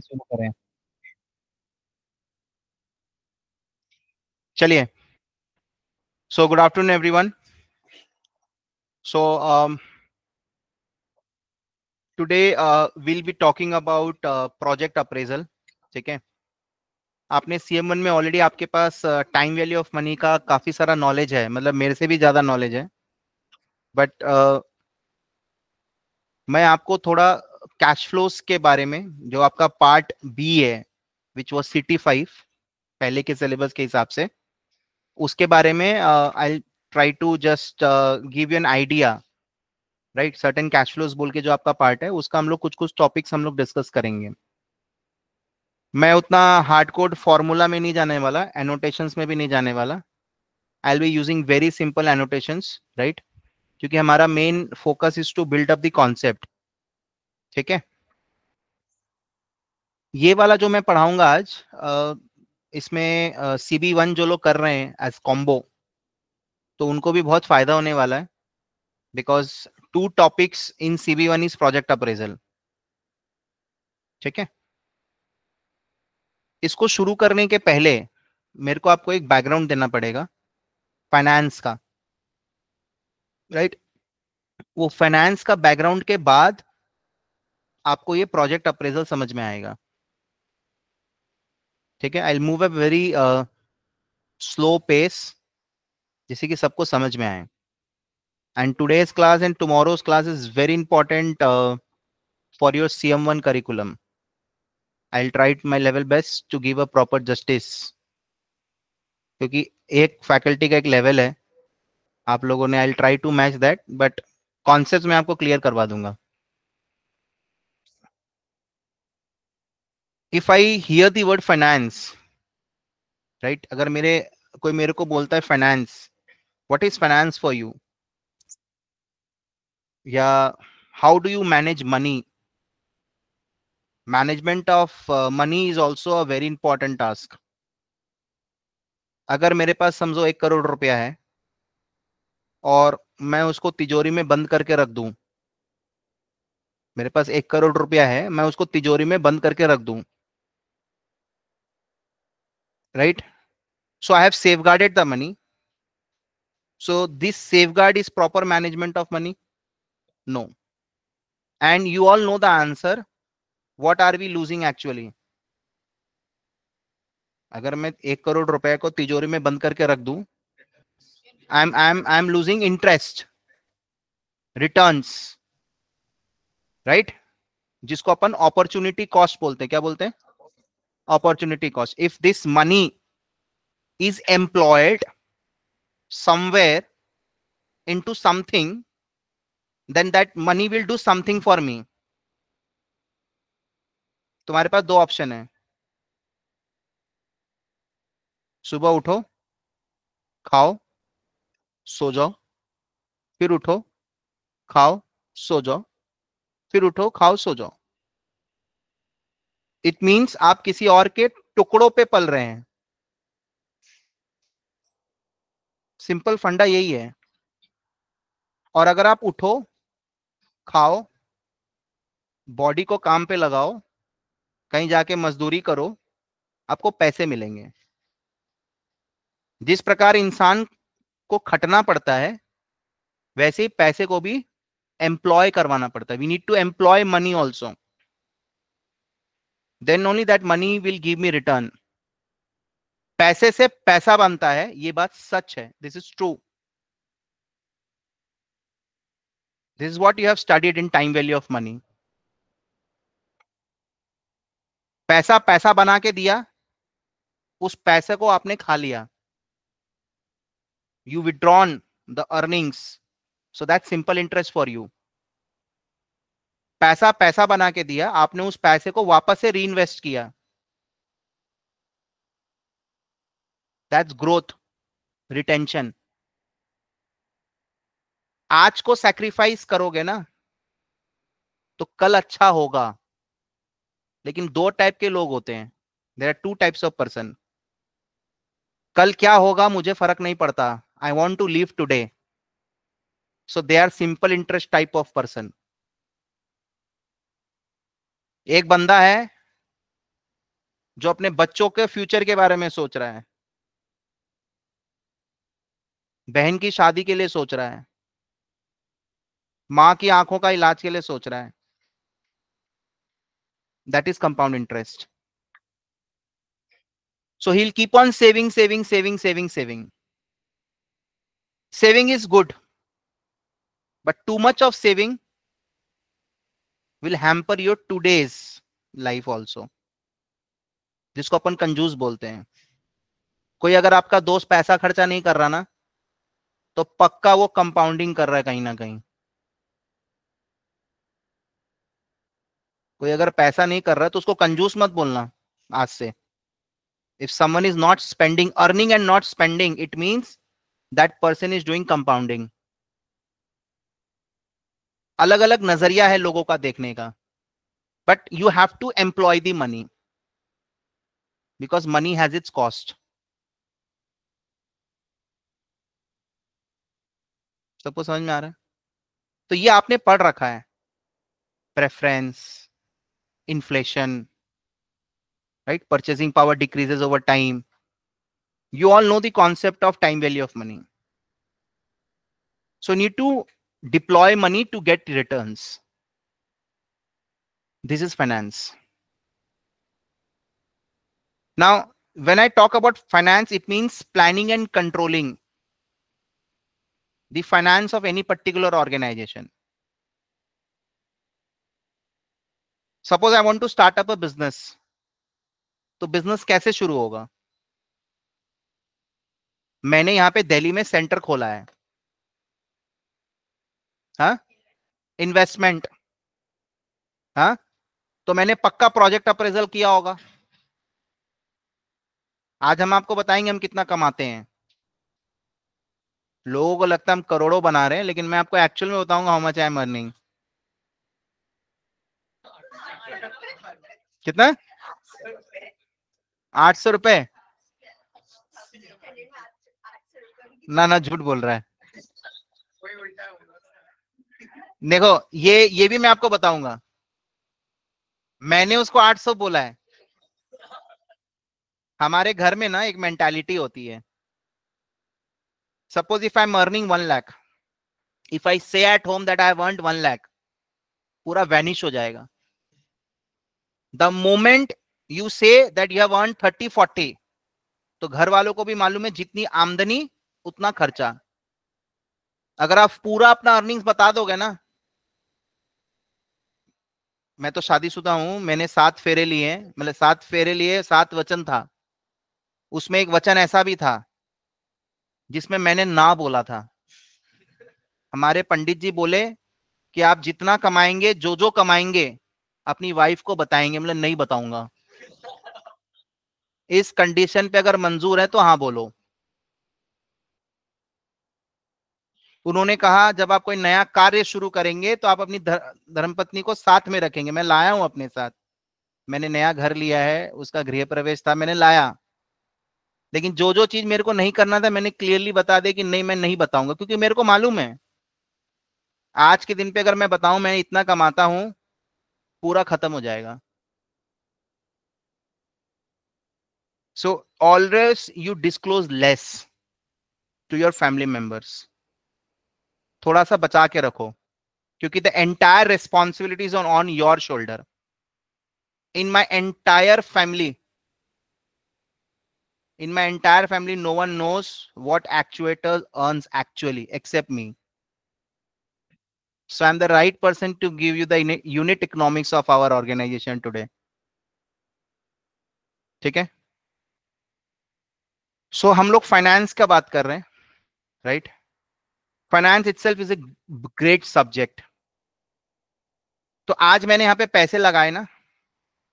से शुरू करें चलिए so good afternoon everyone so today will be talking about project appraisal ठीक है आपने सी एम वन में ऑलरेडी आपके पास टाइम वैल्यू ऑफ मनी का काफ़ी सारा नॉलेज है मतलब मेरे से भी ज़्यादा नॉलेज है बट uh, मैं आपको थोड़ा कैश फ्लोज के बारे में जो आपका पार्ट बी है विच वॉज सिटी फाइव पहले के सिलेबस के हिसाब से उसके बारे में I try to just give you an idea right certain cash flows बोल के जो आपका पार्ट है उसका हम लोग कुछ कुछ टॉपिक्स हम लोग डिस्कस करेंगे मैं उतना हार्ड कोड फॉर्मूला में नहीं जाने वाला एनोटेशंस में भी नहीं जाने वाला I'll be using very simple annotations right क्योंकि हमारा main focus is to build up the concept ठीक है ये वाला जो मैं पढ़ाऊंगा आज इसमें सी बी वन जो लोग कर रहे हैं एज कॉम्बो तो उनको भी बहुत फायदा होने वाला है because two topics in C B one is project appraisal ठीक है इसको शुरू करने के पहले मेरे को आपको एक बैकग्राउंड देना पड़ेगा फाइनेंस का राइट right? वो फाइनेंस का बैकग्राउंड के बाद आपको ये प्रोजेक्ट अप्रेजल समझ में आएगा ठीक है I move a very slow pace जिससे कि सबको समझ में आए and today's class and tomorrow's class is very important for your C M one curriculum I try my level best to give a proper justice क्योंकि एक faculty का एक लेवल है आप लोगों ने I try to match that but concept मैं आपको क्लियर करवा दूंगा if I hear the word finance right अगर मेरे कोई मेरे को बोलता है finance what is finance for you या how do you manage money management of money is also a very important task अगर मेरे पास समझो एक करोड़ रुपया है और मैं उसको तिजोरी में बंद करके रख दूं मेरे पास एक करोड़ रुपया है मैं उसको तिजोरी में बंद करके रख दूं right so i have safeguarded the money so this safeguard is proper management of money no and you all know the answer what are we losing actually अगर मैं एक करोड़ रुपए को तिजोरी में बंद करके रख दूं I am I am I am losing interest returns right जिसको अपन अपॉर्चुनिटी कॉस्ट बोलते हैं क्या बोलते हैं opportunity cost if this money is employed somewhere into something then that money will do something for me तुम्हारे पास दो ऑप्शन है सुबह उठो खाओ सो जाओ फिर उठो खाओ सो जाओ फिर उठो खाओ सो जाओ इट मीन्स आप किसी और के टुकड़ों पे पल रहे हैं सिंपल फंडा यही है और अगर आप उठो खाओ बॉडी को काम पे लगाओ कहीं जाके मजदूरी करो आपको पैसे मिलेंगे जिस प्रकार इंसान को खटना पड़ता है वैसे ही पैसे को भी एम्प्लॉय करवाना पड़ता है we need to employ money also then only that money will give me return पैसे से पैसा बनता है ये बात सच है this is true this is what you have studied in time value of money पैसा पैसा बना के दिया उस पैसे को आपने खा लिया you withdrawn the earnings so that simple interest for you पैसा पैसा बना के दिया आपने उस पैसे को वापस से री किया दैट्स ग्रोथ रिटेंशन आज को सैक्रिफाइस करोगे ना तो कल अच्छा होगा लेकिन दो टाइप के लोग होते हैं there are two types of person कल क्या होगा मुझे फर्क नहीं पड़ता I want to live today so they are simple interest type of person एक बंदा है जो अपने बच्चों के फ्यूचर के बारे में सोच रहा है बहन की शादी के लिए सोच रहा है मां की आंखों का इलाज के लिए सोच रहा है that is compound interest so he keep on saving saving saving saving saving saving is good but too much of saving will hamper your today's life also जिसको अपन कंजूस बोलते हैं कोई अगर आपका दोस्त पैसा खर्चा नहीं कर रहा ना तो पक्का वो कंपाउंडिंग कर रहा है कहीं ना कहीं कोई अगर पैसा नहीं कर रहा तो उसको कंजूस मत बोलना आज से if someone is not spending earning and not spending it means that person is doing compounding अलग अलग नजरिया है लोगों का देखने का but you have to employ the money because money has its cost सबको समझ में आ रहा है तो ये आपने पढ़ रखा है preference inflation right purchasing power decreases over time you all know the concept of time value of money so need to deploy money to get returns. This is finance. Now, when I talk about finance, it means planning and controlling the finance of any particular organization. Suppose I want to start up a business. तो business कैसे शुरू होगा मैंने यहां पे दिल्ली में centre खोला है हा? इन्वेस्टमेंट हा? तो मैंने पक्का प्रोजेक्ट अप्रेजल किया होगा आज हम आपको बताएंगे हम कितना कमाते हैं लोगों को लगता है हम करोड़ों बना रहे हैं लेकिन मैं आपको एक्चुअल में बताऊंगा how much I am earning कितना आठ सौ रुपए ना ना झूठ बोल रहा है देखो ये ये भी मैं आपको बताऊंगा मैंने उसको 800 बोला है हमारे घर में ना एक मेंटालिटी होती है suppose if I am earning one lakh if I say at home that I earned one lakh पूरा वैनिश हो जाएगा the moment you say that you have earn 30 तो घर वालों को भी मालूम है जितनी आमदनी उतना खर्चा अगर आप पूरा अपना अर्निंग्स बता दोगे ना मैं तो शादीशुदा हूं मैंने सात फेरे लिए मतलब सात फेरे लिए सात वचन था उसमें एक वचन ऐसा भी था जिसमें मैंने ना बोला था हमारे पंडित जी बोले कि आप जितना कमाएंगे जो जो कमाएंगे अपनी वाइफ को बताएंगे मतलब नहीं बताऊंगा इस कंडीशन पे अगर मंजूर है तो हाँ बोलो उन्होंने कहा जब आप कोई नया कार्य शुरू करेंगे तो आप अपनी धर्मपत्नी को साथ में रखेंगे मैं लाया हूं अपने साथ मैंने नया घर लिया है उसका गृह प्रवेश था मैंने लाया लेकिन जो जो चीज मेरे को नहीं करना था मैंने क्लियरली बता दे कि नहीं मैं नहीं बताऊंगा क्योंकि मेरे को मालूम है आज के दिन पे अगर मैं बताऊं मैं इतना कमाता हूं पूरा खत्म हो जाएगा so always you disclose less to your family members थोड़ा सा बचा के रखो क्योंकि the entire responsibilities on on your shoulder in my entire family in my entire family no one knows what actually I earn actually except me so I am the right person to give you the unit economics of our organisation today ठीक है सो हम लोग finance का बात कर रहे हैं right finance itself is a great subject तो आज मैंने यहां पे पैसे लगाए ना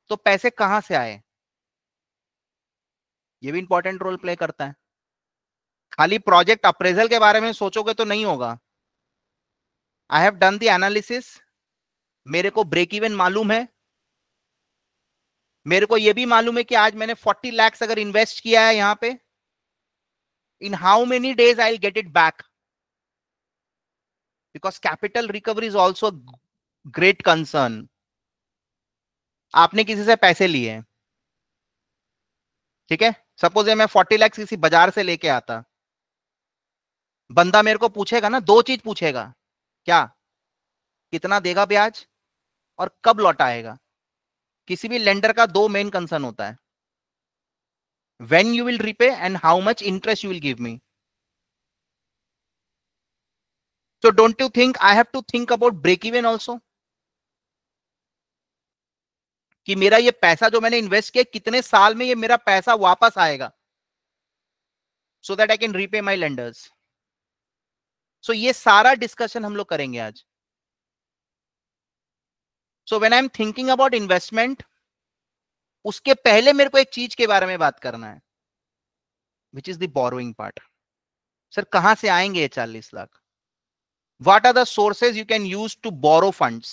तो पैसे कहां से आए ये भी इंपॉर्टेंट रोल प्ले करता है खाली प्रोजेक्ट अप्रेजल के बारे में सोचोगे तो नहीं होगा I have done this analysis मेरे को ब्रेक इवन मालूम है मेरे को यह भी मालूम है कि आज मैंने 40 लैक्स अगर इन्वेस्ट किया है यहां पे in how many days I get it back because capital recovery is also great concern आपने किसी से पैसे लिए ठीक है सपोज ये मैं फोर्टी लैक्स किसी बाजार से लेके आता बंदा मेरे को पूछेगा ना दो चीज पूछेगा क्या कितना देगा ब्याज और कब लौटाएगा किसी भी लेंडर का दो मेन कंसर्न होता है when you will repay and how much interest you will give me So don't you think I have to think about break even also? कि मेरा ये पैसा जो मैंने इन्वेस्ट किया कितने साल में ये मेरा पैसा वापस आएगा so that I can repay my lenders so ये सारा डिस्कशन हम लोग करेंगे आज so when I am thinking about investment उसके पहले मेरे को एक चीज के बारे में बात करना है which is the borrowing part sir कहां से आएंगे ये चालीस lakh what are the sources you can use to borrow fund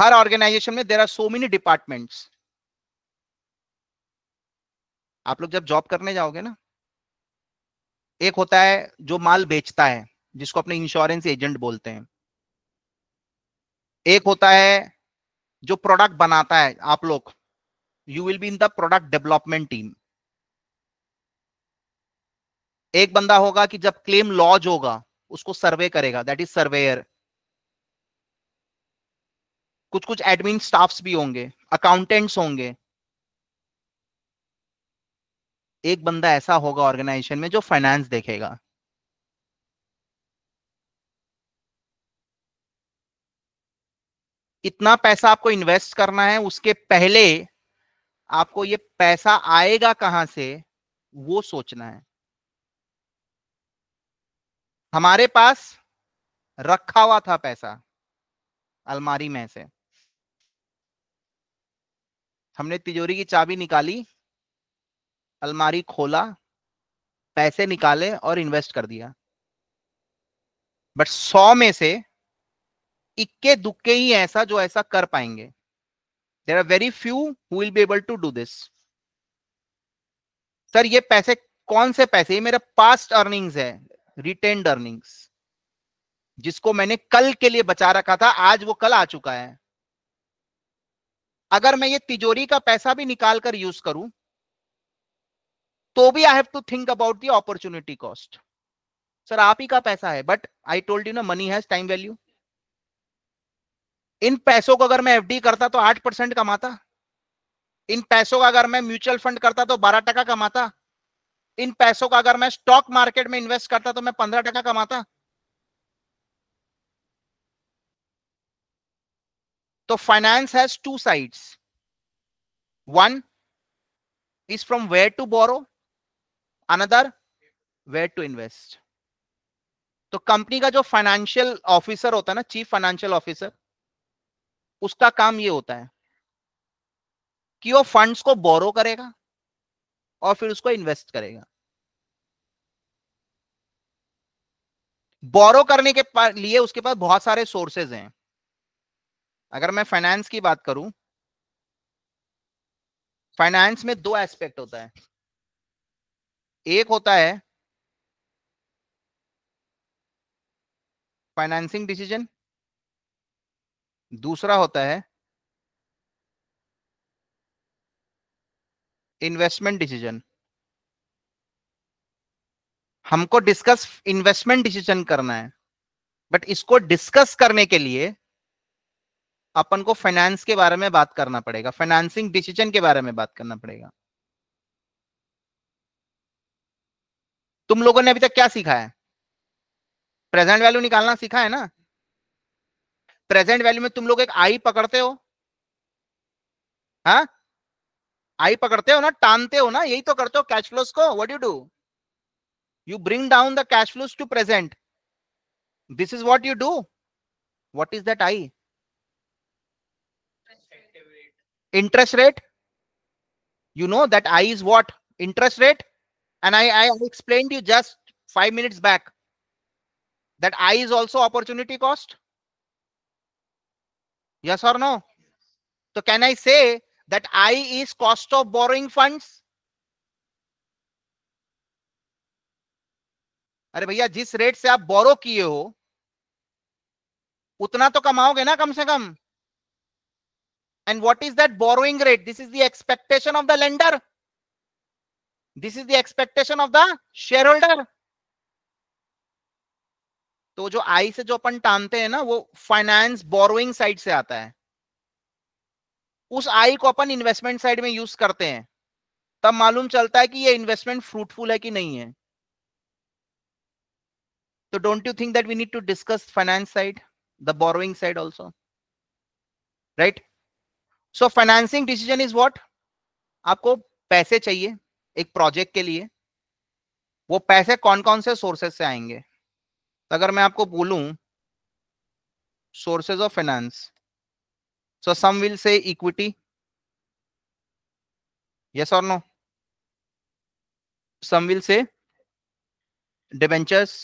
हर ऑर्गेनाइजेशन में there are so many department आप लोग जब जॉब करने जाओगे ना एक होता है जो माल बेचता है जिसको अपने इंश्योरेंस एजेंट बोलते हैं एक होता है जो प्रोडक्ट बनाता है आप लोग you will be in the product development team एक बंदा होगा कि जब क्लेम लॉज होगा उसको सर्वे करेगा दैट इज सर्वेयर कुछ कुछ एडमिन स्टाफ्स भी होंगे अकाउंटेंट्स होंगे एक बंदा ऐसा होगा ऑर्गेनाइजेशन में जो फाइनेंस देखेगा इतना पैसा आपको इन्वेस्ट करना है उसके पहले आपको ये पैसा आएगा कहां से वो सोचना है हमारे पास रखा हुआ था पैसा अलमारी में से हमने तिजोरी की चाबी निकाली अलमारी खोला पैसे निकाले और इन्वेस्ट कर दिया बट सौ में से इक्के दुक्के ही ऐसा जो ऐसा कर पाएंगे there are very few who will be able to do this sir ये पैसे कौन से पैसे ये मेरा पास्ट अर्निंग्स है रिटेंड अर्निंग्स जिसको मैंने कल के लिए बचा रखा था आज वो कल आ चुका है अगर मैं ये तिजोरी का पैसा भी निकाल कर यूज करूं तो भी I have to think about the opportunity cost sir आप ही का पैसा है बट आई टोल्ड यू ना मनी हैज टाइम वैल्यू इन पैसों को अगर मैं एफडी करता तो आठ परसेंट कमाता इन पैसों का अगर मैं म्यूचुअल फंड करता तो बारह टका कमाता इन पैसों का अगर मैं स्टॉक मार्केट में इन्वेस्ट करता तो मैं पंद्रह टका कमाता तो finance has two sides one is from where to borrow another where to invest तो कंपनी का जो फाइनेंशियल ऑफिसर होता है ना चीफ फाइनेंशियल ऑफिसर उसका काम ये होता है कि वो फंड्स को बोरो करेगा और फिर उसको इन्वेस्ट करेगा बोरो करने के लिए उसके पास बहुत सारे सोर्सेज हैं अगर मैं फाइनेंस की बात करूं फाइनेंस में दो एस्पेक्ट होता है एक होता है फाइनेंसिंग डिसीजन दूसरा होता है इन्वेस्टमेंट डिसीजन हमको डिस्कस इन्वेस्टमेंट डिसीजन करना है बट इसको डिस्कस करने के लिए अपन को फाइनेंस के बारे में बात करना पड़ेगा फाइनेंसिंग डिसीजन के बारे में बात करना पड़ेगा तुम लोगों ने अभी तक क्या सीखा है प्रेजेंट वैल्यू निकालना सीखा है ना प्रेजेंट वैल्यू में तुम लोग एक आई पकड़ते हो हा? आई पकड़ते हो ना टानते हो ना यही तो करते हो कैश फ्लोस को what you do you bring down the cash flows to present this is what you do what is that I interest rate you know that I is what interest rate and I I explain you just five minutes back that I is also opportunity cost yes और no तो can I say that I is cost of borrowing funds. अरे भैया जिस rate से आप बोरो किए हो उतना तो कमाओगे ना कम से कम and what is that borrowing rate this is the expectation of the lender this is the expectation of the shareholder तो जो आई से जो अपन टानते हैं ना वो फाइनेंस बोरोइंग साइड से आता है उस आई को अपन इन्वेस्टमेंट साइड में यूज करते हैं तब मालूम चलता है कि ये इन्वेस्टमेंट फ्रूटफुल है कि नहीं है तो don't you think that we need to discuss finance side the borrowing side also right so financing decision is what आपको पैसे चाहिए एक प्रोजेक्ट के लिए वो पैसे कौन कौन से सोर्सेस से आएंगे तो अगर मैं आपको बोलूं sources of finance So some will say equity. Yes or no? Some will say debentures.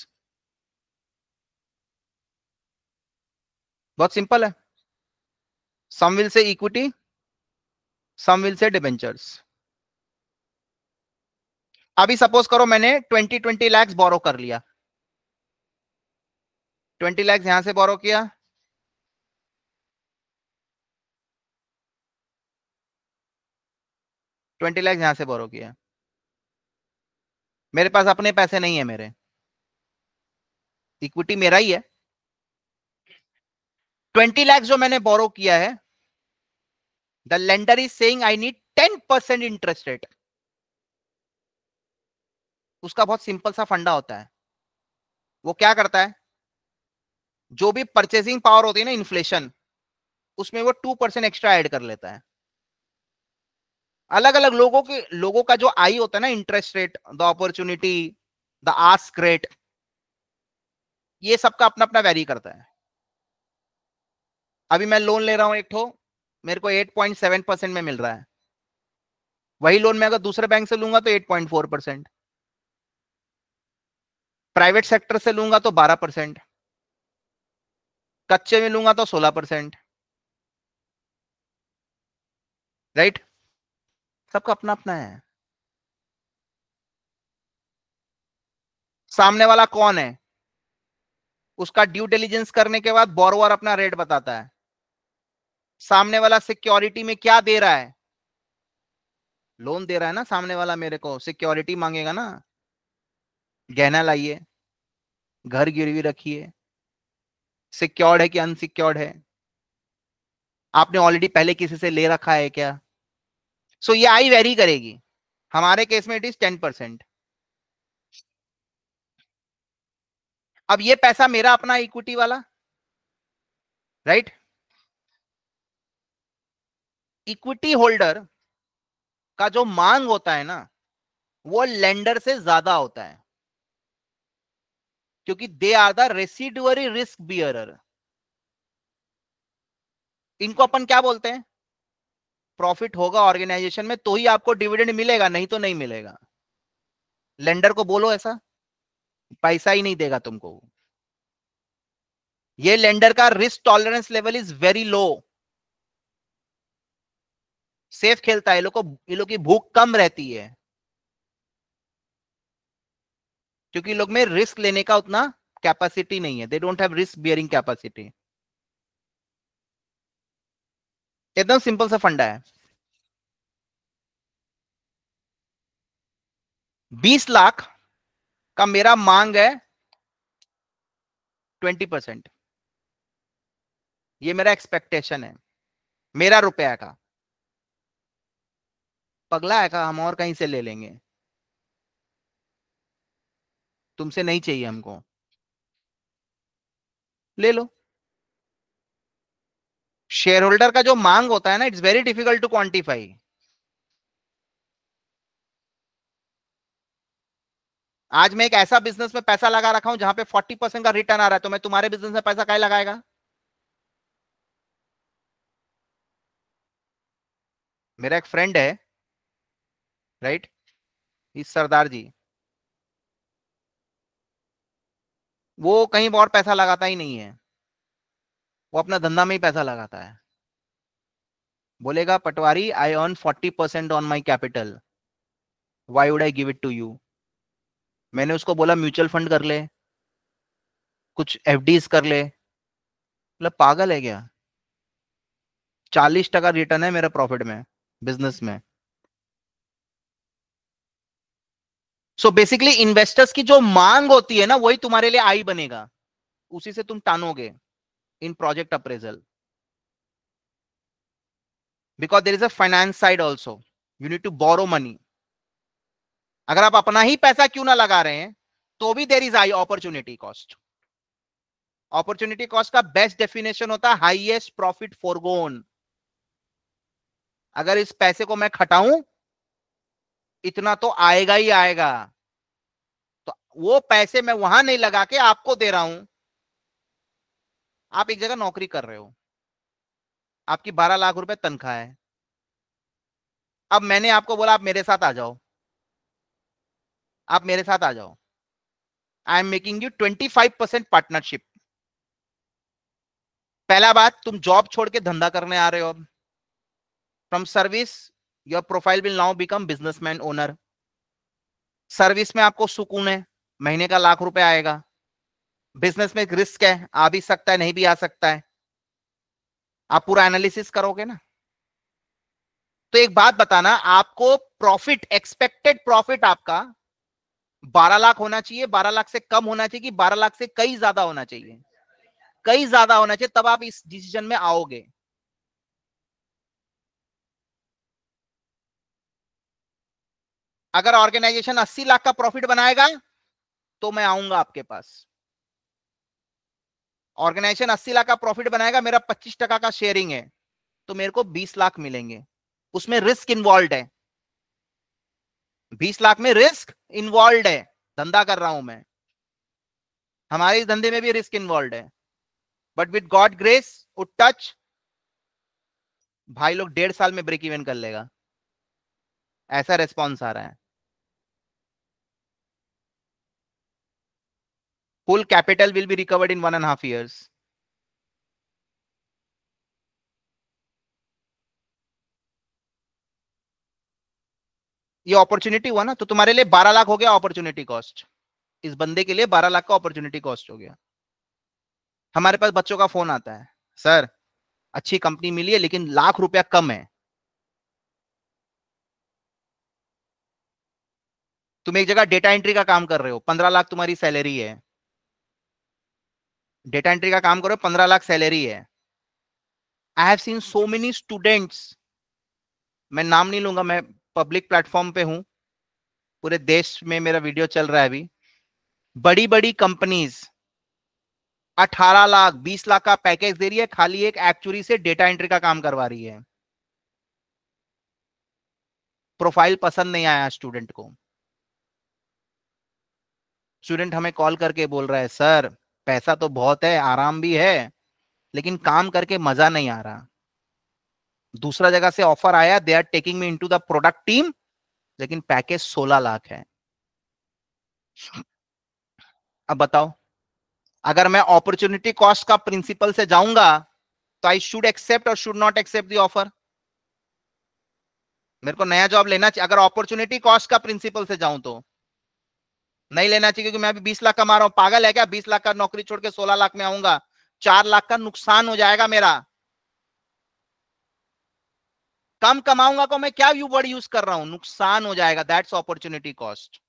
bahut simple hai some will say equity some will say debentures अभी सपोज करो मैंने 20 20 लैक्स बोरो कर लिया 20 लैक्स यहां से बोरो किया ट्वेंटी लैक्स यहाँ से बोरो किया मेरे पास अपने पैसे नहीं है मेरे इक्विटी मेरा ही है ट्वेंटी लैक्स जो मैंने बोरो किया है the lender is saying I need ten percent interest rate उसका बहुत सिंपल सा फंडा होता है वो क्या करता है जो भी परचेसिंग पावर होती है ना इन्फ्लेशन उसमें वो टू परसेंट एक्स्ट्रा ऐड कर लेता है अलग अलग लोगों के लोगों का जो आई होता है ना interest rate the opportunity the ask rate ये सबका अपना अपना वैरी करता है अभी मैं लोन ले रहा हूं एक ठो मेरे को 8.7 परसेंट में मिल रहा है वही लोन मैं अगर दूसरे बैंक से लूंगा तो 8.4 परसेंट प्राइवेट सेक्टर से लूंगा तो 12 परसेंट कच्चे में लूंगा तो 16 परसेंट राइट right? सबका अपना अपना है सामने वाला कौन है उसका ड्यू डिलीजेंस करने के बाद बोरोवर अपना रेट बताता है सामने वाला सिक्योरिटी में क्या दे रहा है लोन दे रहा है ना सामने वाला मेरे को सिक्योरिटी मांगेगा ना गहना लाइए घर गिरवी रखिए सिक्योर्ड है कि अनसिक्योर्ड है आपने ऑलरेडी पहले किसी से ले रखा है क्या सो ये आई वेरी करेगी हमारे केस में इट इज टेन परसेंट अब ये पैसा मेरा अपना इक्विटी वाला राइट इक्विटी होल्डर का जो मांग होता है ना वो लेंडर से ज्यादा होता है क्योंकि they are the residuary risk bear इनको अपन क्या बोलते हैं प्रॉफिट होगा ऑर्गेनाइजेशन में तो ही आपको डिविडेंड मिलेगा नहीं तो नहीं मिलेगा लेंडर को बोलो ऐसा पैसा ही नहीं देगा तुमको ये लेंडर का risk tolerance level is very low safe खेलता है लोग को लोग की भूख कम रहती है क्योंकि लोग में रिस्क लेने का उतना कैपेसिटी नहीं है they don't have risk bearing capacity एकदम सिंपल सा फंडा है बीस लाख का मेरा मांग है ट्वेंटी परसेंट ये मेरा एक्सपेक्टेशन है मेरा रुपया का पगला है का हम और कहीं से ले लेंगे तुमसे नहीं चाहिए हमको ले लो शेयर होल्डर का जो मांग होता है ना it's very difficult to quantify आज मैं एक ऐसा बिजनेस में पैसा लगा रखा हूं जहां पे 40 परसेंट का रिटर्न आ रहा है तो मैं तुम्हारे बिजनेस में पैसा क्या लगाएगा मेरा एक फ्रेंड है राइट इस सरदार जी वो कहीं और पैसा लगाता ही नहीं है वो अपना धंधा में ही पैसा लगाता है बोलेगा Patwari I earn forty percent on my capital why would I give it to you मैंने उसको बोला म्यूचुअल फंड कर ले कुछ एफ कर ले मतलब पागल है क्या चालीस टका रिटर्न है मेरा प्रॉफिट में बिजनेस में सो बेसिकली इन्वेस्टर्स की जो मांग होती है ना वही तुम्हारे लिए आई बनेगा उसी से तुम टानोगे in project appraisal because there is a finance side also you need to borrow money अगर आप अपना ही पैसा क्यों ना लगा रहे हैं तो भी there is I opportunity cost opportunity cost का बेस्ट डेफिनेशन होता है हाईएस्ट प्रॉफिट फॉरगोन अगर इस पैसे को मैं खटाऊं इतना तो आएगा ही आएगा तो वो पैसे मैं वहां नहीं लगा के आपको दे रहा हूं आप एक जगह नौकरी कर रहे हो आपकी बारह लाख रुपए तनख्वाह है अब मैंने आपको बोला आप मेरे साथ आ जाओ आप मेरे साथ आ जाओ I am making you twenty five percent partnership पहला बात तुम जॉब छोड़ के धंधा करने आ रहे हो अब from service your profile will now become businessman owner service में आपको सुकून है महीने का लाख रुपए आएगा बिजनेस में एक रिस्क है आ भी सकता है नहीं भी आ सकता है आप पूरा एनालिसिस करोगे ना तो एक बात बताना आपको प्रॉफिट एक्सपेक्टेड प्रॉफिट आपका 12 लाख होना चाहिए 12 लाख से कम होना चाहिए कि 12 लाख से कई ज्यादा होना चाहिए कई ज्यादा होना चाहिए तब आप इस डिसीजन में आओगे अगर ऑर्गेनाइजेशन 80 लाख का प्रॉफिट बनाएगा तो मैं आऊंगा आपके पास ऑर्गेनाइजेशन अस्सी लाख का प्रॉफिट बनाएगा मेरा पच्चीस टका का शेयरिंग है तो मेरे को बीस लाख मिलेंगे उसमें रिस्क इन्वॉल्व है बीस लाख में रिस्क इन्वॉल्व है धंधा कर रहा हूं मैं हमारे इस धंधे में भी रिस्क इन्वॉल्व है बट विद गॉड ग्रेस उच टच भाई लोग डेढ़ साल में ब्रेक इवन कर लेगा ऐसा रेस्पॉन्स आ रहा है full capital will be recovered in one and a half years. ये अपॉर्चुनिटी हुआ ना तो तुम्हारे लिए 12 लाख हो गया अपॉर्चुनिटी कॉस्ट इस बंदे के लिए 12 लाख का अपॉर्चुनिटी कॉस्ट हो गया हमारे पास बच्चों का फोन आता है सर अच्छी कंपनी मिली है लेकिन लाख रुपया कम है तुम एक जगह डेटा एंट्री का काम कर रहे हो पंद्रह लाख तुम्हारी सैलरी है डेटा एंट्री का काम करो पंद्रह लाख सैलरी है I have seen so many students मैं नाम नहीं लूंगा मैं पब्लिक प्लेटफॉर्म पे हूं पूरे देश में मेरा वीडियो चल रहा है अभी बड़ी बड़ी कंपनीज 18 लाख 20 लाख का पैकेज दे रही है खाली एक एक्चुअली से डेटा एंट्री का काम करवा रही है प्रोफाइल पसंद नहीं आया स्टूडेंट को स्टूडेंट हमें कॉल करके बोल रहा है सर पैसा तो बहुत है आराम भी है लेकिन काम करके मजा नहीं आ रहा दूसरा जगह से ऑफर आया they are taking me into the product team लेकिन पैकेज सोलह लाख है अब बताओ अगर मैं अपॉर्चुनिटी कॉस्ट का प्रिंसिपल से जाऊंगा तो आई शुड एक्सेप्ट और should not accept the offer मेरे को नया जॉब लेना चाहिए अगर अपॉर्चुनिटी कॉस्ट का प्रिंसिपल से जाऊं तो नहीं लेना चाहिए क्योंकि मैं अभी बीस लाख कमा रहा हूँ पागल है क्या बीस लाख का नौकरी छोड़ के सोलह लाख में आऊंगा चार लाख का नुकसान हो जाएगा मेरा कम कमाऊंगा को मैं क्या यू वर्ड यूज कर रहा हूं नुकसान हो जाएगा दैट्स अपॉर्चुनिटी कॉस्ट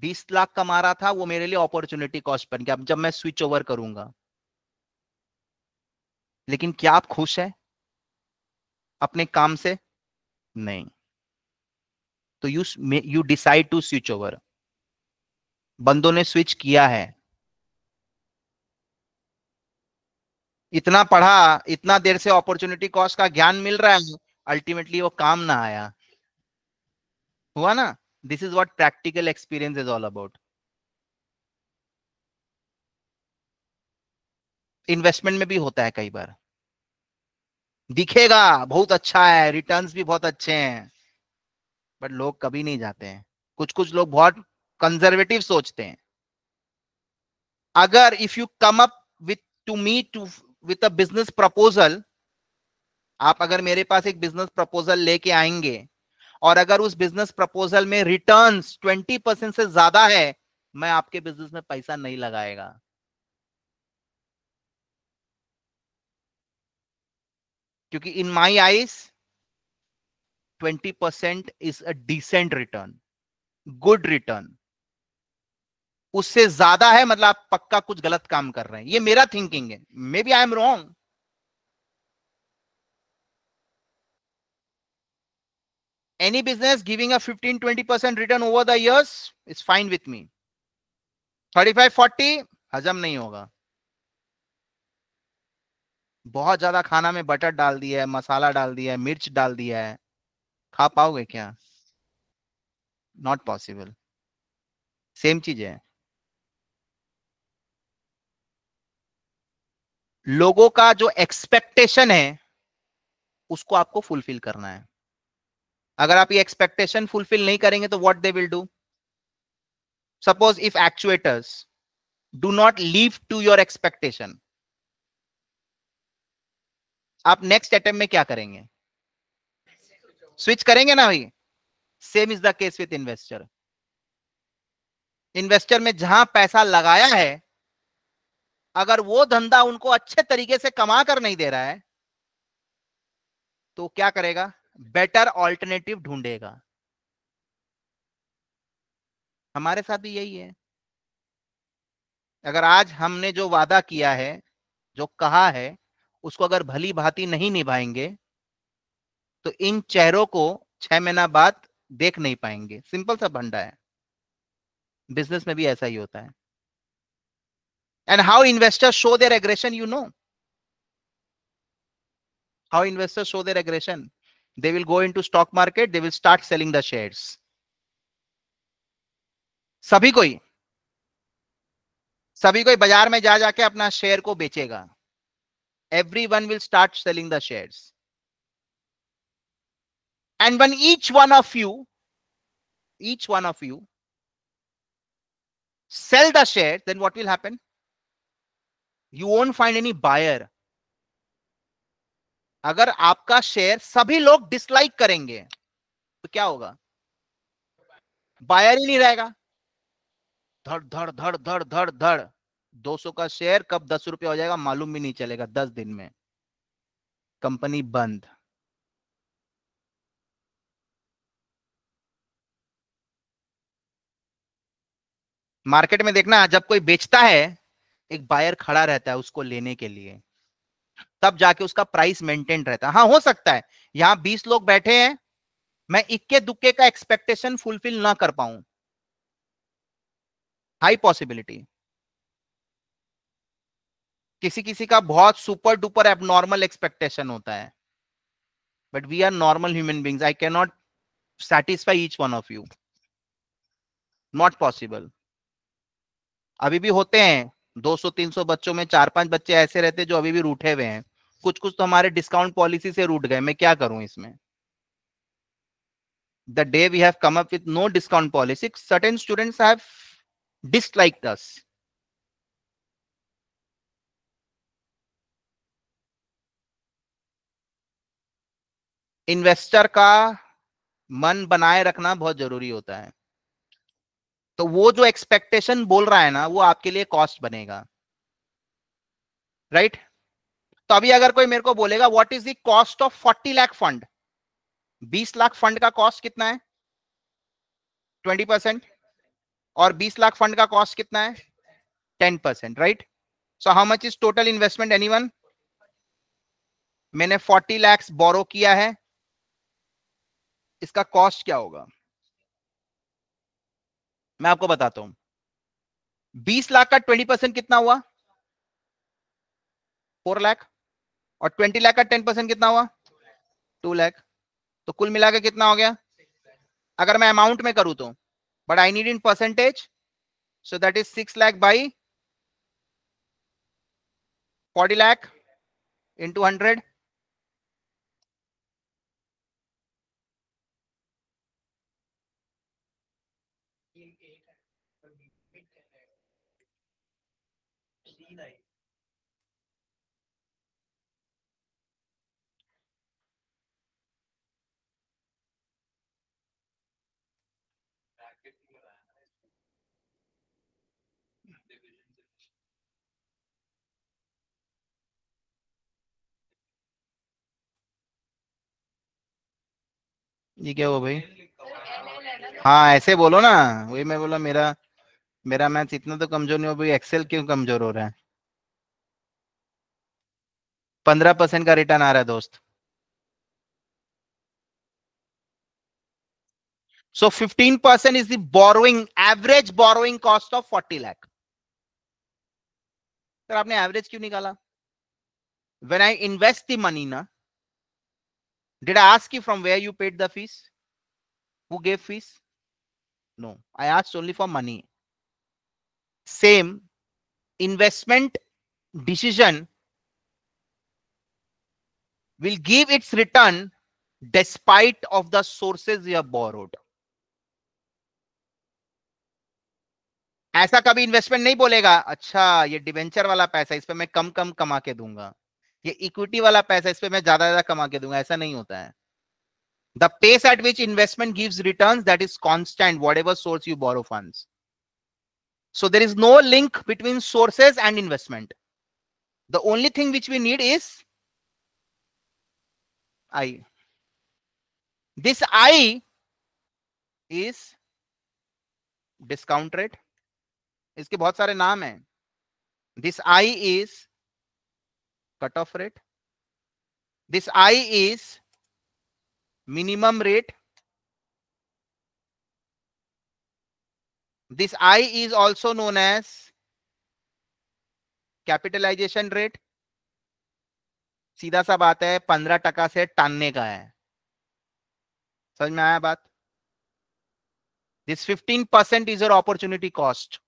बीस लाख कमा रहा था वो मेरे लिए अपॉर्चुनिटी कॉस्ट बन गया जब मैं स्विच ओवर करूंगा लेकिन क्या आप खुश है अपने काम से नहीं तो you you decide to switch over बंदों ने स्विच किया है इतना पढ़ा इतना देर से अपॉर्चुनिटी कॉस्ट का ज्ञान मिल रहा है अल्टीमेटली वो काम ना आया हुआ ना this is what practical experience is all about investment में भी होता है कई बार दिखेगा बहुत अच्छा है रिटर्न्स भी बहुत अच्छे हैं पर लोग कभी नहीं जाते हैं कुछ कुछ लोग बहुत कंजर्वेटिव सोचते हैं अगर if you come up with to me to with a business proposal आप अगर मेरे पास एक बिजनेस प्रपोजल लेके आएंगे और अगर उस बिजनेस प्रपोजल में रिटर्न ट्वेंटी परसेंट से ज्यादा है मैं आपके बिजनेस में पैसा नहीं लगाएगा क्योंकि in my eyes 20% is a decent return good return उससे ज्यादा है मतलब आप पक्का कुछ गलत काम कर रहे हैं ये मेरा थिंकिंग है maybe I am wrong any business giving a 15 20 percent return over the is fine with me thirty 35 40 हजम नहीं होगा बहुत ज्यादा खाना में बटर डाल दिया है मसाला डाल दिया है मिर्च डाल दिया है खा पाओगे क्या नॉट पॉसिबल सेम चीज है लोगों का जो एक्सपेक्टेशन है उसको आपको फुलफिल करना है अगर आप ये एक्सपेक्टेशन फुलफिल नहीं करेंगे तो what they will do suppose if actuators do not live to your expectation आप नेक्स्ट अटेम्प में क्या करेंगे स्विच करेंगे ना भाई same is the case with investor investor में जहां पैसा लगाया है अगर वो धंधा उनको अच्छे तरीके से कमा कर नहीं दे रहा है तो क्या करेगा बेटर ऑल्टरनेटिव ढूंढेगा हमारे साथ भी यही है अगर आज हमने जो वादा किया है जो कहा है उसको अगर भली भांति नहीं निभाएंगे तो इन चेहरों को छह महीना बाद देख नहीं पाएंगे सिंपल सा भंडा है बिजनेस में भी ऐसा ही होता है and how investor show their aggression you know investor show their aggression they will go into stock market they will start selling the share सभी कोई सभी कोई बाजार में जा जाके अपना शेयर को बेचेगा every one will start selling the shares And when each one of you, each one of you sell the share, then what will happen? You won't find any buyer. अगर आपका शेयर सभी लोग dislike करेंगे तो क्या होगा buyer ही नहीं रहेगा धड़ धड़ धड़ धड़ धड़ धड़ 200 का शेयर कब दस रुपया हो जाएगा मालूम भी नहीं चलेगा दस दिन में कंपनी बंद मार्केट में देखना जब कोई बेचता है एक बायर खड़ा रहता है उसको लेने के लिए तब जाके उसका प्राइस मेंटेन रहता है हाँ हो सकता है यहाँ बीस लोग बैठे हैं मैं इक्के दुक्के का एक्सपेक्टेशन फुलफिल ना कर पाऊं हाई पॉसिबिलिटी किसी किसी का बहुत सुपर डुपर एबनॉर्मल एक्सपेक्टेशन होता है but we are normal human beings I can not satisfy each one of you not अभी भी होते हैं 200-300 बच्चों में चार पांच बच्चे ऐसे रहते हैं जो अभी भी रूठे हुए हैं कुछ कुछ तो हमारे डिस्काउंट पॉलिसी से रूट गए मैं क्या करूं इसमें the day we have come up with no discount policy certain students have investor का मन बनाए रखना बहुत जरूरी होता है तो वो जो एक्सपेक्टेशन बोल रहा है ना वो आपके लिए कॉस्ट बनेगा राइट right? तो अभी अगर कोई मेरे को बोलेगा what is the cost of 40 lakh fund 20 lakh fund का कॉस्ट कितना है 20 परसेंट और 20 लाख फंड का कॉस्ट कितना है 10 percent right so how much is total investment any मैंने 40 लाख बोरो किया है इसका कॉस्ट क्या होगा मैं आपको बताता हूं बीस लाख का ट्वेंटी परसेंट कितना हुआ फोर लाख और ट्वेंटी लाख का टेन परसेंट कितना हुआ टू लाख तो कुल मिला के कितना हो गया अगर मैं अमाउंट में करूं तो but I need in percentage so that is six lakh by forty lakh into hundred ये क्या हुआ भाई हाँ ऐसे बोलो ना वही मैं बोला मेरा मेरा मैथ इतना तो कमजोर नहीं हो भाई एक्सेल क्यों कमजोर हो रहा है पंद्रह परसेंट का रिटर्न आ रहा है दोस्त so fifteen percent is borrowing, average borrowing cost of forty lakh sir आपने एवरेज क्यों निकाला when I invest the money ना Did I ask you from where you paid the fees? Who gave fees? No, I asked only for money. Same investment decision will give its return despite of the sources you have borrowed. ऐसा कभी investment नहीं बोलेगा अच्छा ये debenture वाला पैसा इस पर मैं कम कम कमा के दूंगा ये इक्विटी वाला पैसा इस पर मैं ज्यादा ज्यादा कमा के दूंगा ऐसा नहीं होता है the pace at which investment give return that is constant whatever source you borrow fund so there is no link between sources and investment the only thing which we need is I this I is discounted इसके बहुत सारे नाम है this I is of rate. This I is minimum rate. This I is also known as capitalisation rate सीधा सा बात है पंद्रह टका से टानने का है समझ में आया बात this fifteen percent is your opportunity cost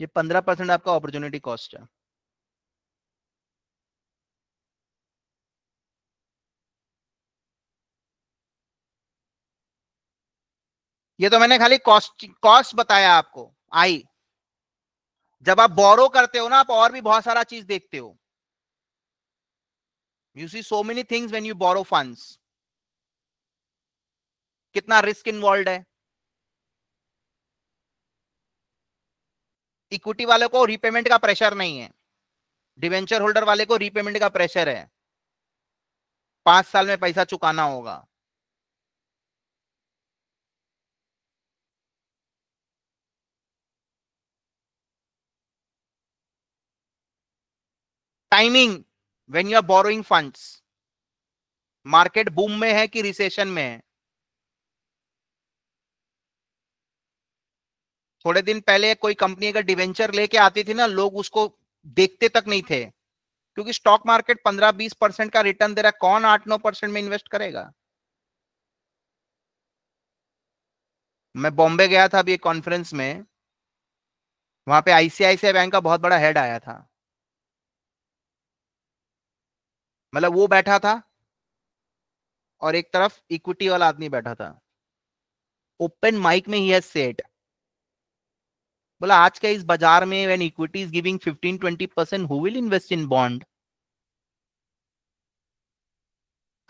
ये पंद्रह परसेंट आपका अपॉर्चुनिटी कॉस्ट है ये तो मैंने खाली कॉस्ट कॉस्ट बताया आपको आई जब आप बोरो करते हो ना आप और भी बहुत सारा चीज देखते हो you see so many things when you borrow funds कितना रिस्क इन्वॉल्व है इक्विटी वाले को रीपेमेंट का प्रेशर नहीं है डिवेंचर होल्डर वाले को रीपेमेंट का प्रेशर है पांच साल में पैसा चुकाना होगा timing when you are borrowing funds market boom में है कि रिसेशन में है थोड़े दिन पहले कोई कंपनी अगर डिवेंचर लेके आती थी ना लोग उसको देखते तक नहीं थे क्योंकि स्टॉक मार्केट 15-20 परसेंट का रिटर्न दे रहा है कौन 8-9 परसेंट में इन्वेस्ट करेगा मैं बॉम्बे गया था अभी एक कॉन्फ्रेंस में वहां पे आईसीआईसीआई बैंक का बहुत बड़ा हेड आया था मतलब वो बैठा था और एक तरफ इक्विटी वाला आदमी बैठा था ओपन माइक में ही है सेट बोला आज का इस बाजार में when equity is giving 15 20 percent who will invest in bond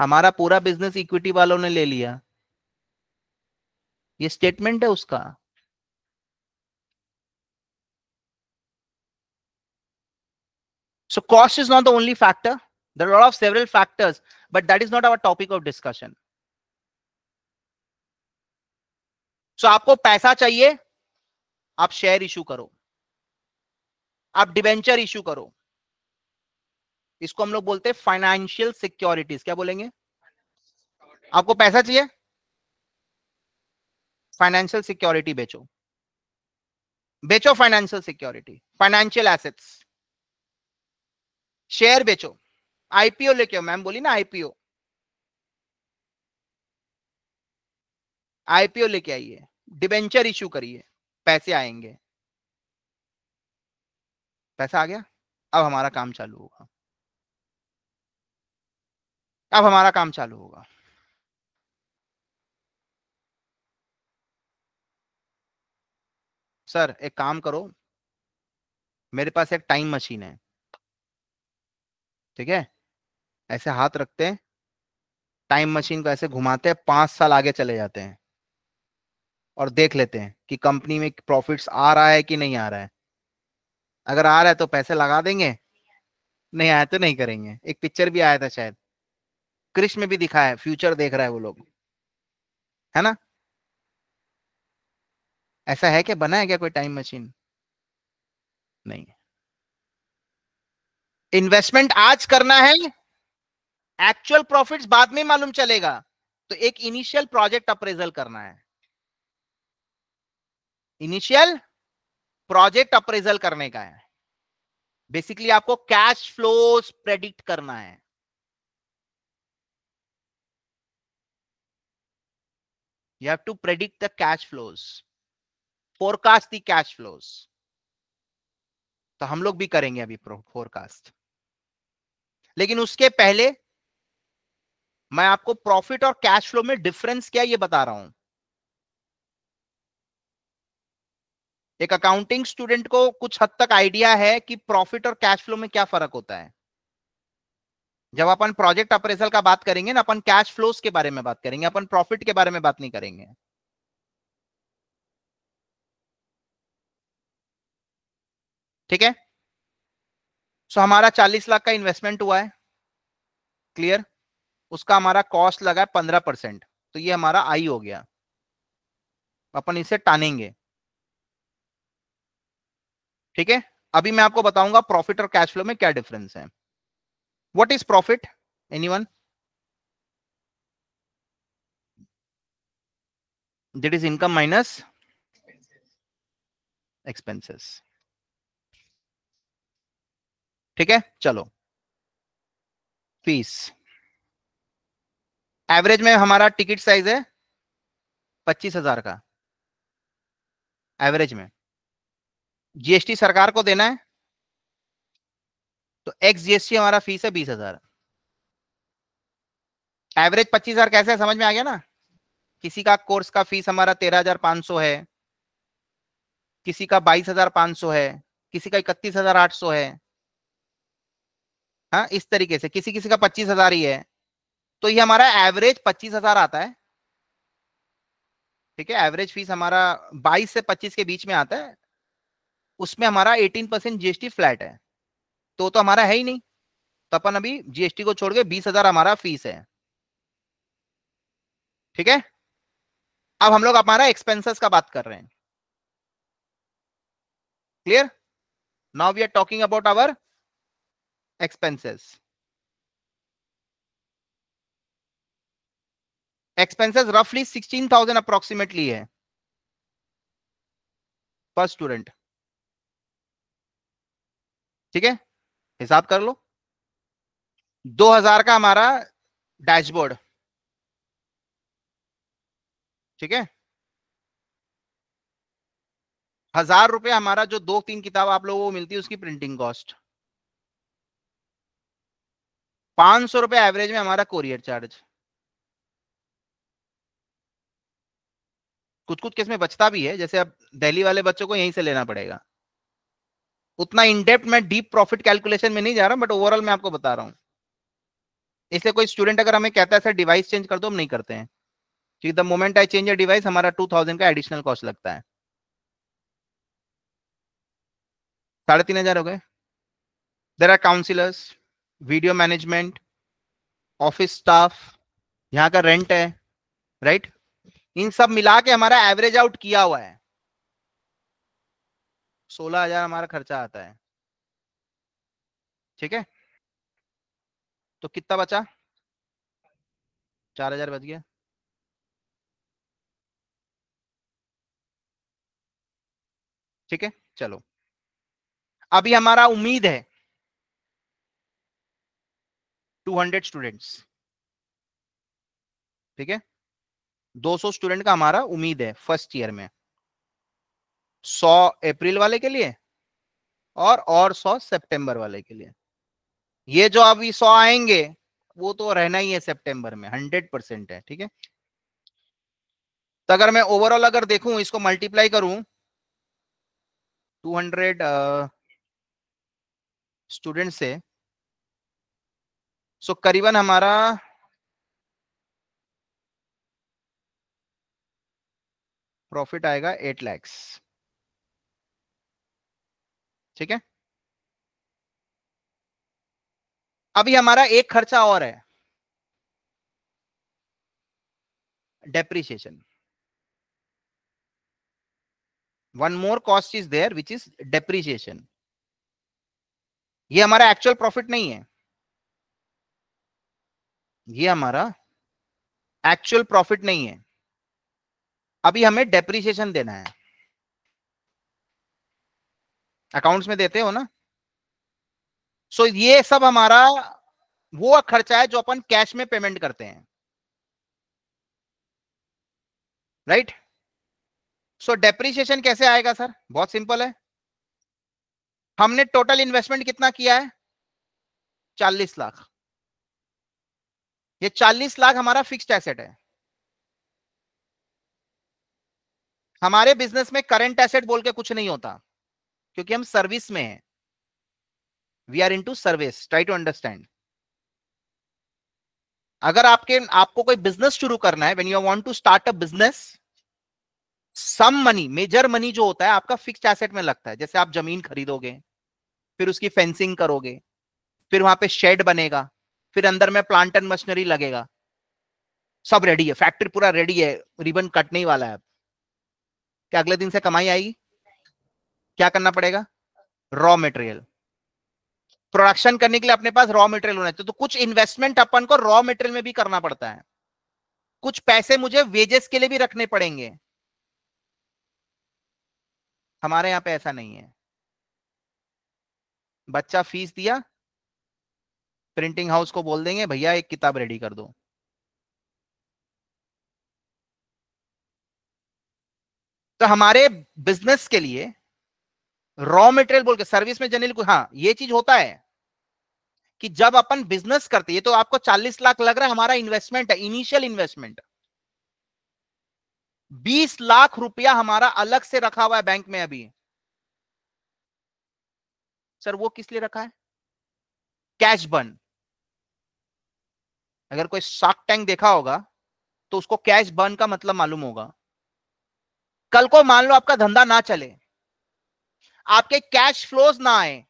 हमारा पूरा बिजनेस इक्विटी वालों ने ले लिया ये स्टेटमेंट है उसका so cost is not the only factor there of several factors but that is not our topic of discussion so आपको पैसा चाहिए आप शेयर इशू करो आप डिबेंचर इशू करो इसको हम लोग बोलते हैं फाइनेंशियल सिक्योरिटीज क्या बोलेंगे आपको पैसा चाहिए फाइनेंशियल सिक्योरिटी बेचो बेचो financial security financial assets share बेचो आईपीओ लेके आओ मैम बोली ना आईपीओ आईपीओ लेके आइए डिबेंचर इशू करिए पैसे आएंगे पैसा आ गया अब हमारा काम चालू होगा अब हमारा काम चालू होगा सर एक काम करो मेरे पास एक टाइम मशीन है ठीक है ऐसे हाथ रखते हैं टाइम मशीन को ऐसे घुमाते हैं पांच साल आगे चले जाते हैं और देख लेते हैं कि कंपनी में प्रॉफिट्स आ रहा है कि नहीं आ रहा है अगर आ रहा है तो पैसे लगा देंगे नहीं आया तो नहीं करेंगे एक पिक्चर भी आया था शायद कृष्ण में भी दिखा है फ्यूचर देख रहा है वो लोग है ना ऐसा है क्या बना है क्या कोई टाइम मशीन नहीं इन्वेस्टमेंट आज करना है एक्चुअल प्रॉफिट्स बाद में मालूम चलेगा तो एक इनिशियल प्रोजेक्ट अप्रेजल करना है इनिशियल प्रोजेक्ट अप्रेजल करने का है बेसिकली आपको कैश फ्लो प्रेडिक्ट करना है you have to predict the cash flows forecast the cash flows तो हम लोग भी करेंगे अभी फोरकास्ट लेकिन उसके पहले मैं आपको प्रॉफिट और कैश फ्लो में डिफरेंस क्या ये बता रहा हूं एक अकाउंटिंग स्टूडेंट को कुछ हद तक आइडिया है कि प्रॉफिट और कैश फ्लो में क्या फर्क होता है जब अपन प्रोजेक्ट अप्रेजल का बात करेंगे ना अपन कैश फ्लो के बारे में बात करेंगे अपन प्रॉफिट के बारे में बात नहीं करेंगे ठीक है सो हमारा 40 लाख का इन्वेस्टमेंट हुआ है क्लियर उसका हमारा कॉस्ट लगा है पंद्रह परसेंट तो ये हमारा आई हो गया अपन इसे टानेंगे ठीक है अभी मैं आपको बताऊंगा प्रॉफिट और कैश फ्लो में क्या डिफरेंस है what is profit any one it is income minus expenses ठीक है चलो फीस एवरेज में हमारा टिकट साइज है पच्चीस हजार का एवरेज में जीएसटी सरकार को देना है तो एक्स जीएसटी हमारा फीस है बीस हजार एवरेज पच्चीस हजार कैसे है समझ में आ गया ना किसी का कोर्स का फीस हमारा तेरह हजार पांच सौ है किसी का बाईस हजार पांच सौ है किसी का इकतीस हजार आठ सौ है हा इस तरीके से किसी किसी का पच्चीस हजार ही है तो ये हमारा एवरेज पच्चीस हजार आता है ठीक है एवरेज फीस हमारा बाईस से पच्चीस के बीच में आता है उसमें हमारा 18 परसेंट जीएसटी फ्लैट है तो तो हमारा है ही नहीं तो अपन अभी जीएसटी को छोड़ के बीस हजार हमारा फीस है ठीक है अब हम लोग हमारा एक्सपेंसेस का बात कर रहे हैं clear now we are talking about our expenses रफली सिक्सटीन 16000 अप्रोक्सीमेटली है पर स्टूडेंट ठीक है हिसाब कर लो 2000 का हमारा डैशबोर्ड ठीक है हजार रुपये हमारा जो दो तीन किताब आप लोगों को मिलती है उसकी प्रिंटिंग कॉस्ट पांच सौ रुपये एवरेज में हमारा कोरियर चार्ज कुछ कुछ केस में बचता भी है जैसे अब दिल्ली वाले बच्चों को यहीं से लेना पड़ेगा उतना इनडेप्थ मैं डीप प्रॉफिट कैलकुलेशन में नहीं जा रहा बट ओवरऑल मैं आपको बता रहा हूँ इसलिए कोई स्टूडेंट अगर हमें कहता है सर डिवाइस चेंज कर दो हम नहीं करते हैं क्योंकि the moment I change a device हमारा टू थाउजेंड का एडिशनल कॉस्ट लगता है साढ़े तीन हजार हो गए there are counsellors video management office staff यहाँ का रेंट है राइट right? इन सब मिला के हमारा एवरेज आउट किया हुआ है सोलह हजार हमारा खर्चा आता है ठीक है तो कितना बचा चार हजार बच गया ठीक है चलो अभी हमारा उम्मीद है 200 स्टूडेंट्स ठीक है 200 स्टूडेंट का हमारा उम्मीद है फर्स्ट ईयर में सौ अप्रैल वाले के लिए और और सौ सितंबर वाले के लिए ये जो अभी सौ आएंगे वो तो रहना ही है सितंबर में हंड्रेड परसेंट है ठीक है तो अगर मैं ओवरऑल अगर देखू इसको मल्टीप्लाई करूं हंड्रेड स्टूडेंट से सो करीबन हमारा प्रॉफिट आएगा एट लैक्स ठीक है अभी हमारा एक खर्चा और है depreciation one more cost is there which is depreciation ये हमारा एक्चुअल प्रॉफिट नहीं है ये हमारा एक्चुअल प्रॉफिट नहीं है अभी हमें डेप्रिसिएशन देना है अकाउंट्स में देते हो ना सो so, ये सब हमारा वो खर्चा है जो अपन कैश में पेमेंट करते हैं राइट सो डेप्रिसिएशन कैसे आएगा सर बहुत सिंपल है हमने टोटल इन्वेस्टमेंट कितना किया है चालीस लाख ये चालीस लाख हमारा फिक्स्ड एसेट है हमारे बिजनेस में करंट एसेट बोल के कुछ नहीं होता क्योंकि हम सर्विस में हैं we are into service try to understand अगर आपके आपको कोई बिजनेस शुरू करना है when you want to start a business some money major money जो होता है आपका फिक्स एसेट में लगता है जैसे आप जमीन खरीदोगे फिर उसकी फेंसिंग करोगे फिर वहां पे शेड बनेगा फिर अंदर में प्लांट एंड मशीनरी लगेगा सब रेडी है फैक्ट्री पूरा रेडी है रिबन कटने ही वाला है क्या अगले दिन से कमाई आएगी क्या करना पड़ेगा रॉ मटेरियल प्रोडक्शन करने के लिए अपने पास रॉ मटेरियल होना चाहिए तो कुछ इन्वेस्टमेंट अपन को रॉ मटेरियल में भी करना पड़ता है कुछ पैसे मुझे वेजेस के लिए भी रखने पड़ेंगे हमारे यहां पे ऐसा नहीं है बच्चा फीस दिया प्रिंटिंग हाउस को बोल देंगे भैया एक किताब रेडी कर दो तो हमारे बिजनेस के लिए रॉ मेटेरियल बोल के सर्विस में जनरली हाँ ये चीज होता है कि जब अपन बिजनेस करते ये तो आपको 40 लाख लग रहा है हमारा इन्वेस्टमेंट है इनिशियल इन्वेस्टमेंट 20 लाख रुपया हमारा अलग से रखा हुआ है बैंक में अभी सर वो किस लिए रखा है कैश बर्न अगर कोई शार्क टैंक देखा होगा तो उसको कैश बर्न का मतलब मालूम होगा कल को मान लो आपका धंधा ना चले आपके कैश फ्लोज ना आए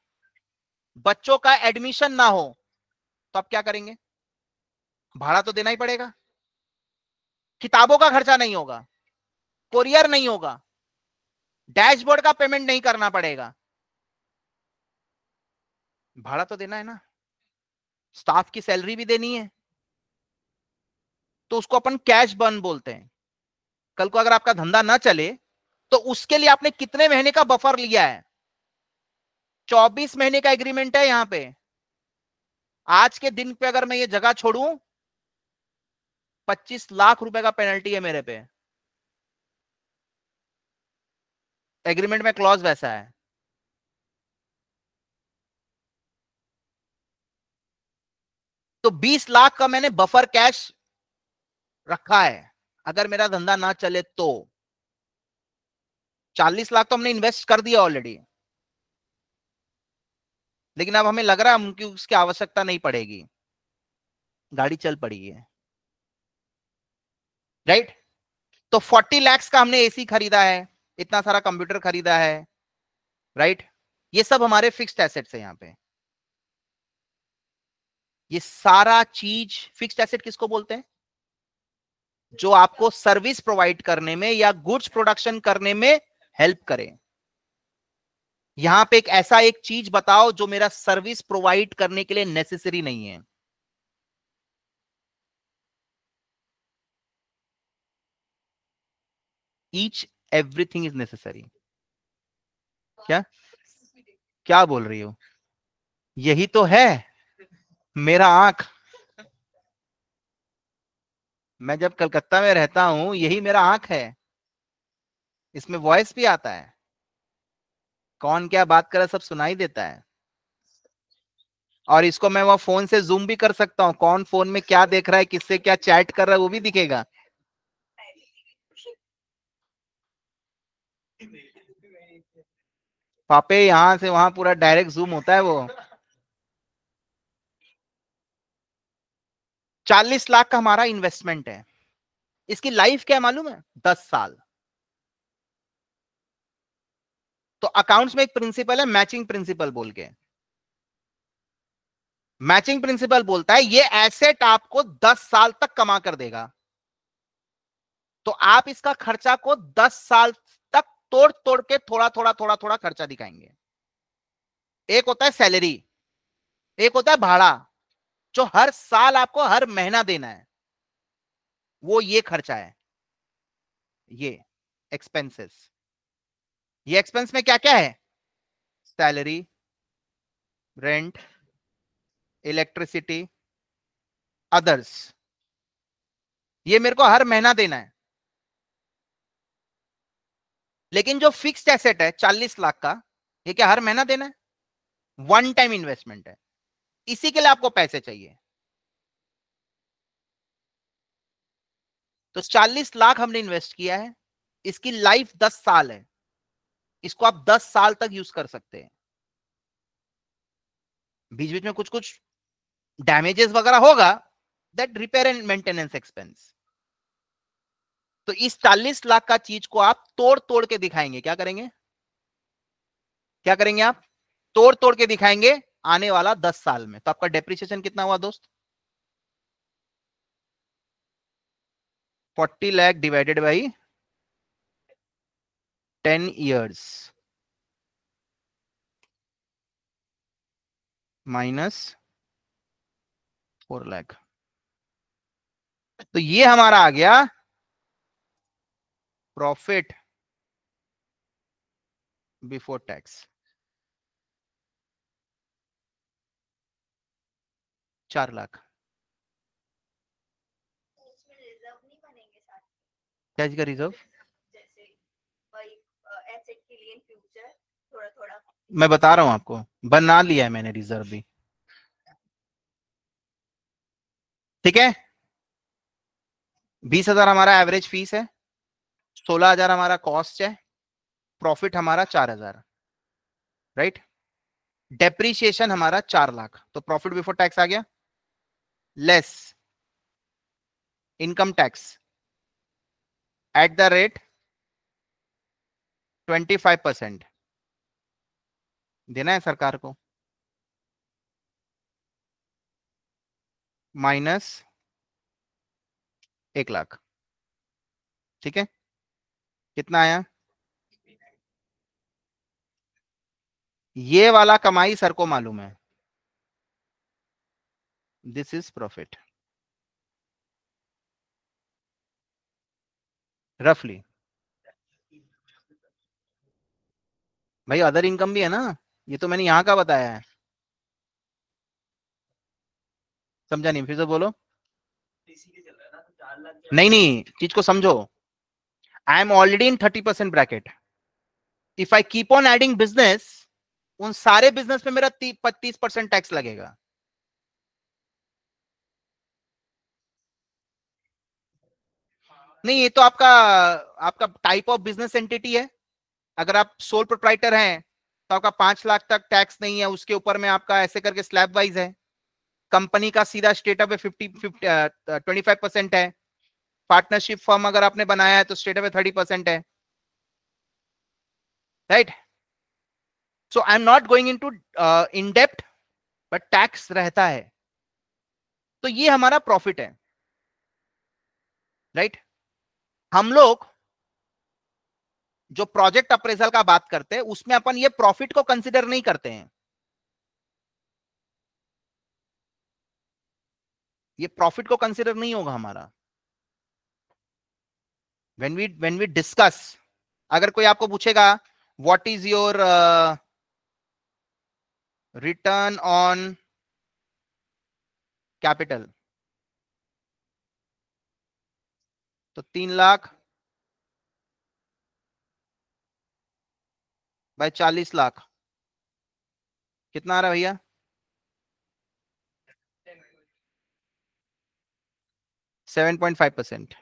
बच्चों का एडमिशन ना हो तो आप क्या करेंगे भाड़ा तो देना ही पड़ेगा किताबों का खर्चा नहीं होगा कोरियर नहीं होगा डैशबोर्ड का पेमेंट नहीं करना पड़ेगा भाड़ा तो देना है ना स्टाफ की सैलरी भी देनी है तो उसको अपन कैश बर्न बोलते हैं कल को अगर आपका धंधा ना चले तो उसके लिए आपने कितने महीने का बफर लिया है चौबीस महीने का एग्रीमेंट है यहां पे आज के दिन पे अगर मैं ये जगह छोड़ू पच्चीस लाख रुपए का पेनल्टी है मेरे पे एग्रीमेंट में क्लॉज वैसा है तो 20 लाख का मैंने बफर कैश रखा है अगर मेरा धंधा ना चले तो 40 लाख तो हमने इन्वेस्ट कर दिया ऑलरेडी लेकिन अब हमें लग रहा है उनकी उसकी आवश्यकता नहीं पड़ेगी गाड़ी चल पड़ी है राइट तो 40 लैक्स का हमने एसी खरीदा है इतना सारा कंप्यूटर खरीदा है राइट ये सब हमारे फिक्स्ड एसेट्स है यहाँ पे ये सारा चीज फिक्स्ड एसेट किसको बोलते हैं जो आपको सर्विस प्रोवाइड करने में या गुड्स प्रोडक्शन करने में हेल्प करें यहां पे एक ऐसा एक चीज बताओ जो मेरा सर्विस प्रोवाइड करने के लिए नेसेसरी नहीं है ईच एवरीथिंग इज नेसेसरी क्या क्या बोल रही हो यही तो है मेरा आंख मैं जब कलकत्ता में रहता हूं यही मेरा आंख है इसमें वॉइस भी आता है कौन क्या बात कर है सब सुनाई देता है और इसको मैं वो फोन से जूम भी कर सकता हूँ कौन फोन में क्या देख रहा है किससे क्या चैट कर रहा है वो भी दिखेगा पापे यहां से वहां पूरा डायरेक्ट जूम होता है वो चालीस लाख का हमारा इन्वेस्टमेंट है इसकी लाइफ क्या मालूम है दस साल तो अकाउंट्स में एक प्रिंसिपल है मैचिंग प्रिंसिपल बोल के मैचिंग प्रिंसिपल बोलता है ये एसेट आपको 10 साल तक कमा कर देगा तो आप इसका खर्चा को 10 साल तक तोड़ तोड़ के थोड़ा थोड़ा थोड़ा थोड़ा खर्चा दिखाएंगे एक होता है सैलरी एक होता है भाड़ा जो हर साल आपको हर महीना देना है वो ये खर्चा है ये एक्सपेंसेस ये एक्सपेंस में क्या क्या है सैलरी रेंट इलेक्ट्रिसिटी अदर्स ये मेरे को हर महीना देना है लेकिन जो फिक्स्ड एसेट है 40 लाख का ये क्या हर महीना देना है वन टाइम इन्वेस्टमेंट है इसी के लिए आपको पैसे चाहिए तो 40 लाख हमने इन्वेस्ट किया है इसकी लाइफ 10 साल है इसको आप 10 साल तक यूज कर सकते हैं बीच बीच में कुछ कुछ डैमेजेस वगैरह होगा that repair and maintenance expense तो इस 40 लाख का चीज को आप तोड़ तोड़ के दिखाएंगे क्या करेंगे क्या करेंगे आप तोड़ तोड़ के दिखाएंगे आने वाला 10 साल में तो आपका डेप्रिसिएशन कितना हुआ दोस्त 40 lakh divided by ten years minus four lakh तो ये हमारा आ गया प्रॉफिट बिफोर टैक्स चार लाख तो क्या का रिजर्व मैं बता रहा हूं आपको बना लिया है मैंने रिजर्व भी ठीक है बीस हजार हमारा एवरेज फीस है सोलह हजार हमारा कॉस्ट है प्रॉफिट हमारा चार हजार राइट डेप्रीशिएशन हमारा चार लाख तो प्रॉफिट बिफोर टैक्स आ गया less income tax at the rate twenty five percent देना है सरकार को माइनस एक लाख ठीक है कितना आया ये वाला कमाई सर को मालूम है दिस इज प्रॉफिट रफली भाई अदर इनकम भी है ना ये तो मैंने यहां का बताया है समझा नहीं फिर से बोलो नहीं नहीं चीज को समझो I am already in thirty percent bracket if I keep on adding business उन सारे बिजनेस पे मेरा पत्तीस परसेंट टैक्स लगेगा नहीं ये तो आपका आपका टाइप ऑफ बिजनेस एंटिटी है अगर आप सोल प्रोप्राइटर हैं तो आपका पांच लाख तक टैक्स नहीं है उसके ऊपर में आपका ऐसे करके स्लैब वाइज है कंपनी का सीधा state up fifty twenty five percent है पार्टनरशिप फॉर्म अगर आपने बनाया है तो स्टेट अप थर्टी परसेंट है right so I am not going into in depth but tax रहता है तो ये हमारा प्रॉफिट है राइट right? हम लोग जो प्रोजेक्ट अप्रेजल का बात करते हैं उसमें अपन ये प्रॉफिट को कंसिडर नहीं करते हैं ये प्रॉफिट को कंसिडर नहीं होगा हमारा when we when we discuss अगर कोई आपको पूछेगा what is your return on capital तो तीन लाख बाय चालीस लाख कितना आ रहा है भैया seven point five percent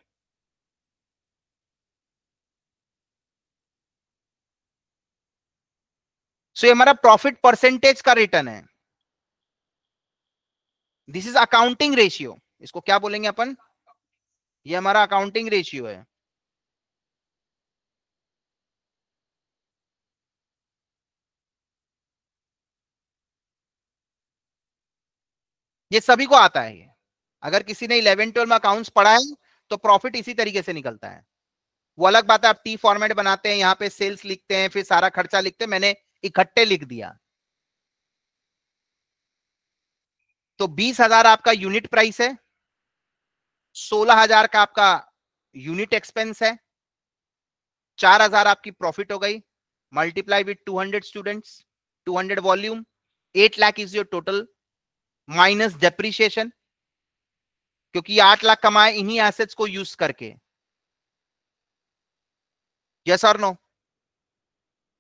so ये हमारा प्रॉफिट परसेंटेज का रिटर्न है दिस इज अकाउंटिंग रेशियो इसको क्या बोलेंगे अपन ये हमारा अकाउंटिंग रेशियो है ये सभी को आता है ये अगर किसी ने इलेवन ट्वेल्व में अकाउंट्स पढ़ा है तो प्रॉफिट इसी तरीके से निकलता है वो अलग बात है आप टी फॉर्मेट बनाते हैं यहाँ पे सेल्स लिखते हैं फिर सारा खर्चा लिखते हैं मैंने इकट्ठे लिख दिया तो बीस हजार आपका यूनिट प्राइस है सोलह हजार का आपका यूनिट एक्सपेंस है चार हजार आपकी प्रॉफिट हो गई multiply with two hundred students two hundred volume eight lakh is your total minus depreciation क्योंकि आठ लाख कमाए इन्हीं एसेट्स को यूज करके यस और no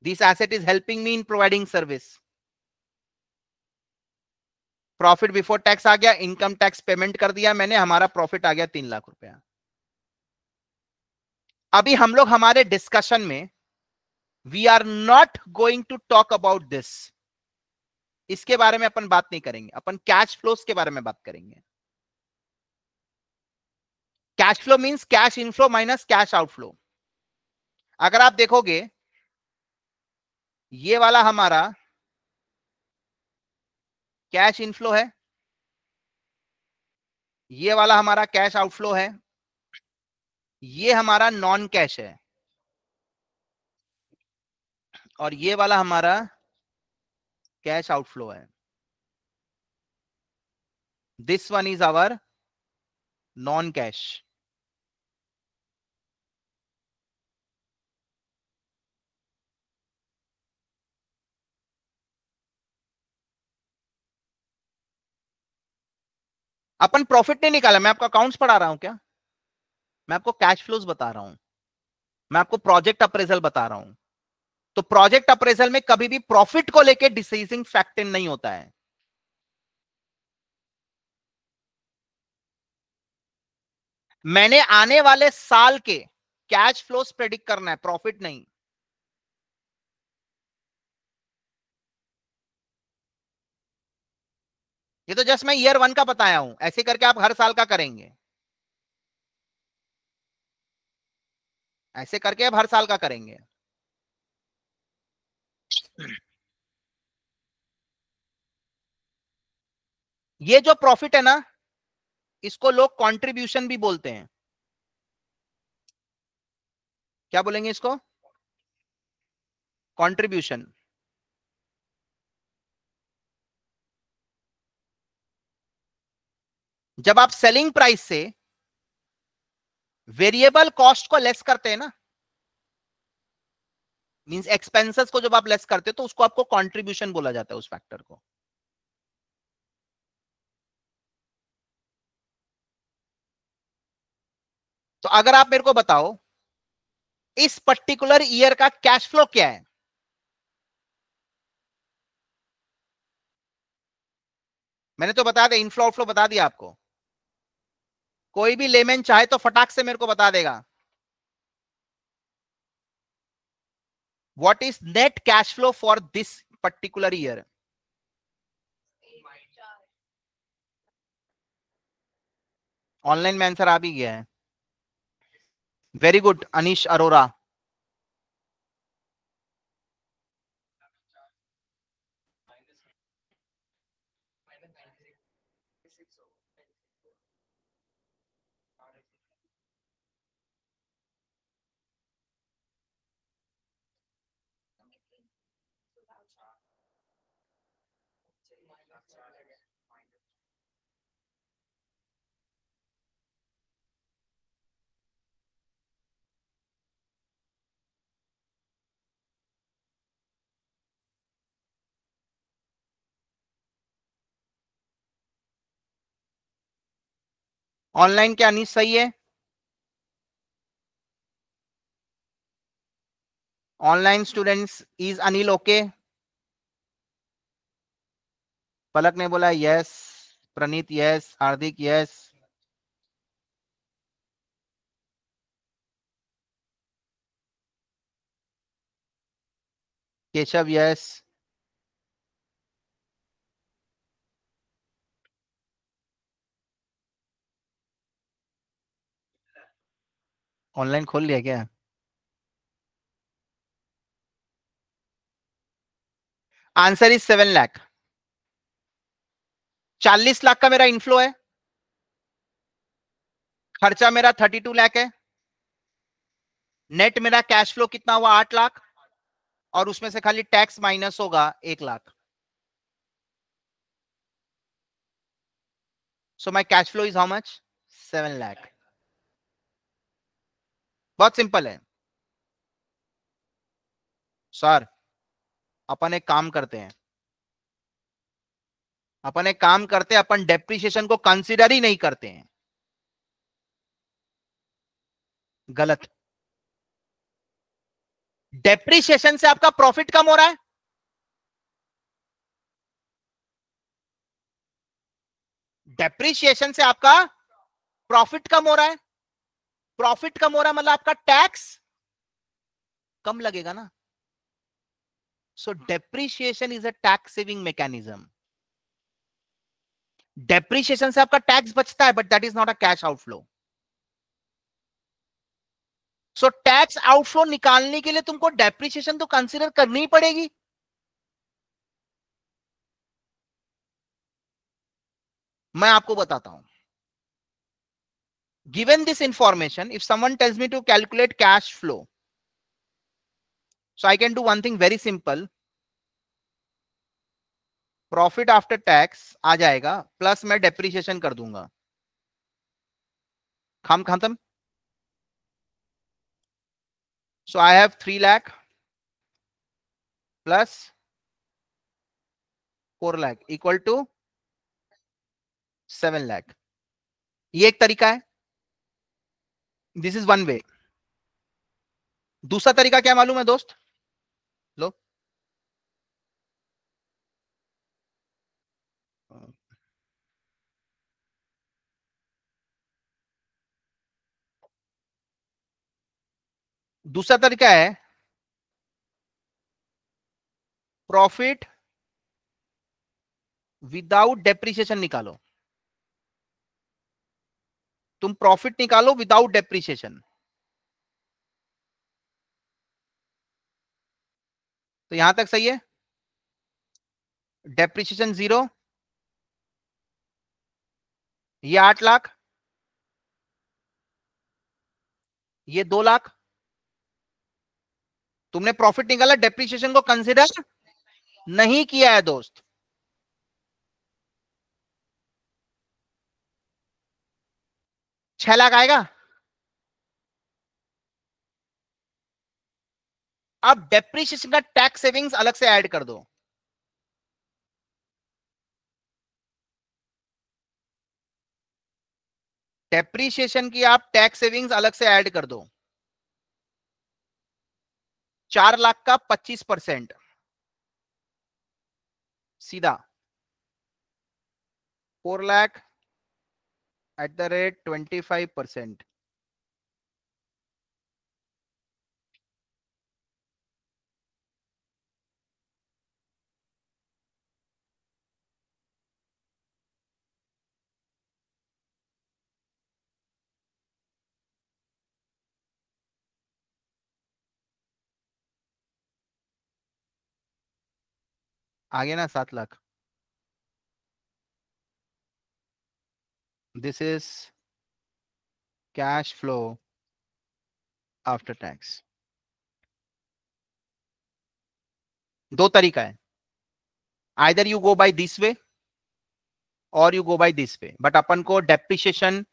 this asset is helping me in providing service profit before tax आ गया इनकम टैक्स पेमेंट कर दिया मैंने हमारा प्रॉफिट आ गया तीन लाख रुपया अभी हम लोग हमारे डिस्कशन में we are not going to talk about this इसके बारे में अपन बात नहीं करेंगे अपन कैश फ्लोस के बारे में बात करेंगे cash flow means cash inflow minus cash outflow अगर आप देखोगे ये वाला हमारा कैश इनफ्लो है ये वाला हमारा कैश आउटफ्लो है ये हमारा नॉन कैश है और ये वाला हमारा कैश आउटफ्लो है this one is our non cash अपन प्रॉफिट नहीं निकाला मैं आपको अकाउंट्स पढ़ा रहा हूं क्या मैं आपको कैश फ्लोज बता रहा हूं मैं आपको प्रोजेक्ट अप्रेजल बता रहा हूं तो प्रोजेक्ट अप्रेजल में कभी भी प्रॉफिट को लेकर डिसीजिंग फैक्टर नहीं होता है मैंने आने वाले साल के कैश फ्लो प्रेडिक्ट करना है प्रॉफिट नहीं ये तो जस्ट मैं ईयर वन का बताया हूं ऐसे करके आप हर साल का करेंगे ऐसे करके आप हर साल का करेंगे ये जो प्रॉफिट है ना इसको लोग कंट्रीब्यूशन भी बोलते हैं क्या बोलेंगे इसको कंट्रीब्यूशन जब आप सेलिंग प्राइस से वेरिएबल कॉस्ट को लेस करते हैं ना मींस एक्सपेंसेस को जब आप लेस करते हो तो उसको आपको कंट्रीब्यूशन बोला जाता है उस फैक्टर को तो अगर आप मेरे को बताओ इस पर्टिकुलर ईयर का कैश फ्लो क्या है मैंने तो बता दिया इनफ्लो आउटफ्लो बता दिया आपको कोई भी लेमेन चाहे तो फटाक से मेरे को बता देगा what is net cash flow for this particular year online में आंसर आ भी गया है very good Anish Arora online क्या अनिश सही है online students is Anil okay Palak ने बोला yes Praneet yes Hardik yes Keshav yes online खोल लिया क्या आंसर इज सेवन लाख चालीस लाख का मेरा इनफ्लो है खर्चा मेरा थर्टी टू लाख है नेट मेरा कैश फ्लो कितना हुआ आठ लाख और उसमें से खाली टैक्स माइनस होगा एक lakh so my cash flow is how much seven lakh बहुत सिंपल है सर अपन एक काम करते हैं अपन एक काम करते हैं अपन डेप्रीशिएशन को कंसिडर ही नहीं करते हैं गलत डेप्रिशिएशन से आपका प्रॉफिट कम हो रहा है डेप्रिशिएशन से आपका प्रॉफिट कम हो रहा है प्रॉफिट कम हो रहा मतलब आपका टैक्स कम लगेगा ना so depreciation is a tax saving mechanism depreciation से आपका टैक्स बचता है but that is not a cash outflow so tax outflow निकालने के लिए तुमको डेप्रिशिएशन तो कंसिडर करनी ही पड़ेगी मैं आपको बताता हूं given this information if someone tells me to calculate cash flow so i can do one thing very simple profit after tax आ जाएगा प्लस मैं डेप्रिसिएशन कर दूंगा खाम खातम so i have 3 lakh plus 4 lakh equal to 7 lakh ये एक तरीका है दिस इज वन वे दूसरा तरीका क्या मालूम है दोस्त लो दूसरा तरीका है प्रॉफिट विदाउट डेप्रिसिएशन निकालो तुम प्रॉफिट निकालो विदाउट डेप्रिसिएशन तो यहां तक सही है डेप्रिसिएशन जीरो ये आठ लाख ये दो लाख तुमने प्रॉफिट निकाला डेप्रिसिएशन को कंसिडर नहीं किया है दोस्त छह लाख आएगा अब डेप्रिशिएशन का टैक्स सेविंग्स अलग से ऐड कर दो डेप्रीशिएशन की आप टैक्स सेविंग्स अलग से ऐड कर दो चार लाख का पच्चीस परसेंट सीधा four lakh at the rate 25 percent आ गया ना सात lakh this is cash flow after tax दो तरीका है either you go by this way और you go by this way but अपन को डेप्रिशिएशन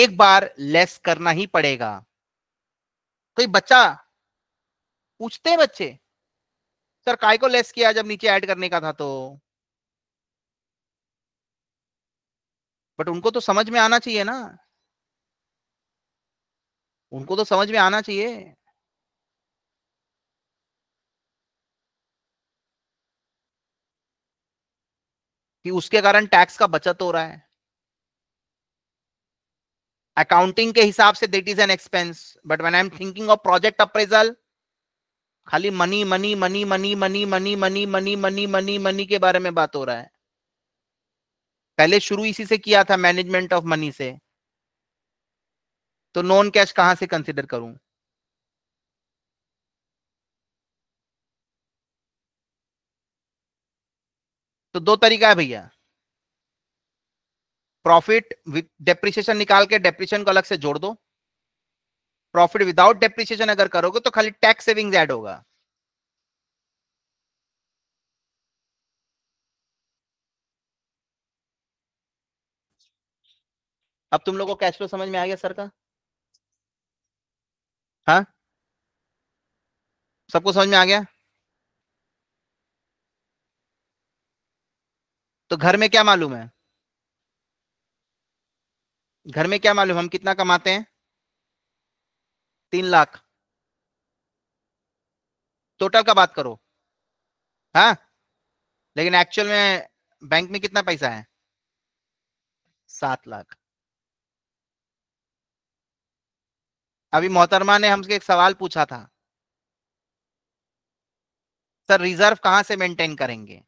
एक बार लेस करना ही पड़ेगा कोई बच्चा पूछते हैं बच्चे सर काय को लेस किया जब नीचे ऐड करने का था तो बट उनको तो समझ में आना चाहिए ना उनको तो समझ में आना चाहिए कि उसके कारण टैक्स का बचत हो रहा है अकाउंटिंग के हिसाब से that is an expense but when I am thinking of project appraisal खाली money money money money money money money money money money money के बारे में बात हो रहा है पहले शुरू इसी से किया था मैनेजमेंट ऑफ मनी से तो नॉन कैश कहां से कंसिडर करूं तो दो तरीका है भैया प्रॉफिट डेप्रिसिएशन निकाल के डेप्रिसिएशन को अलग से जोड़ दो प्रॉफिट विदाउट डेप्रिसिएशन अगर करोगे तो खाली टैक्स सेविंग्स ऐड होगा अब तुम लोग को कैश फ्लो समझ में आ गया सर का हाँ सबको समझ में आ गया तो घर में क्या मालूम है घर में क्या मालूम हम कितना कमाते हैं तीन लाख टोटल का बात करो हाँ लेकिन एक्चुअल में बैंक में कितना पैसा है सात लाख अभी मोहतरमा ने हमसे एक सवाल पूछा था सर रिजर्व कहां से मेंटेन करेंगे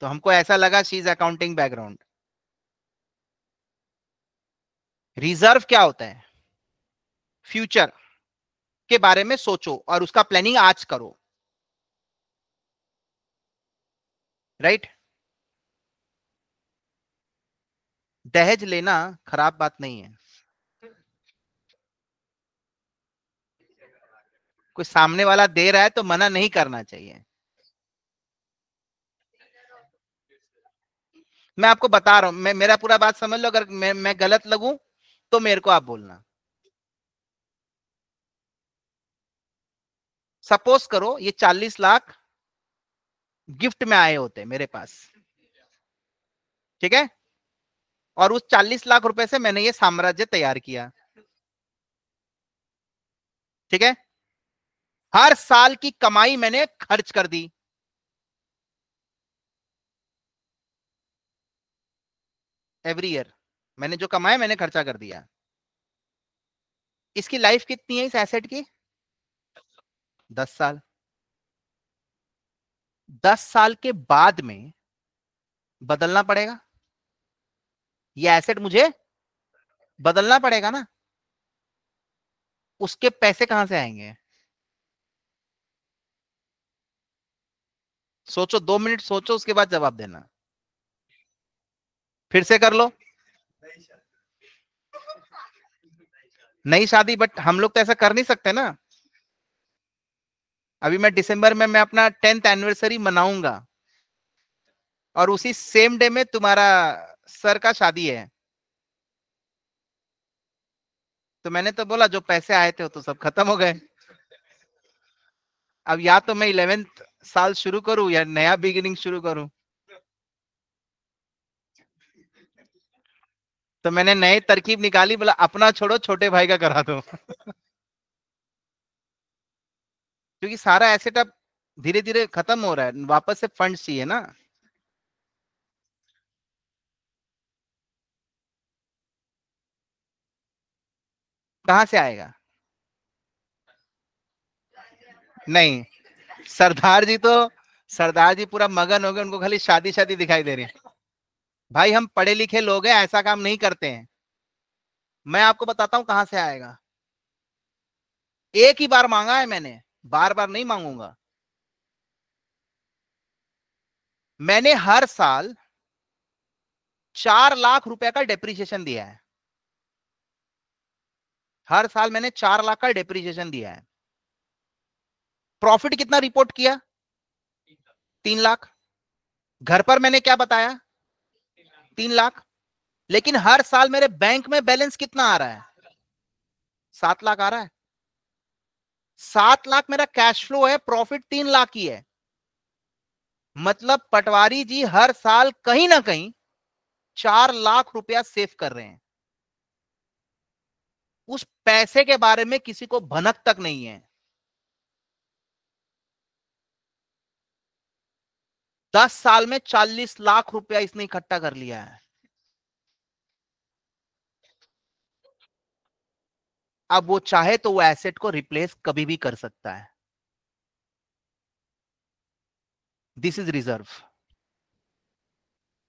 तो हमको ऐसा लगा she is accounting background reserve क्या होता है फ्यूचर के बारे में सोचो और उसका प्लानिंग आज करो राइट दहेज लेना खराब बात नहीं है कोई सामने वाला दे रहा है तो मना नहीं करना चाहिए मैं आपको बता रहा हूं मैं मेरा पूरा बात समझ लो अगर मैं, मैं गलत लगू तो मेरे को आप बोलना सपोज करो ये चालीस लाख गिफ्ट में आए होते मेरे पास ठीक है और उस चालीस लाख रुपए से मैंने ये साम्राज्य तैयार किया ठीक है हर साल की कमाई मैंने खर्च कर दी एवरी ईयर मैंने जो कमाया मैंने खर्चा कर दिया इसकी लाइफ कितनी है इस एसेट की दस साल दस साल के बाद में बदलना पड़ेगा ये एसेट मुझे बदलना पड़ेगा ना उसके पैसे कहां से आएंगे सोचो दो मिनट सोचो उसके बाद जवाब देना फिर से कर लो नई शादी बट हम लोग तो ऐसा कर नहीं सकते ना अभी मैं दिसंबर में मैं अपना टेंथ एनिवर्सरी मनाऊंगा और उसी सेम डे में तुम्हारा सर का शादी है तो मैंने तो बोला जो पैसे आए थे वो तो सब खत्म हो गए अब या तो मैं इलेवेंथ साल शुरू करूं या नया बिगिनिंग शुरू करूं तो मैंने नई तरकीब निकाली बोला अपना छोड़ो छोटे भाई का करा दो क्योंकि सारा एसेट अब धीरे धीरे खत्म हो रहा है वापस से फंड चाहिए ना कहां से आएगा नहीं सरदार जी तो सरदार जी पूरा मगन हो गए उनको खाली शादी शादी दिखाई दे रही है भाई हम पढ़े लिखे लोग हैं ऐसा काम नहीं करते हैं मैं आपको बताता हूं कहां से आएगा एक ही बार मांगा है मैंने बार बार नहीं मांगूंगा मैंने हर साल चार लाख रुपए का डेप्रिसिएशन दिया है हर साल मैंने चार लाख का डेप्रिसिएशन दिया है प्रॉफिट कितना रिपोर्ट किया तीन लाख घर पर मैंने क्या बताया तीन लाख लेकिन हर साल मेरे बैंक में बैलेंस कितना आ रहा है सात लाख आ रहा है सात लाख मेरा कैश फ्लो है प्रॉफिट तीन लाख ही है मतलब पटवारी जी हर साल कहीं ना कहीं चार लाख रुपया सेव कर रहे हैं उस पैसे के बारे में किसी को भनक तक नहीं है दस साल में चालीस लाख रुपया इसने इकट्ठा कर लिया है अब वो चाहे तो वो एसेट को रिप्लेस कभी भी कर सकता है दिस इज रिजर्व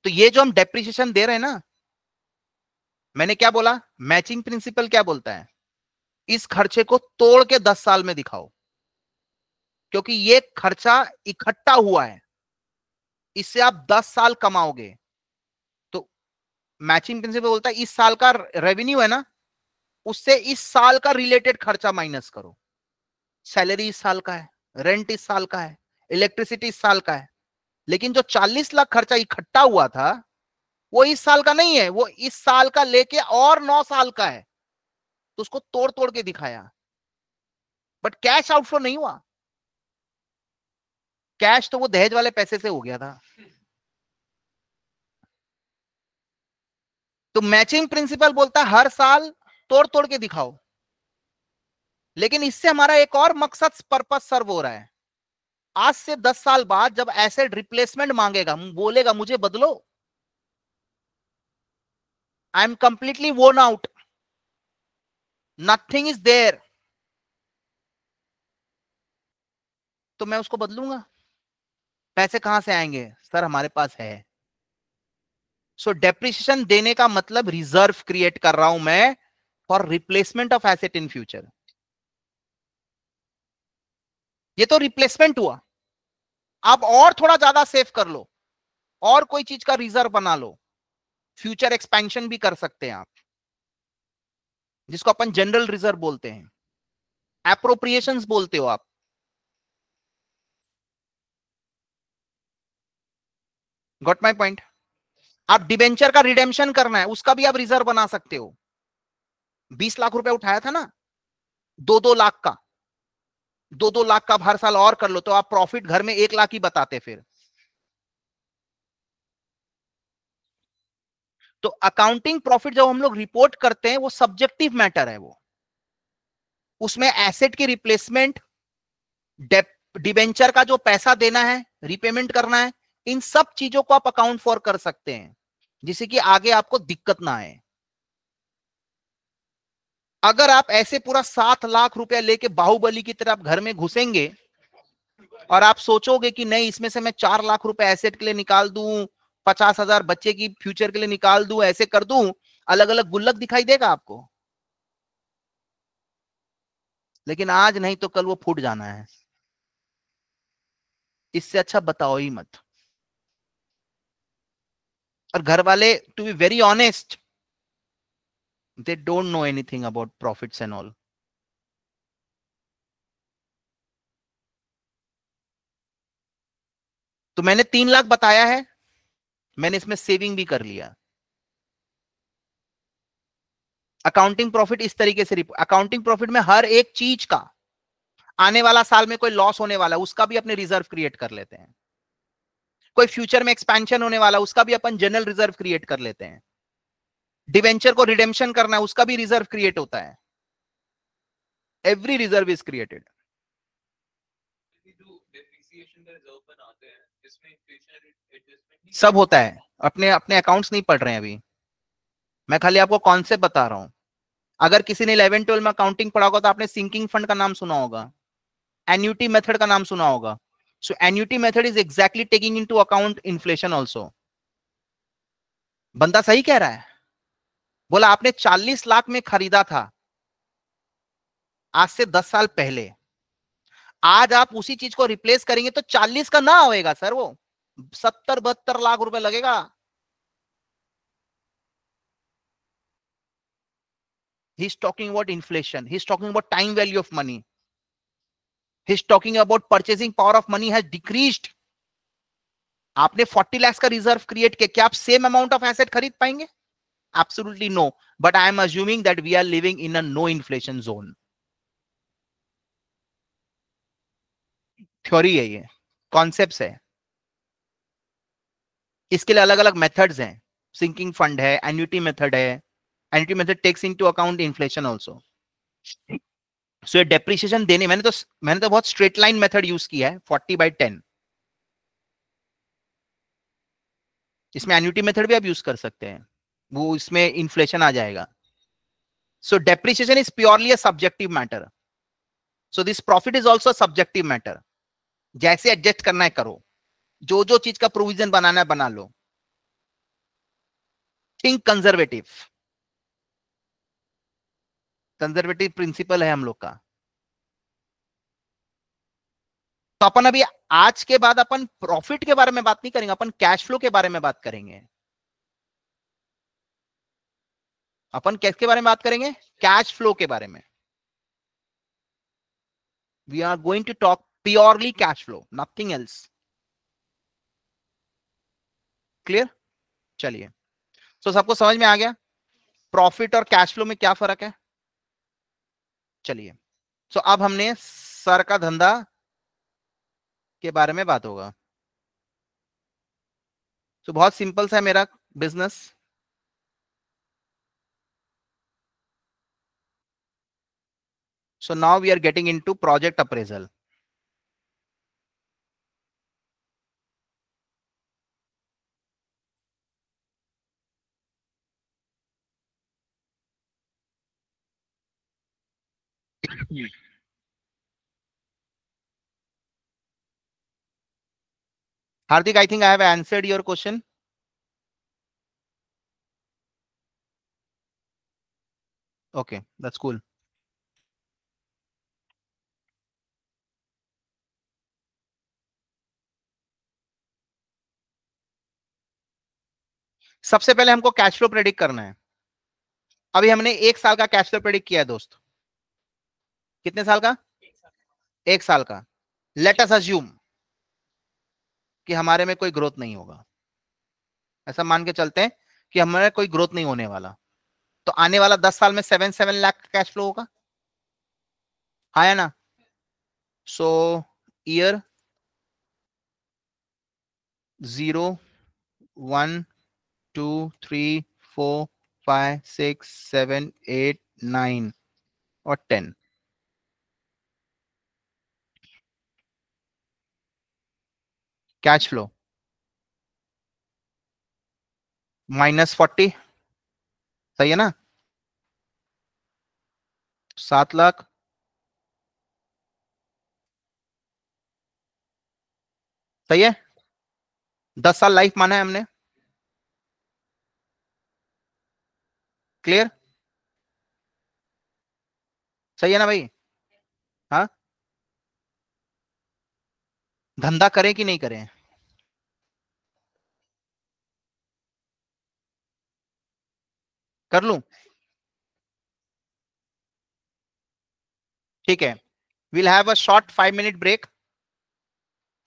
तो ये जो हम डेप्रिशिएशन दे रहे हैं ना मैंने क्या बोला मैचिंग प्रिंसिपल क्या बोलता है इस खर्चे को तोड़ के दस साल में दिखाओ क्योंकि ये खर्चा इकट्ठा हुआ है इससे आप 10 साल कमाओगे तो मैचिंग प्रिंसिपल बोलता है इस साल का रेवेन्यू है ना उससे इस साल का रिलेटेड खर्चा माइनस करो सैलरी इस साल का है रेंट इस साल का है इलेक्ट्रिसिटी इस साल का है लेकिन जो 40 लाख खर्चा इकट्ठा हुआ था वो इस साल का नहीं है वो इस साल का लेके और नौ साल का है तो उसको तोड़ तोड़ के दिखाया बट कैश आउटफ्लो नहीं हुआ कैश तो वो दहेज वाले पैसे से हो गया था तो मैचिंग प्रिंसिपल बोलता हर साल तोड़ तोड़ के दिखाओ लेकिन इससे हमारा एक और मकसद पर्पज सर्व हो रहा है आज से दस साल बाद जब एसेट रिप्लेसमेंट मांगेगा बोलेगा मुझे बदलो I am completely worn out nothing is there तो मैं उसको बदलूंगा पैसे कहां से आएंगे सर हमारे पास है सो so, डेप्रिशिएशन देने का मतलब रिजर्व क्रिएट कर रहा हूं मैं for replacement of asset in future ये तो रिप्लेसमेंट हुआ आप और थोड़ा ज्यादा सेफ कर लो और कोई चीज का रिजर्व बना लो फ्यूचर एक्सपेंशन भी कर सकते हैं आप जिसको अपन जनरल रिजर्व बोलते हैं अप्रोप्रिएशन बोलते हो आप गॉट माई पॉइंट आप डिबेंचर का रिडेम्शन करना है उसका भी आप रिजर्व बना सकते हो बीस लाख रुपया उठाया था ना दो दो लाख का दो दो लाख का हर साल और कर लो तो आप प्रॉफिट घर में एक लाख ही बताते फिर तो अकाउंटिंग प्रॉफिट जब हम लोग रिपोर्ट करते हैं वो सब्जेक्टिव मैटर है वो उसमें एसेट की रिप्लेसमेंट डिबेंचर का जो पैसा देना है रिपेमेंट करना है इन सब चीजों को आप अकाउंट फॉर कर सकते हैं जिससे कि आगे आपको दिक्कत ना आए अगर आप ऐसे पूरा सात लाख रुपया लेके बाहुबली की तरह आप घर में घुसेंगे और आप सोचोगे कि नहीं इसमें से मैं चार लाख रुपए एसेट के लिए निकाल दू पचास हजार बच्चे की फ्यूचर के लिए निकाल दू ऐसे कर दू अलग अलग गुल्लक दिखाई देगा आपको लेकिन आज नहीं तो कल वो फूट जाना है इससे अच्छा बताओ ही मत और घर वाले to be very honest they don't know anything about profits and all तो मैंने तीन लाख बताया है मैंने इसमें सेविंग भी कर लिया अकाउंटिंग प्रॉफिट इस तरीके से रिपोर्ट अकाउंटिंग प्रॉफिट में हर एक चीज का आने वाला साल में कोई लॉस होने वाला है उसका भी अपने रिजर्व क्रिएट कर लेते हैं कोई फ्यूचर में एक्सपेंशन होने वाला उसका भी अपन जनरल रिजर्व क्रिएट कर लेते हैं डिवेंचर को रिडेम्शन करना है उसका भी रिजर्व क्रिएट होता है एवरी रिजर्व इज क्रिएटेड सब होता है अपने अपने अकाउंट्स नहीं पढ़ रहे हैं अभी मैं खाली आपको कॉन्सेप्ट बता रहा हूं अगर किसी ने इलेवन ट्वेल्व में अकाउंटिंग पढ़ा होगा तो आपने सिंकिंग फंड का नाम सुना होगा एन्यूटी मेथड का नाम सुना होगा So annuity method is exactly taking into account inflation also. banda sahi keh raha hai bola aapne 40 lakh mein kharida tha aaj se 10 saal pehle आज आप उसी चीज को रिप्लेस करेंगे तो 40 का ना होएगा सर वो सत्तर बहत्तर लाख रुपए लगेगा he's talking about inflation he's talking about time value of money he's talking about purchasing power of money has decreased आपने 40 लाख का रिजर्व क्रिएट किया क्या आप सेम अमाउंट ऑफ एसेट खरीद पाएंगे absolutely no but I am assuming that we are living in a no inflation zone theory है ये concept है इसके लिए अलग अलग मेथड्स हैं सिंकिंग फंड है एन्यूटी मेथड है annuity method takes into account inflation also so ये डेप्रिसिएशन देने मैंने तो मैंने तो बहुत स्ट्रेट लाइन मेथड यूज किया है फोर्टी बाई टेन इसमें एन्यूटी मेथड भी आप यूज कर सकते हैं वो इसमें इन्फ्लेशन आ जाएगा so depreciation is purely a subjective matter so this profit is also subjective matter जैसे एडजस्ट करना है करो जो जो चीज का प्रोविजन बनाना है बना लो थिंक कंजर्वेटिव कंजर्वेटिव प्रिंसिपल है हम लोग का तो अपन अभी आज के बाद अपन प्रॉफिट के बारे में बात नहीं करेंगे अपन कैश फ्लो के बारे में बात करेंगे अपन के बारे में बात करेंगे कैश फ्लो के बारे में we are going to talk purely cash flow nothing else clear चलिए तो सबको समझ में आ गया प्रॉफिट और कैश फ्लो में क्या फर्क है चलिए सो अब हमने सर का धंधा के बारे में बात होगा तो बहुत सिंपल सा है मेरा business so now we are getting into project appraisal Hardik I think I have answered your question okay that's cool सबसे पहले हमको कैश फ्लो प्रेडिक्ट करना है अभी हमने एक साल का कैश फ्लो प्रेडिक्ट किया है दोस्तों कितने साल का एक साल का लेट अस अज्यूम कि हमारे में कोई ग्रोथ नहीं होगा ऐसा मान के चलते हैं कि हमारे कोई ग्रोथ नहीं होने वाला तो आने वाला दस साल में सेवन सेवन लाख का कैश फ्लो होगा आया हाँ ना so year zero one two three four five six seven eight nine और ten cash flow minus forty सही है ना सात लाख सही है दस साल लाइफ माना है हमने क्लियर सही है ना भाई हाँ धंधा करें कि नहीं करें कर लू ठीक है will have a short five minute break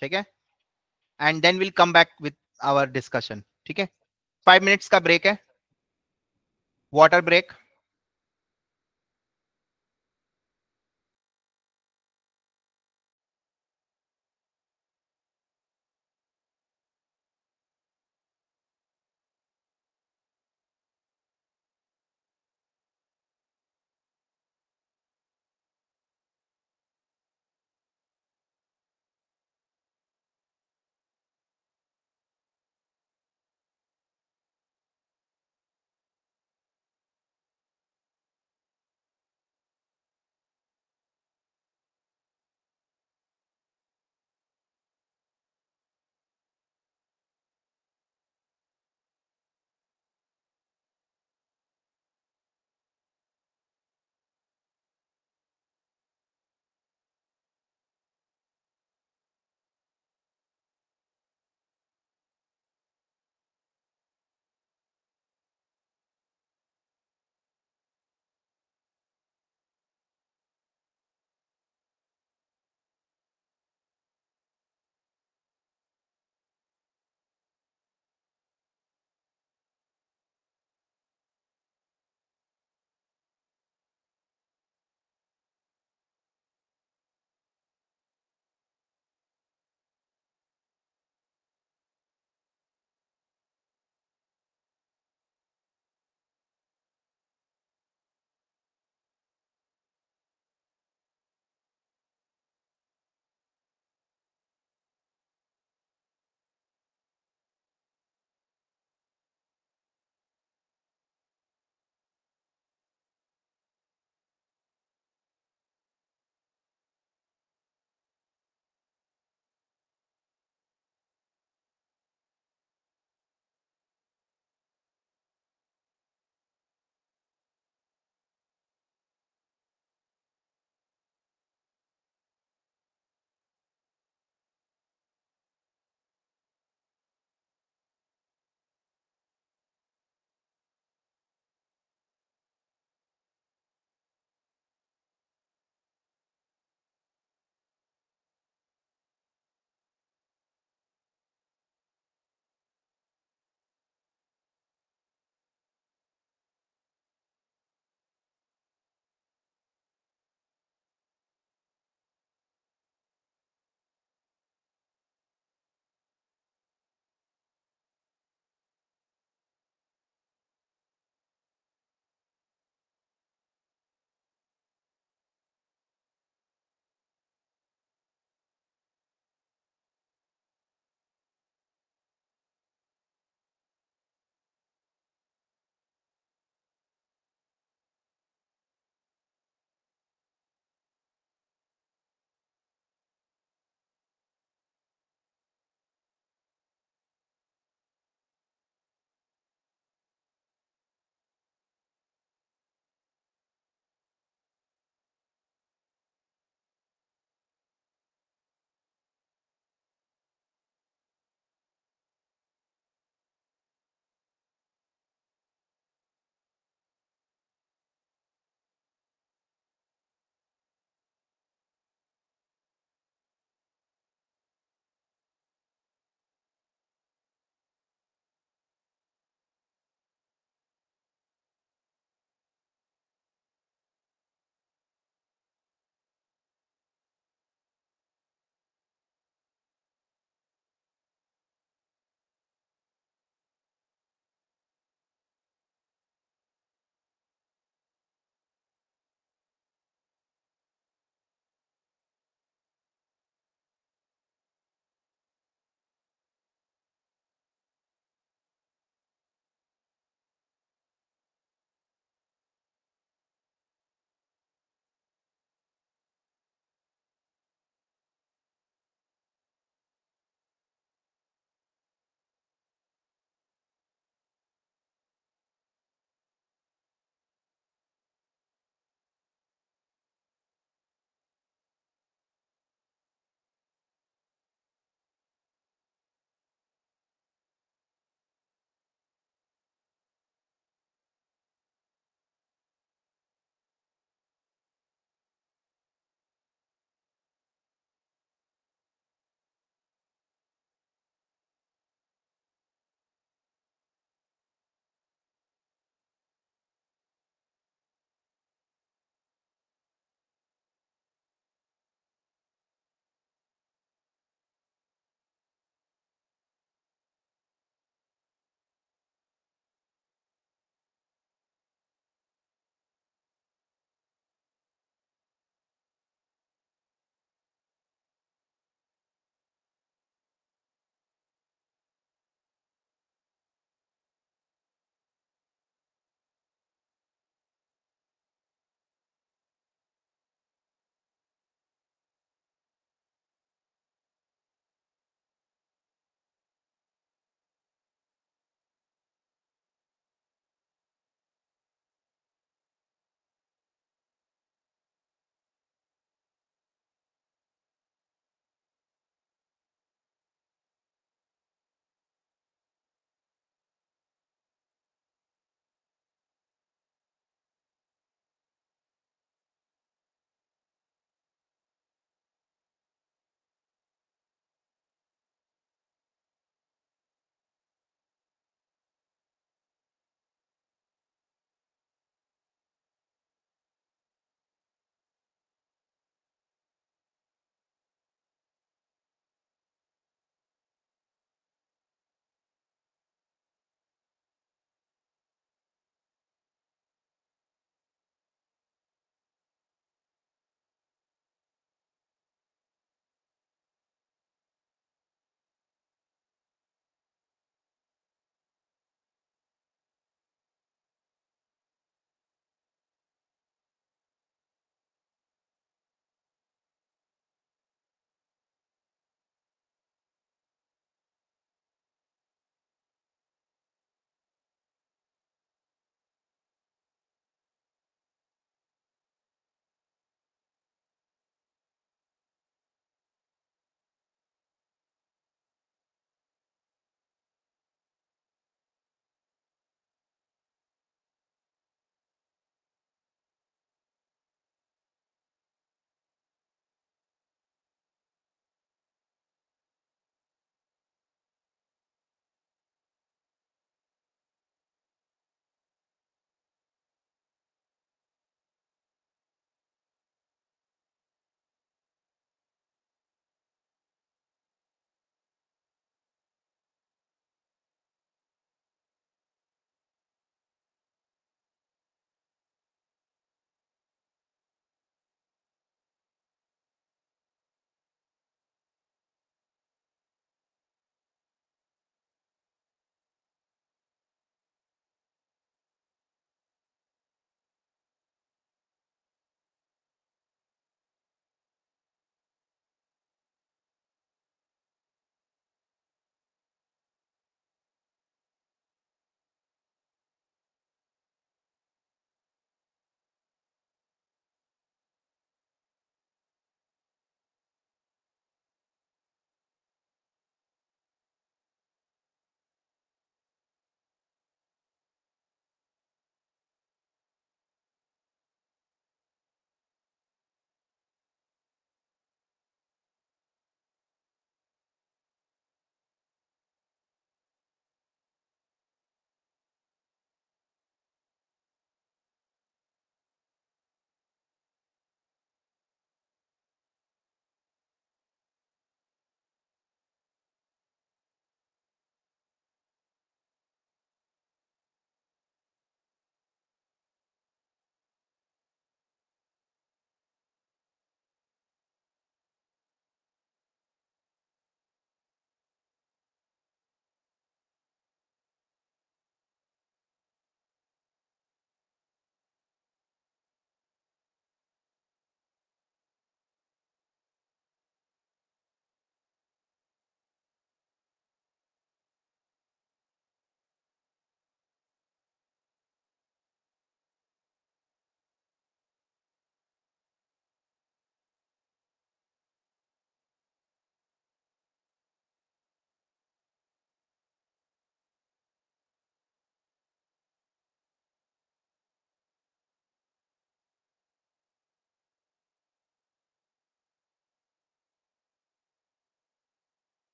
ठीक है and then will come back with our discussion ठीक है फाइव मिनट्स का ब्रेक है water break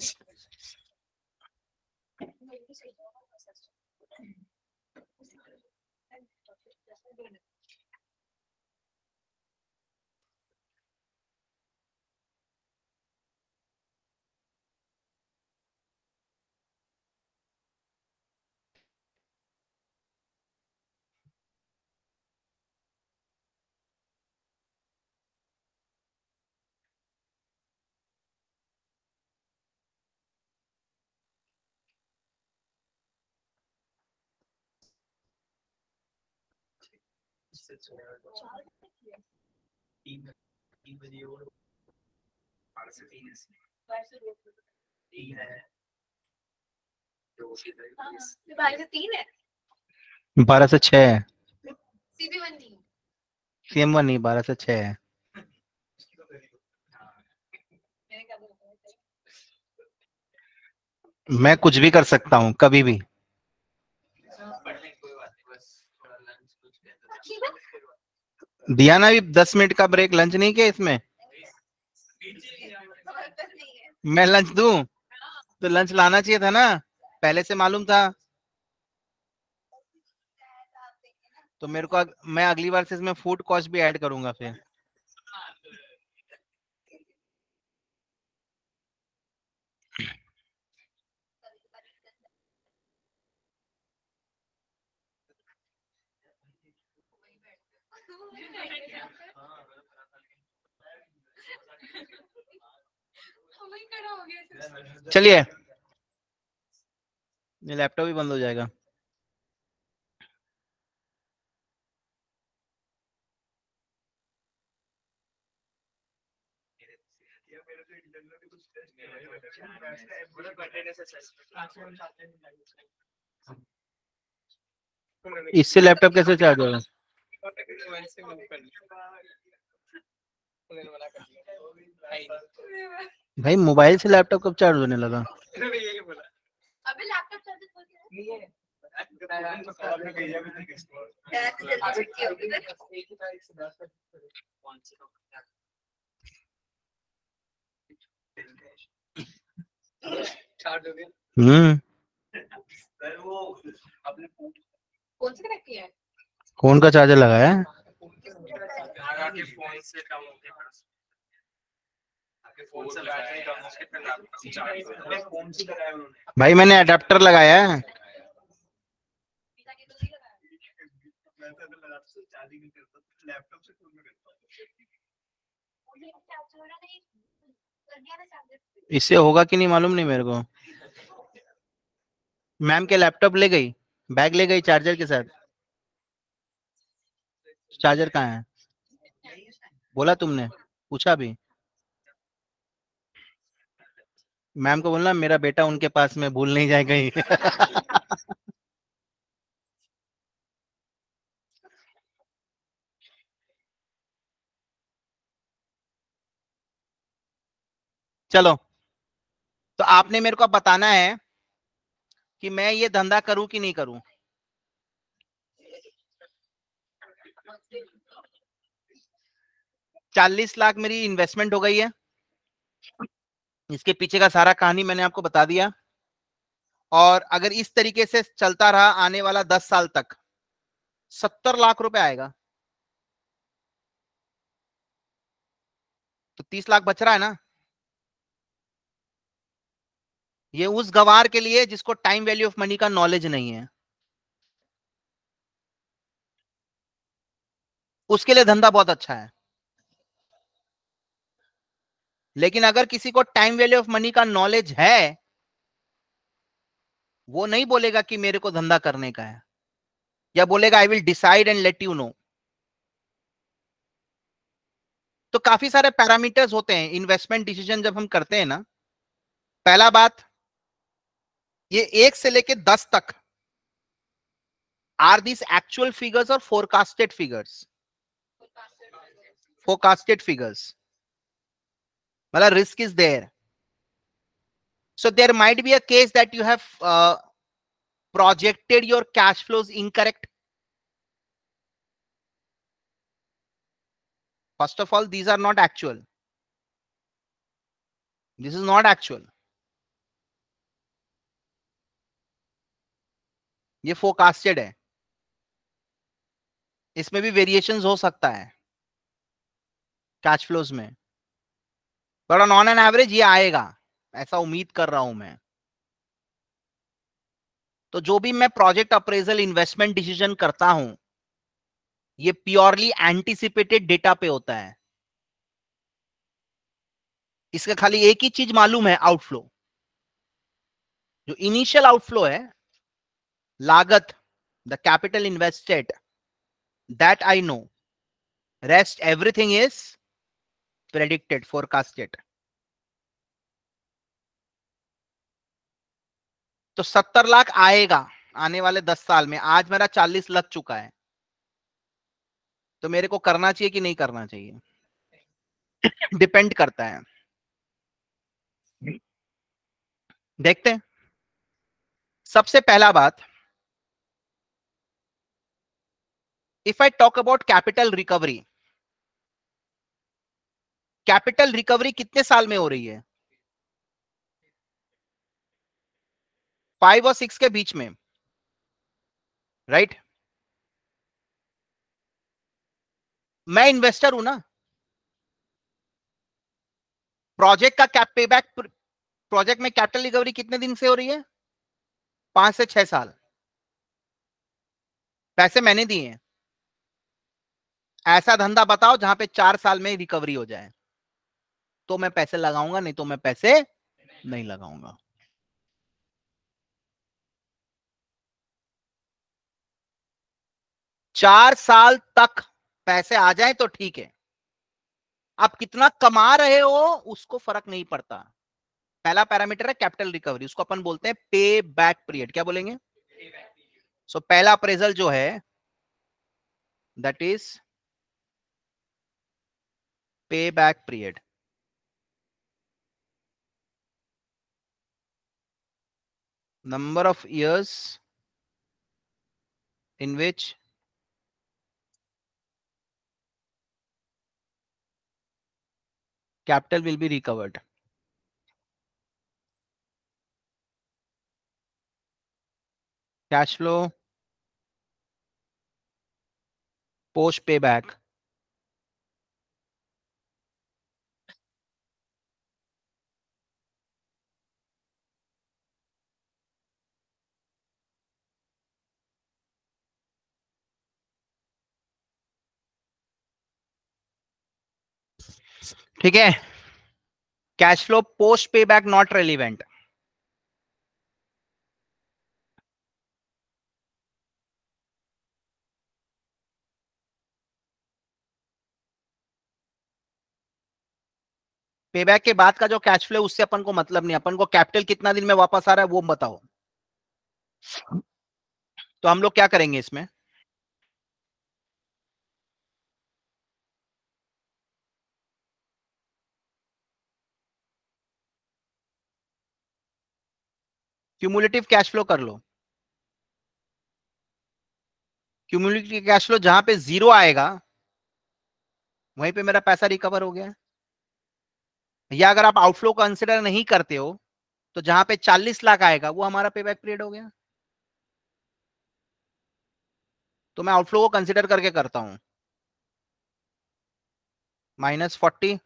Yes. sits there and looks even even you honestly penis. बारह से तीन है बारह से छह है सेम वन नहीं बारह से छह है मैं कुछ भी कर सकता हूँ कभी भी दिया ना अभी दस मिनट का ब्रेक लंच नहीं किया इसमें मैं लंच दू तो लंच लाना चाहिए था ना पहले से मालूम था तो मेरे को अग, मैं अगली बार से इसमें फूड कॉस्ट भी ऐड करूंगा फिर चलिए ये लैपटॉप भी बंद हो जाएगा इससे लैपटॉप कैसे चार्ज होगा भाई मोबाइल से लैपटॉप कब चार्ज होने लगा अबे लैपटॉप चार्ज नहीं है हम्म। कौन का चार्जर लगाया भाई मैंने अडेप्टर लगाया है इससे होगा कि नहीं मालूम नहीं मेरे को मैम के लैपटॉप ले गई बैग ले गई चार्जर के साथ चार्जर कहाँ है बोला तुमने पूछा भी मैम को बोलना मेरा बेटा उनके पास में भूल नहीं जाए कहीं चलो तो आपने मेरे को बताना है कि मैं ये धंधा करूं कि नहीं करूं चालीस लाख मेरी इन्वेस्टमेंट हो गई है इसके पीछे का सारा कहानी मैंने आपको बता दिया और अगर इस तरीके से चलता रहा आने वाला दस साल तक सत्तर लाख रुपए आएगा तो तीस लाख बच रहा है ना ये उस गवार के लिए जिसको टाइम वैल्यू ऑफ मनी का नॉलेज नहीं है उसके लिए धंधा बहुत अच्छा है लेकिन अगर किसी को टाइम वैल्यू ऑफ मनी का नॉलेज है वो नहीं बोलेगा कि मेरे को धंधा करने का है या बोलेगा I will decide and let you know तो काफी सारे पैरामीटर्स होते हैं इन्वेस्टमेंट डिसीजन जब हम करते हैं ना पहला बात ये एक से लेके दस तक आर दिस एक्चुअल फिगर्स और forecasted figures forecasted figures Mala risk is there. So there might be a case that you have uh, projected your cash flows incorrect. First of all, these are not actual. This is not actual. ये फोकास्टेड है इसमें भी variations हो सकता है cash flows में but on an average ये आएगा ऐसा उम्मीद कर रहा हूं मैं तो जो भी मैं प्रोजेक्ट अप्रेजल इन्वेस्टमेंट डिसीजन करता हूं ये प्योरली एंटिसिपेटेड डेटा पे होता है इसका खाली एक ही चीज मालूम है आउटफ्लो जो इनिशियल आउटफ्लो है लागत the capital invested that I know rest everything is predicted, forecasted. तो सत्तर लाख आएगा आने वाले दस साल में आज मेरा चालीस लग चुका है तो मेरे को करना चाहिए कि नहीं करना चाहिए डिपेंड करता है देखते हैं सबसे पहला बात if I talk about capital recovery capital recovery कितने साल में हो रही है फाइव और सिक्स के बीच में राइट right? मैं इन्वेस्टर हूं ना प्रोजेक्ट का कैप पेबैक प्रोजेक्ट में कैपिटल रिकवरी कितने दिन से हो रही है पांच से छह साल पैसे मैंने दिए हैं ऐसा धंधा बताओ जहां पे चार साल में रिकवरी हो जाए तो मैं पैसे लगाऊंगा नहीं तो मैं पैसे नहीं लगाऊंगा चार साल तक पैसे आ जाए तो ठीक है आप कितना कमा रहे हो उसको फर्क नहीं पड़ता पहला पैरामीटर है कैपिटल रिकवरी उसको अपन बोलते हैं पे बैक पीरियड क्या बोलेंगे सो so, पहला अप्रेजल जो है दैट इज पे back period number of years in which capital will be recovered. Cash flow post payback ठीक है cash flow post payback not relevant payback के बाद का जो कैश फ्लो उससे अपन को मतलब नहीं अपन को कैपिटल कितना दिन में वापस आ रहा है वो बताओ तो हम लोग क्या करेंगे इसमें क्यूमुलेटिव कैश फ्लो कर लो क्यूमुलेटिव कैश फ्लो जहां पे जीरो आएगा वहीं पे मेरा पैसा रिकवर हो गया या अगर आप आउटफ्लो कंसिडर नहीं करते हो तो जहां पे 40 लाख आएगा वो हमारा पे बैक पीरियड हो गया तो मैं आउटफ्लो को कंसिडर करके करता हूं माइनस फोर्टी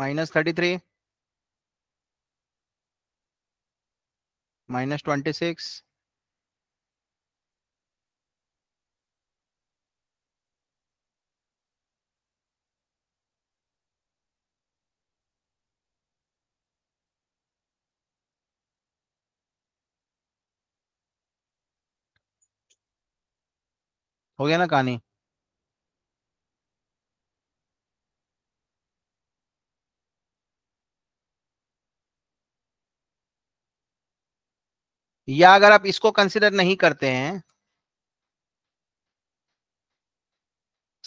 minus 33 minus 26 हो गया ना कहानी या अगर आप इसको कंसिडर नहीं करते हैं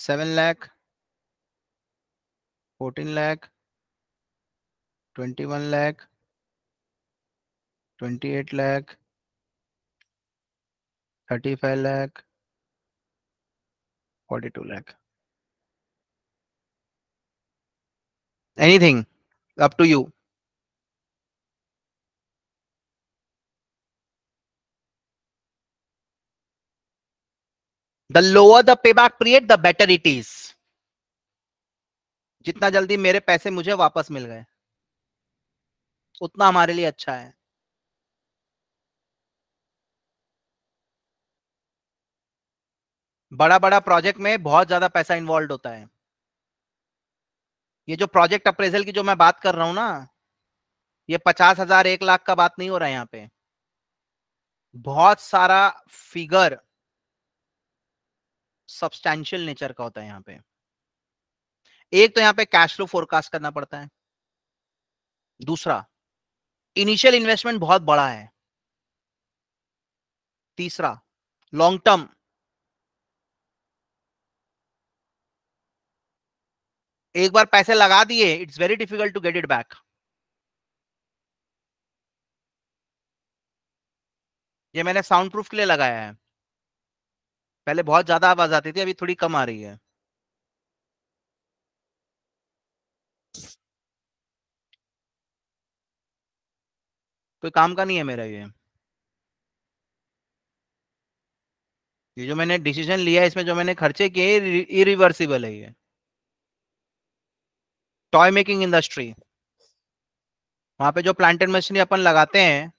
seven lakh fourteen lakh twenty one lakh twenty eight lakh thirty five lakh forty two lakh anything up to you the lower the पे back period the better it is जितना जल्दी मेरे पैसे मुझे वापस मिल गए उतना हमारे लिए अच्छा है बड़ा बड़ा प्रोजेक्ट में बहुत ज्यादा पैसा इन्वॉल्व होता है ये जो प्रोजेक्ट अप्रेजल की जो मैं बात कर रहा हूं ना ये पचास हजार एक लाख का बात नहीं हो रहा है यहाँ पे बहुत सारा फिगर सब्सटैंशियल नेचर का होता है यहाँ पे एक तो यहाँ पे कैश फ्लो फोरकास्ट करना पड़ता है दूसरा इनिशियल इन्वेस्टमेंट बहुत बड़ा है तीसरा लॉन्ग टर्म एक बार पैसे लगा दिए it's very difficult to get it back ये मैंने साउंड प्रूफ के लिए लगाया है पहले बहुत ज्यादा आवाज आती थी अभी थोड़ी कम आ रही है कोई काम का नहीं है मेरा ये ये जो मैंने डिसीजन लिया है इसमें जो मैंने खर्चे किए इरिवर्सिबल है ये टॉय मेकिंग इंडस्ट्री वहां पे जो प्लांटेड मशीनरी अपन लगाते हैं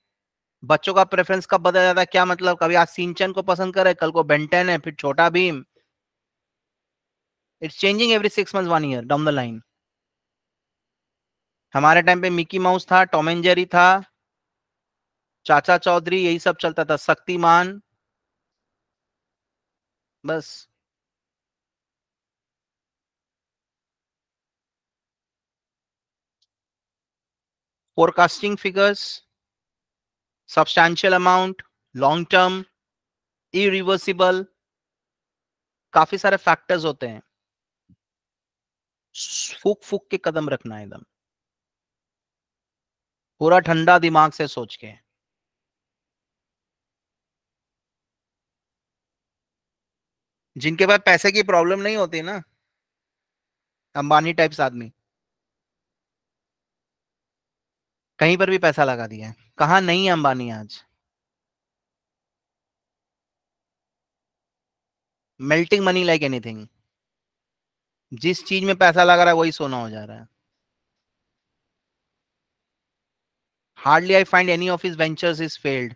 बच्चों का प्रेफरेंस कब बदल जाता है क्या मतलब कभी आज सिंचन को पसंद करे कल को बेंटेन है फिर Chhota Bheem it's changing every six month one year down the line हमारे टाइम पे मिकी माउस था टॉम एंड जेरी था चाचा चौधरी यही सब चलता था शक्तिमान बस forecasting figures substantial amount long term irreversible काफी सारे फैक्टर्स होते हैं फूक फूक के कदम रखना एकदम पूरा ठंडा दिमाग से सोच के जिनके पास पैसे की प्रॉब्लम नहीं होती ना अंबानी टाइप्स आदमी कहीं पर भी पैसा लगा दिया है कहा नहीं अंबानी आज मेल्टिंग मनी लाइक एनीथिंग जिस चीज में पैसा लगा रहा है वही सोना हो जा रहा है hardly i find any of his ventures is failed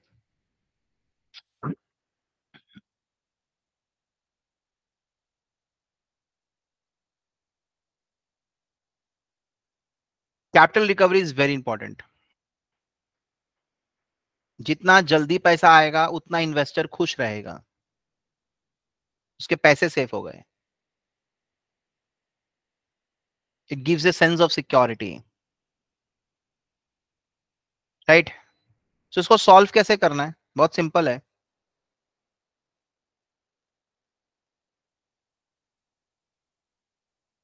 capital recovery is very important जितना जल्दी पैसा आएगा उतना इन्वेस्टर खुश रहेगा उसके पैसे सेफ हो गए it gives a sense of security right so इसको सॉल्व कैसे करना है बहुत सिंपल है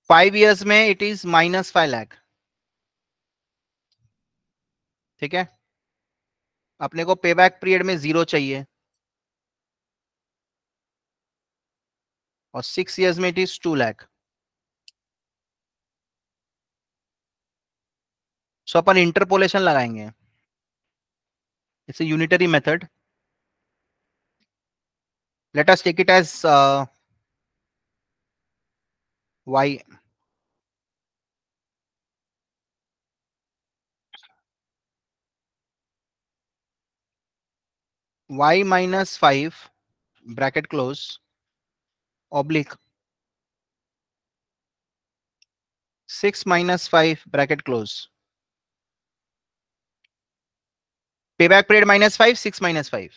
फाइव इयर्स में it is minus five lakh ठीक है अपने को पे बैक पीरियड में जीरो चाहिए और सिक्स इयर्स में it is two lakh so अपन इंटरपोलेशन लगाएंगे it's unitary method let us take it as Y y minus 5 bracket close oblique 6 minus 5 bracket close payback period minus five six minus five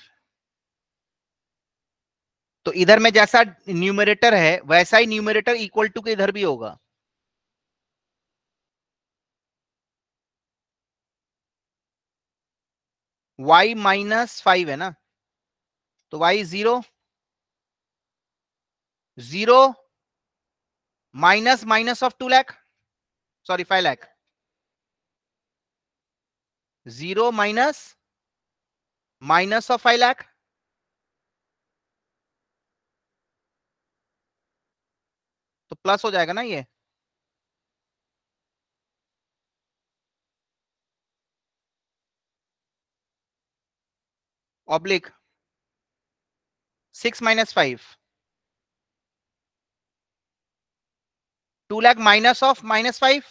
तो इधर में जैसा numerator है वैसा ही numerator equal to के इधर भी होगा y माइनस फाइव है ना तो y zero zero minus minus of two lakh sorry five lakh zero minus minus of five lakh तो प्लस हो जाएगा ना ये oblique 6 minus 5. 2 lakh minus of minus 5.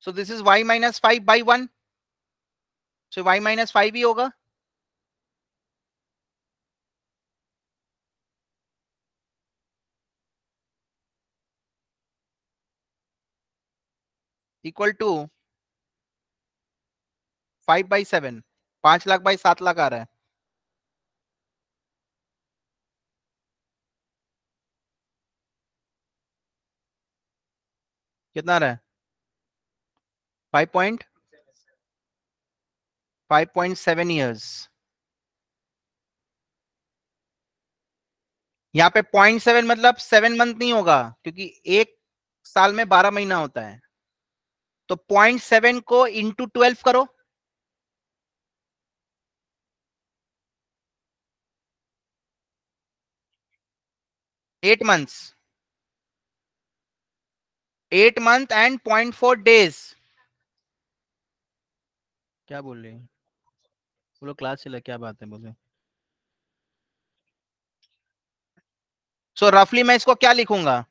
So this is y minus 5 by 1. So y minus 5 ही होगा equal to five by seven पांच lakh by सात लाख आ रहा है कितना आ रहा है five point five point seven years यहाँ पे पॉइंट सेवन मतलब सेवन मंथ नहीं होगा क्योंकि एक साल में बारह महीना होता है तो पॉइंट सेवन को इंटू ट्वेल्व करो eight months eight month and point four days क्या बोल रहे बोलो क्लास चला क्या बात है बोले सो so, रफली मैं इसको क्या लिखूंगा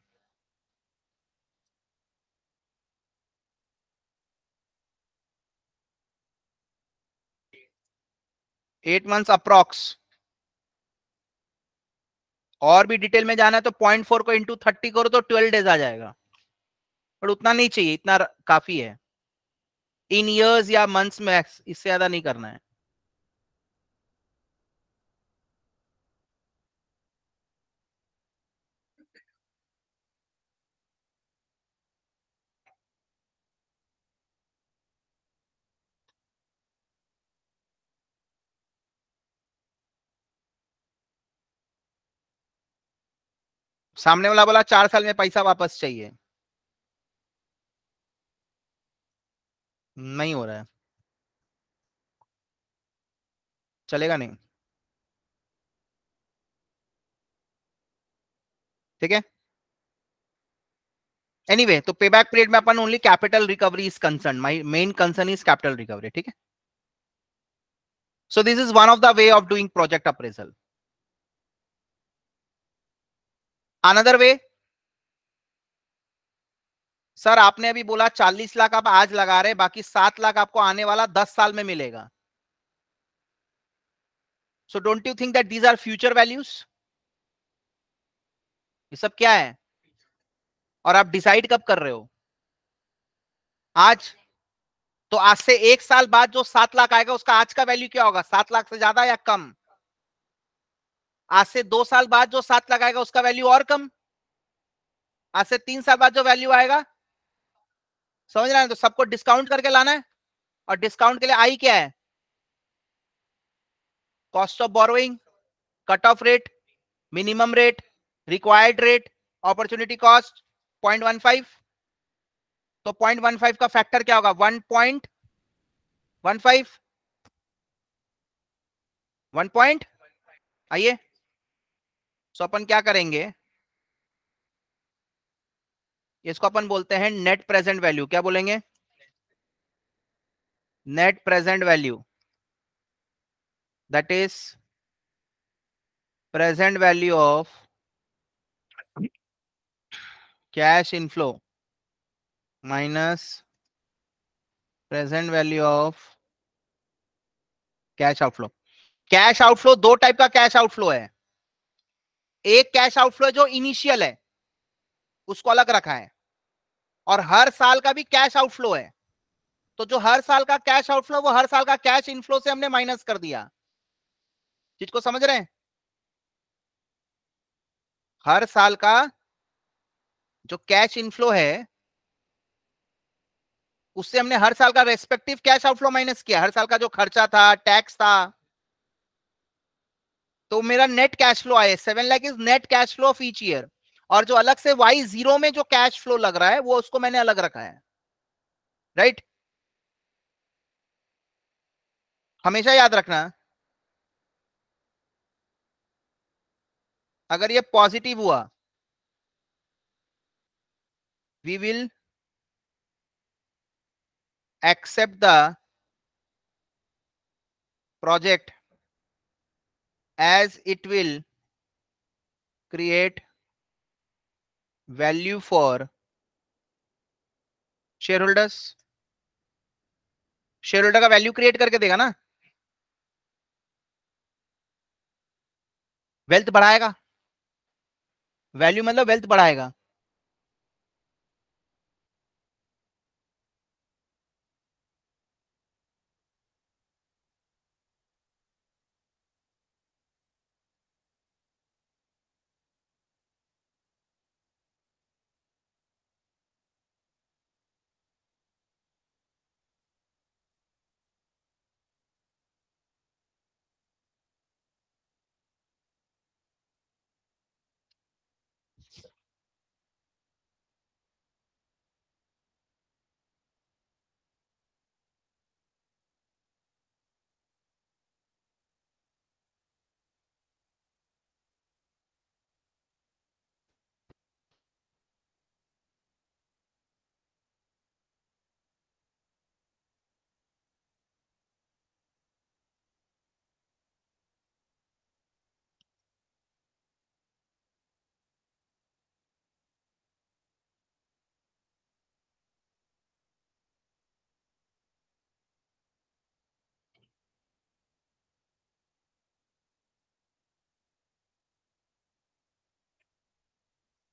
एट मंथ्स अप्रॉक्स और भी डिटेल में जाना है तो पॉइंट फोर को इंटू थर्टी करो तो ट्वेल्व डेज आ जाएगा बट उतना नहीं चाहिए इतना काफी है इन ईयर्स या मंथ्स मैक्स इससे ज्यादा नहीं करना है सामने वाला बोला चार साल में पैसा वापस चाहिए नहीं हो रहा है चलेगा नहीं ठीक है एनीवे anyway, तो पे बैक पीरियड में अपन only capital recovery is concern my main concern is capital recovery ठीक है so this is one of the way of doing project appraisal another way sir आपने अभी बोला चालीस लाख आप आज लगा रहे बाकी सात लाख आपको आने वाला दस साल में मिलेगा so don't you think that these are future values ये सब क्या है और आप डिसाइड कब कर रहे हो आज तो आज से एक साल बाद जो सात लाख आएगा उसका आज का वैल्यू क्या होगा सात लाख से ज्यादा या कम आज से दो साल बाद जो सात लगाएगा उसका वैल्यू और कम आज से तीन साल बाद जो वैल्यू आएगा समझ रहे हैं तो सबको डिस्काउंट करके लाना है और डिस्काउंट के लिए आई क्या है cost of borrowing cut off rate minimum rate required rate opportunity cost point one five तो पॉइंट वन फाइव का फैक्टर क्या होगा one point one five one point आइए सो अपन क्या करेंगे इसको अपन बोलते हैं नेट प्रेजेंट वैल्यू क्या बोलेंगे net present value that is present value of cash inflow minus present value of cash outflow cash outflow दो टाइप का कैश आउटफ्लो है एक कैश आउटफ्लो जो इनिशियल है उसको अलग रखा है और हर साल का भी कैश आउटफ्लो है तो जो हर साल का कैश आउटफ्लो वो हर साल का कैश इनफ्लो से हमने माइनस कर दिया चीज को समझ रहे हैं हर साल का जो कैश इनफ्लो है उससे हमने हर साल का रेस्पेक्टिव कैश आउटफ्लो माइनस किया हर साल का जो खर्चा था टैक्स था तो मेरा नेट कैश फ्लो आए seven lakh is net cash flow of each year और जो अलग से वाई जीरो में जो कैश फ्लो लग रहा है वो उसको मैंने अलग रखा है राइट right? हमेशा याद रखना अगर ये पॉजिटिव हुआ we will accept the project as it will create value for shareholders shareholder का वैल्यू क्रिएट करके देगा ना वेल्थ बढ़ाएगा वैल्यू मतलब वेल्थ बढ़ाएगा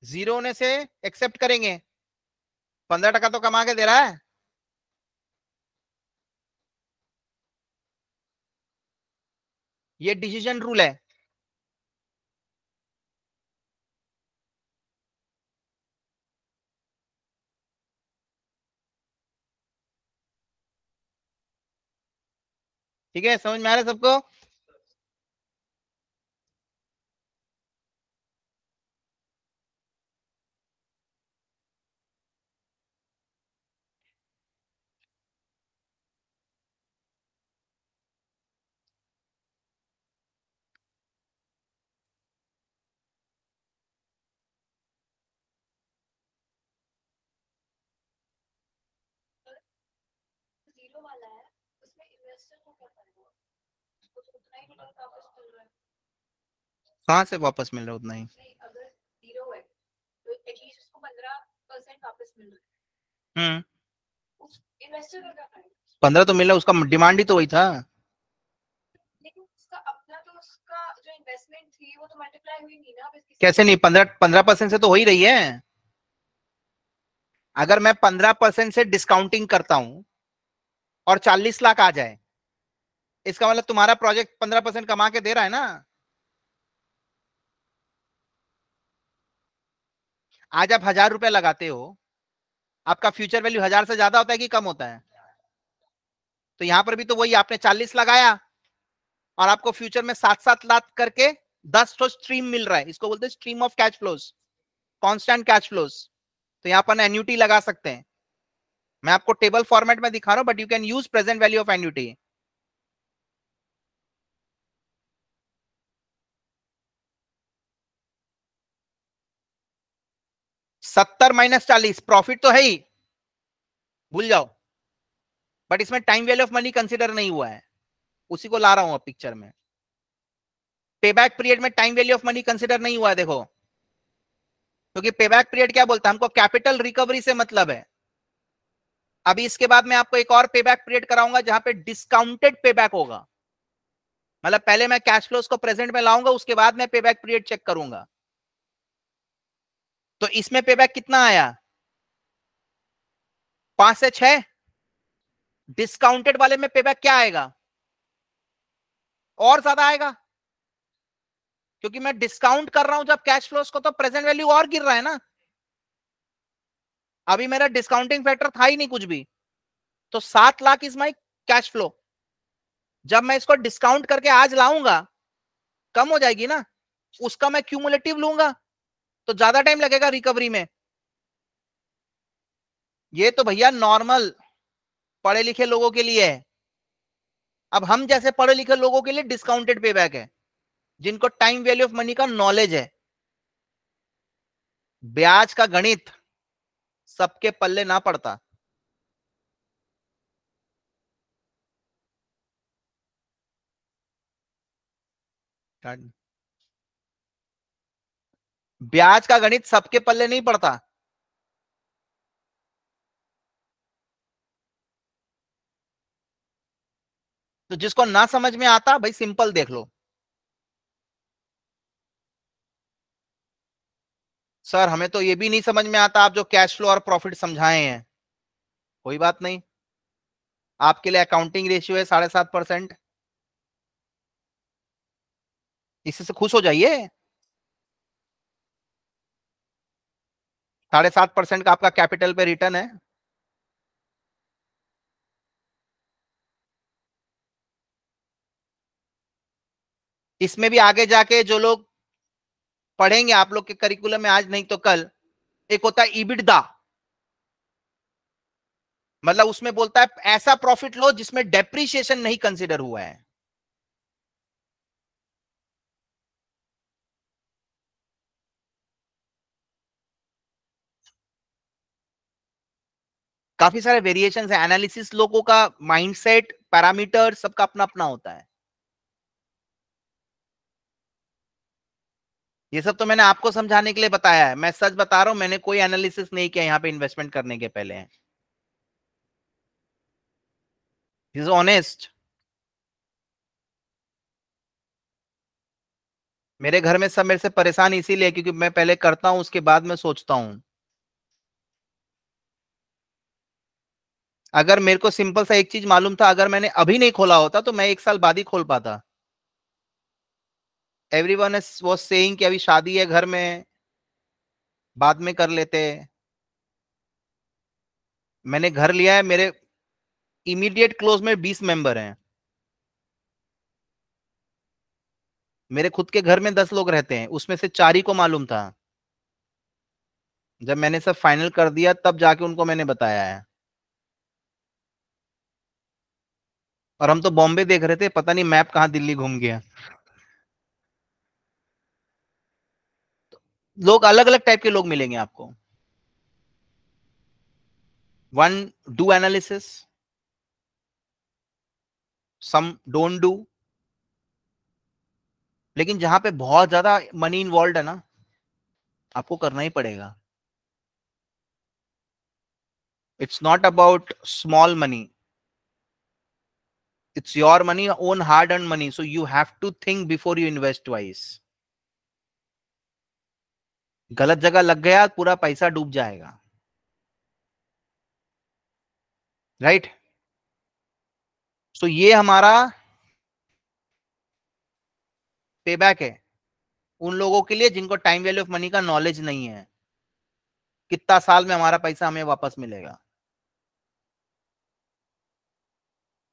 जीरो होने से एक्सेप्ट करेंगे पंद्रह टका तो कमा के दे रहा है ये डिसीजन रूल है ठीक है समझ में आ रहा है सबको येलो वाला है उसमें इन्वेस्टर को क्या करेगा उसको उतना ही रिटर्न वापस मिल रहा है कहां से वापस मिल रहा है उतना ही अगर जीरो है तो एटलीस्ट उसको 15 परसेंट वापस मिल रहा है हम्म उस इन्वेस्टर का क्या करेगा पंद्रह तो मिला उसका डिमांड ही तो वही था लेकिन उसका अपना तो उसका जो इन्वेस्टमेंट थी वो तो मल्टीप्लाई हुई नहीं ना कैसे नहीं पंद्रह पंद्रह परसेंट से तो हो ही रही है अगर मैं पंद्रह परसेंट से डिस्काउंटिंग करता हूं और चालीस लाख आ जाए इसका मतलब तुम्हारा प्रोजेक्ट पंद्रह परसेंट कमा के दे रहा है ना आज आप हजार रुपए लगाते हो आपका फ्यूचर वैल्यू हजार से ज्यादा होता है कि कम होता है तो यहां पर भी तो वही आपने चालीस लगाया और आपको फ्यूचर में सात सात लाख करके दस तो स्ट्रीम मिल रहा है इसको बोलते हैं stream of cash flows constant cash flows तो यहां पर एन्यूटी लगा सकते हैं मैं आपको टेबल फॉर्मेट में दिखा रहा हूं but you can use present value of annuity सत्तर माइनस चालीस प्रॉफिट तो है ही भूल जाओ बट इसमें time value of money consider नहीं हुआ है उसी को ला रहा हूं अब पिक्चर में पेबैक पीरियड में time value of money consider नहीं हुआ देखो क्योंकि पेबैक पीरियड क्या बोलता है हमको कैपिटल रिकवरी से मतलब है अभी इसके बाद मैं आपको एक और पे बैक पीरियड कराऊंगा जहां पे डिस्काउंटेड पे बैक होगा मतलब पहले मैं कैश फ्लोस को प्रेजेंट में लाऊंगा उसके बाद मैं बैक पीरियड चेक करूंगा तो इसमें पे बैक कितना आया पांच से छह डिस्काउंटेड वाले में पेबैक क्या आएगा और ज्यादा आएगा क्योंकि मैं डिस्काउंट कर रहा हूं जब कैश फ्लोस को तो प्रेजेंट वैल्यू और गिर रहा है ना अभी मेरा डिस्काउंटिंग फैक्टर था ही नहीं कुछ भी तो सात lakh is my cash flow जब मैं इसको डिस्काउंट करके आज लाऊंगा कम हो जाएगी ना उसका मैं क्यूमुलेटिव लूंगा तो ज्यादा टाइम लगेगा रिकवरी में ये तो भैया नॉर्मल पढ़े लिखे लोगों के लिए है अब हम जैसे पढ़े लिखे लोगों के लिए डिस्काउंटेड पे बैक है जिनको टाइम वैल्यू ऑफ मनी का नॉलेज है ब्याज का गणित सबके पल्ले ना पड़ता ब्याज का गणित सबके पल्ले नहीं पड़ता तो जिसको ना समझ में आता भाई सिंपल देख लो सर हमें तो ये भी नहीं समझ में आता आप जो कैश फ्लो और प्रॉफिट समझाए हैं कोई बात नहीं आपके लिए अकाउंटिंग रेशियो है साढ़े सात परसेंट इससे तो खुश हो जाइए साढ़े सात परसेंट का आपका कैपिटल पे रिटर्न है इसमें भी आगे जाके जो लोग पढ़ेंगे आप लोग के करिकुलम में आज नहीं तो कल एक होता है इबिडा मतलब उसमें बोलता है ऐसा प्रॉफिट लो जिसमें डेप्रिशिएशन नहीं कंसिडर हुआ है काफी सारे वेरिएशन है एनालिसिस लोगों का माइंडसेट पैरामीटर सबका अपना अपना होता है ये सब तो मैंने आपको समझाने के लिए बताया है मैं सच बता रहा हूं मैंने कोई एनालिसिस नहीं किया यहाँ पे इन्वेस्टमेंट करने के पहले इज ऑनेस्ट मेरे घर में सब मेरे से परेशान इसीलिए क्योंकि मैं पहले करता हूं उसके बाद में सोचता हूं अगर मेरे को सिंपल सा एक चीज मालूम था अगर मैंने अभी नहीं खोला होता तो मैं एक साल बाद ही खोल पाता एवरी वन वॉज से कि अभी शादी है घर में बाद में कर लेते मैंने घर लिया है मेरे इमीडिएट क्लोज में बीस मेंबर हैं मेरे खुद के घर में दस लोग रहते हैं उसमें से चार ही को मालूम था जब मैंने सब फाइनल कर दिया तब जाके उनको मैंने बताया है और हम तो बॉम्बे देख रहे थे पता नहीं मैप कहाँ दिल्ली घूम गया लोग अलग अलग टाइप के लोग मिलेंगे आपको one do analysis some don't do लेकिन जहां पे बहुत ज्यादा मनी इन्वॉल्व है ना आपको करना ही पड़ेगा it's not about small money it's your money own hard earned money so you have to think before you invest wise गलत जगह लग गया पूरा पैसा डूब जाएगा राइट right? सो so ये हमारा पे बैक है उन लोगों के लिए जिनको टाइम वैल्यू ऑफ मनी का नॉलेज नहीं है कितना साल में हमारा पैसा हमें वापस मिलेगा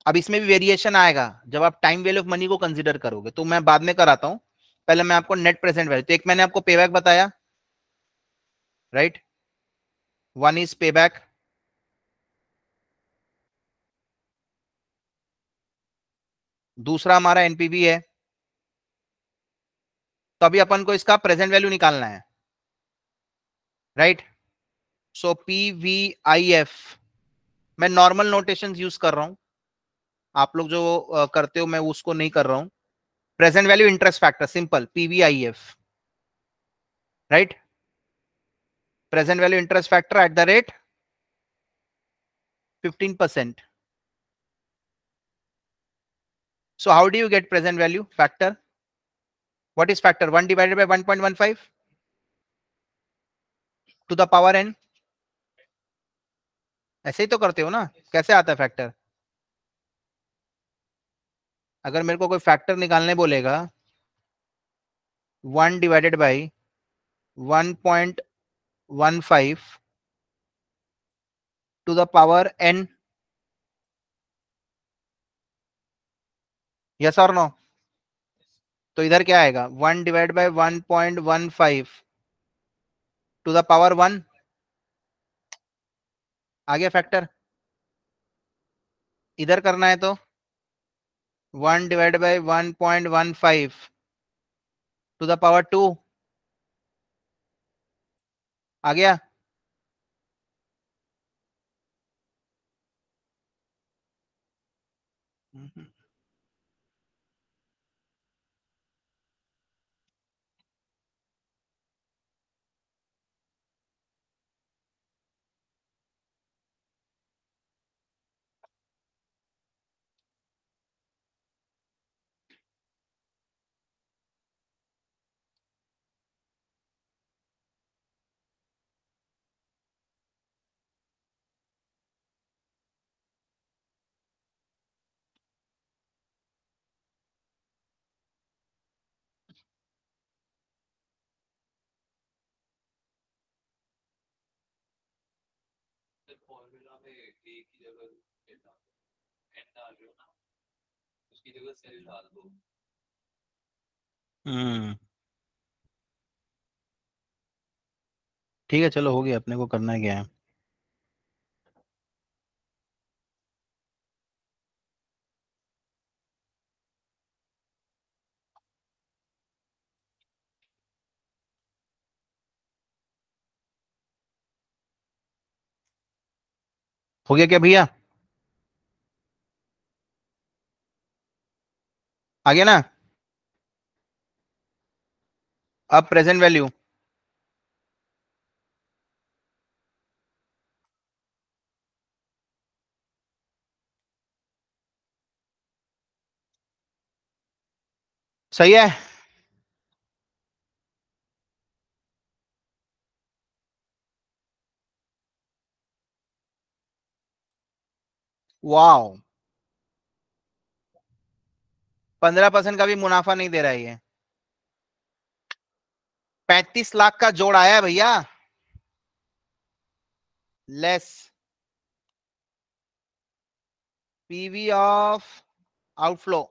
अब इसमें भी वेरिएशन आएगा जब आप टाइम वैल्यू ऑफ मनी को कंसिडर करोगे तो मैं बाद में कराता हूं पहले मैं आपको नेट प्रेजेंट वैल्यू तो एक मैंने आपको पे बैक बताया right one is payback दूसरा हमारा एनपीवी है तो अभी अपन को इसका प्रेजेंट वैल्यू निकालना है right so P V I F मैं नॉर्मल नोटेशन यूज कर रहा हूं आप लोग जो करते हो मैं उसको नहीं कर रहा हूं present value interest factor simple PVIF right present value interest factor at the rate 15%. So how do you get present value factor? What is factor? 1 divided by 1.15 to the power n. ऐसे ही तो करते हो ना कैसे आता है factor अगर मेरे को कोई फैक्टर निकालने बोलेगा one divided by one point one five to the power n yes और नो तो इधर क्या आएगा one divide by one point one five to the power one आगे फैक्टर इधर करना है तो one divide by one point one five to the power two आ गया फॉर्मूला में ए की जगह एन डाल रहे हो ना उसकी जगह सेल डाल दो हम्म। ठीक है चलो हो गया अपने को करना क्या है हो गया क्या भैया आ गया ना अब प्रेजेंट वैल्यू सही है वाओ पंद्रह परसेंट का भी मुनाफा नहीं दे रहा है ये पैंतीस लाख का जोड़ आया है भैया लेस पीवी ऑफ आउटफ्लो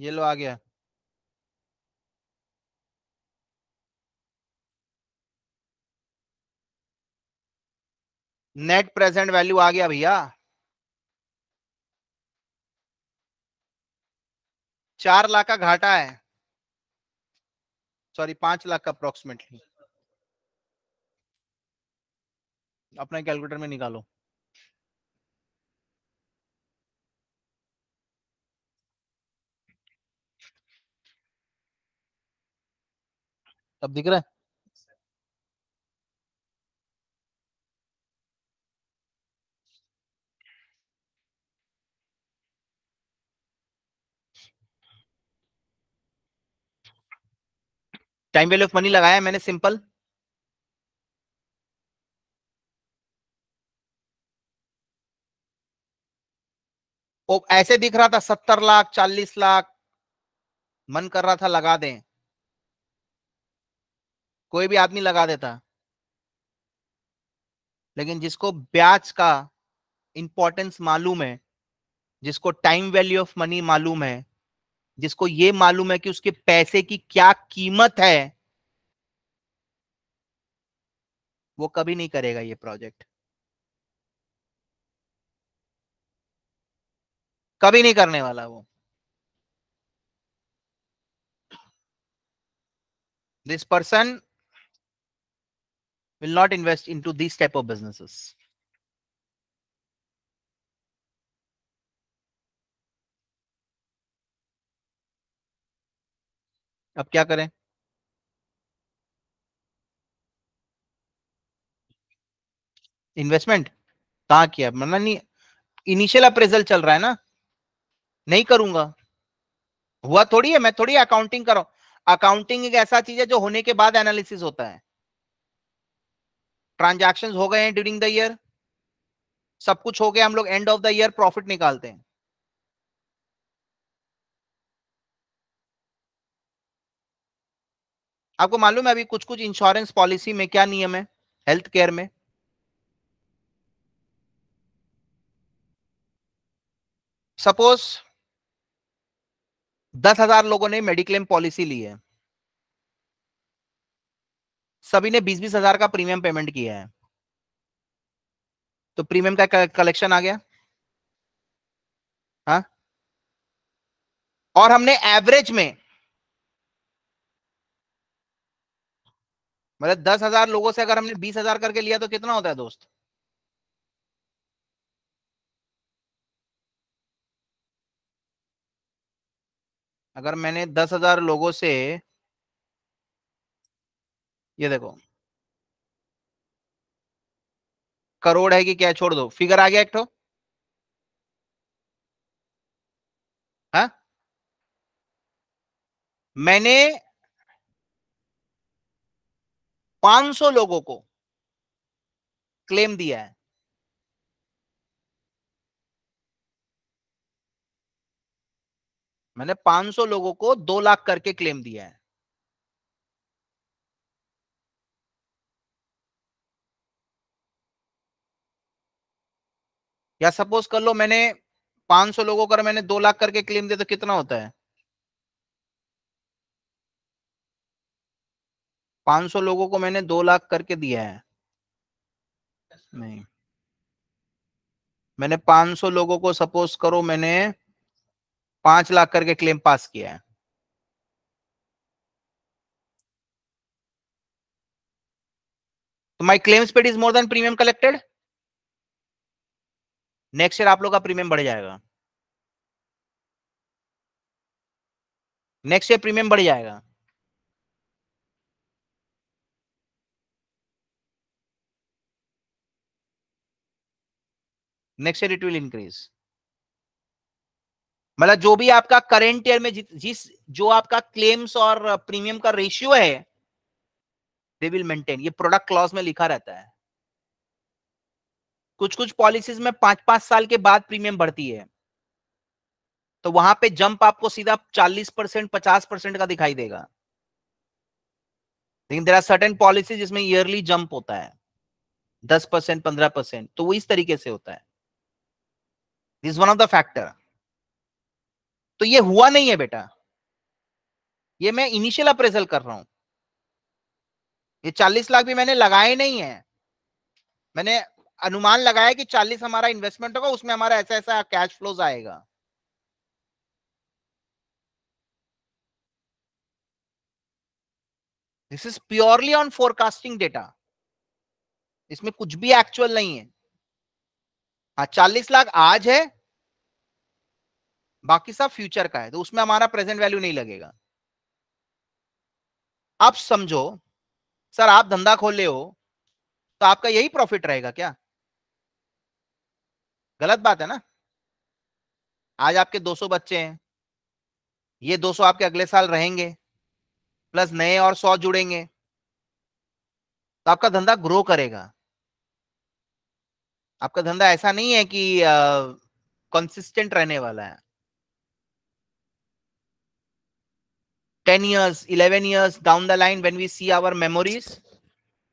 ये लो आ गया नेट प्रेजेंट वैल्यू आ गया भैया चार लाख का घाटा है सॉरी पांच लाख का अप्रोक्सीमेटली अपने कैलकुलेटर में निकालो अब दिख रहा है टाइम वैल्यू ऑफ मनी लगाया मैंने सिंपल ऐसे दिख रहा था सत्तर लाख चालीस लाख मन कर रहा था लगा दें कोई भी आदमी लगा देता लेकिन जिसको ब्याज का इंपॉर्टेंस मालूम है जिसको टाइम वैल्यू ऑफ मनी मालूम है जिसको ये मालूम है कि उसके पैसे की क्या कीमत है वो कभी नहीं करेगा ये प्रोजेक्ट कभी नहीं करने वाला वो this person will not invest into these type of businesses. अब क्या करें इन्वेस्टमेंट कहा किया मतलब नहीं इनिशियल अप्रेजल चल रहा है ना नहीं करूंगा हुआ थोड़ी है मैं थोड़ी अकाउंटिंग कर रहा हूं अकाउंटिंग एक ऐसा चीज है जो होने के बाद एनालिसिस होता है ट्रांजेक्शन हो गए हैं ड्यूरिंग द ईयर सब कुछ हो गया हम लोग end of the year profit निकालते हैं आपको मालूम है अभी कुछ कुछ इंश्योरेंस पॉलिसी में क्या नियम है हेल्थ केयर में सपोज दस हजार लोगों ने मेडिक्लेम पॉलिसी ली है सभी ने बीस बीस हजार का प्रीमियम पेमेंट किया है तो प्रीमियम का कलेक्शन आ गया हा? और हमने एवरेज में मतलब दस हजार लोगों से अगर हमने बीस हजार करके लिया तो कितना होता है दोस्त अगर मैंने दस हजार लोगों से ये देखो करोड़ है कि क्या छोड़ दो फिगर आ गया एक तो हा? मैंने 500 लोगों को क्लेम दिया है मैंने 500 लोगों को दो लाख करके क्लेम दिया है या सपोज कर लो मैंने 500 लोगों का मैंने दो लाख करके क्लेम दिया तो कितना होता है 500 लोगों को मैंने दो लाख करके दिया है नहीं मैंने 500 लोगों को सपोज करो मैंने पांच लाख करके क्लेम पास किया है तो my claims paid is more than premium collected next year आप लोग का प्रीमियम बढ़ जाएगा नेक्स्ट ईयर प्रीमियम बढ़ जाएगा next year it will increase मतलब जो भी आपका करेंट ईयर में जिस जो आपका क्लेम्स और प्रीमियम का रेशियो है दे विल मेंटेन ये प्रोडक्ट क्लॉज में लिखा रहता है कुछ कुछ पॉलिसीज में पांच पांच साल के बाद प्रीमियम बढ़ती है तो वहां पे जंप आपको सीधा 40 परसेंट पचास परसेंट का दिखाई देगा लेकिन देर आर सर्टेन पॉलिसी जिसमें ईयरली जंप होता है दस परसेंट पंद्रह परसेंट तो वो इस तरीके से होता है this one of the factor तो ये हुआ नहीं है बेटा ये मैं इनिशियल अप्रेजल कर रहा हूं ये चालीस लाख भी मैंने लगाए नहीं है मैंने अनुमान लगाया कि चालीस हमारा इन्वेस्टमेंट होगा उसमें हमारा ऐसा ऐसा कैश फ्लोज आएगा this is purely on forecasting data इसमें कुछ भी एक्चुअल नहीं है हाँ चालीस लाख आज है बाकी सब फ्यूचर का है तो उसमें हमारा प्रेजेंट वैल्यू नहीं लगेगा आप समझो सर आप धंधा खोले हो तो आपका यही प्रॉफिट रहेगा क्या गलत बात है ना आज आपके 200 बच्चे हैं ये 200 आपके अगले साल रहेंगे प्लस नए और 100 जुड़ेंगे तो आपका धंधा ग्रो करेगा आपका धंधा ऐसा नहीं है कि कंसिस्टेंट रहने वाला है ten years eleven years down the line when we see our memories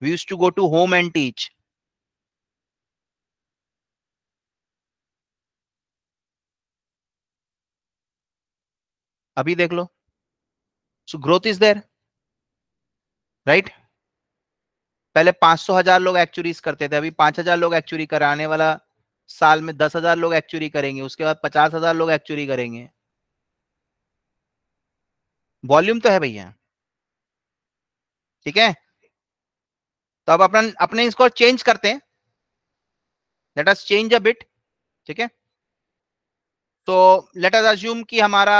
we use to go to home and teach अभी देख लो so growth is there right पहले पांच सौ हजार लोग एक्चुरीज करते थे अभी पांच हजार लोग एक्चुरी कराने वाला साल में दस हजार लोग एक्चुरी करेंगे उसके बाद पचास हजार लोग एक्चुरी करेंगे वॉल्यूम तो है भैया ठीक है तो अब अपन अपने इसको चेंज करते हैं let us change a bit ठीक है तो लेट अस अज्यूम कि हमारा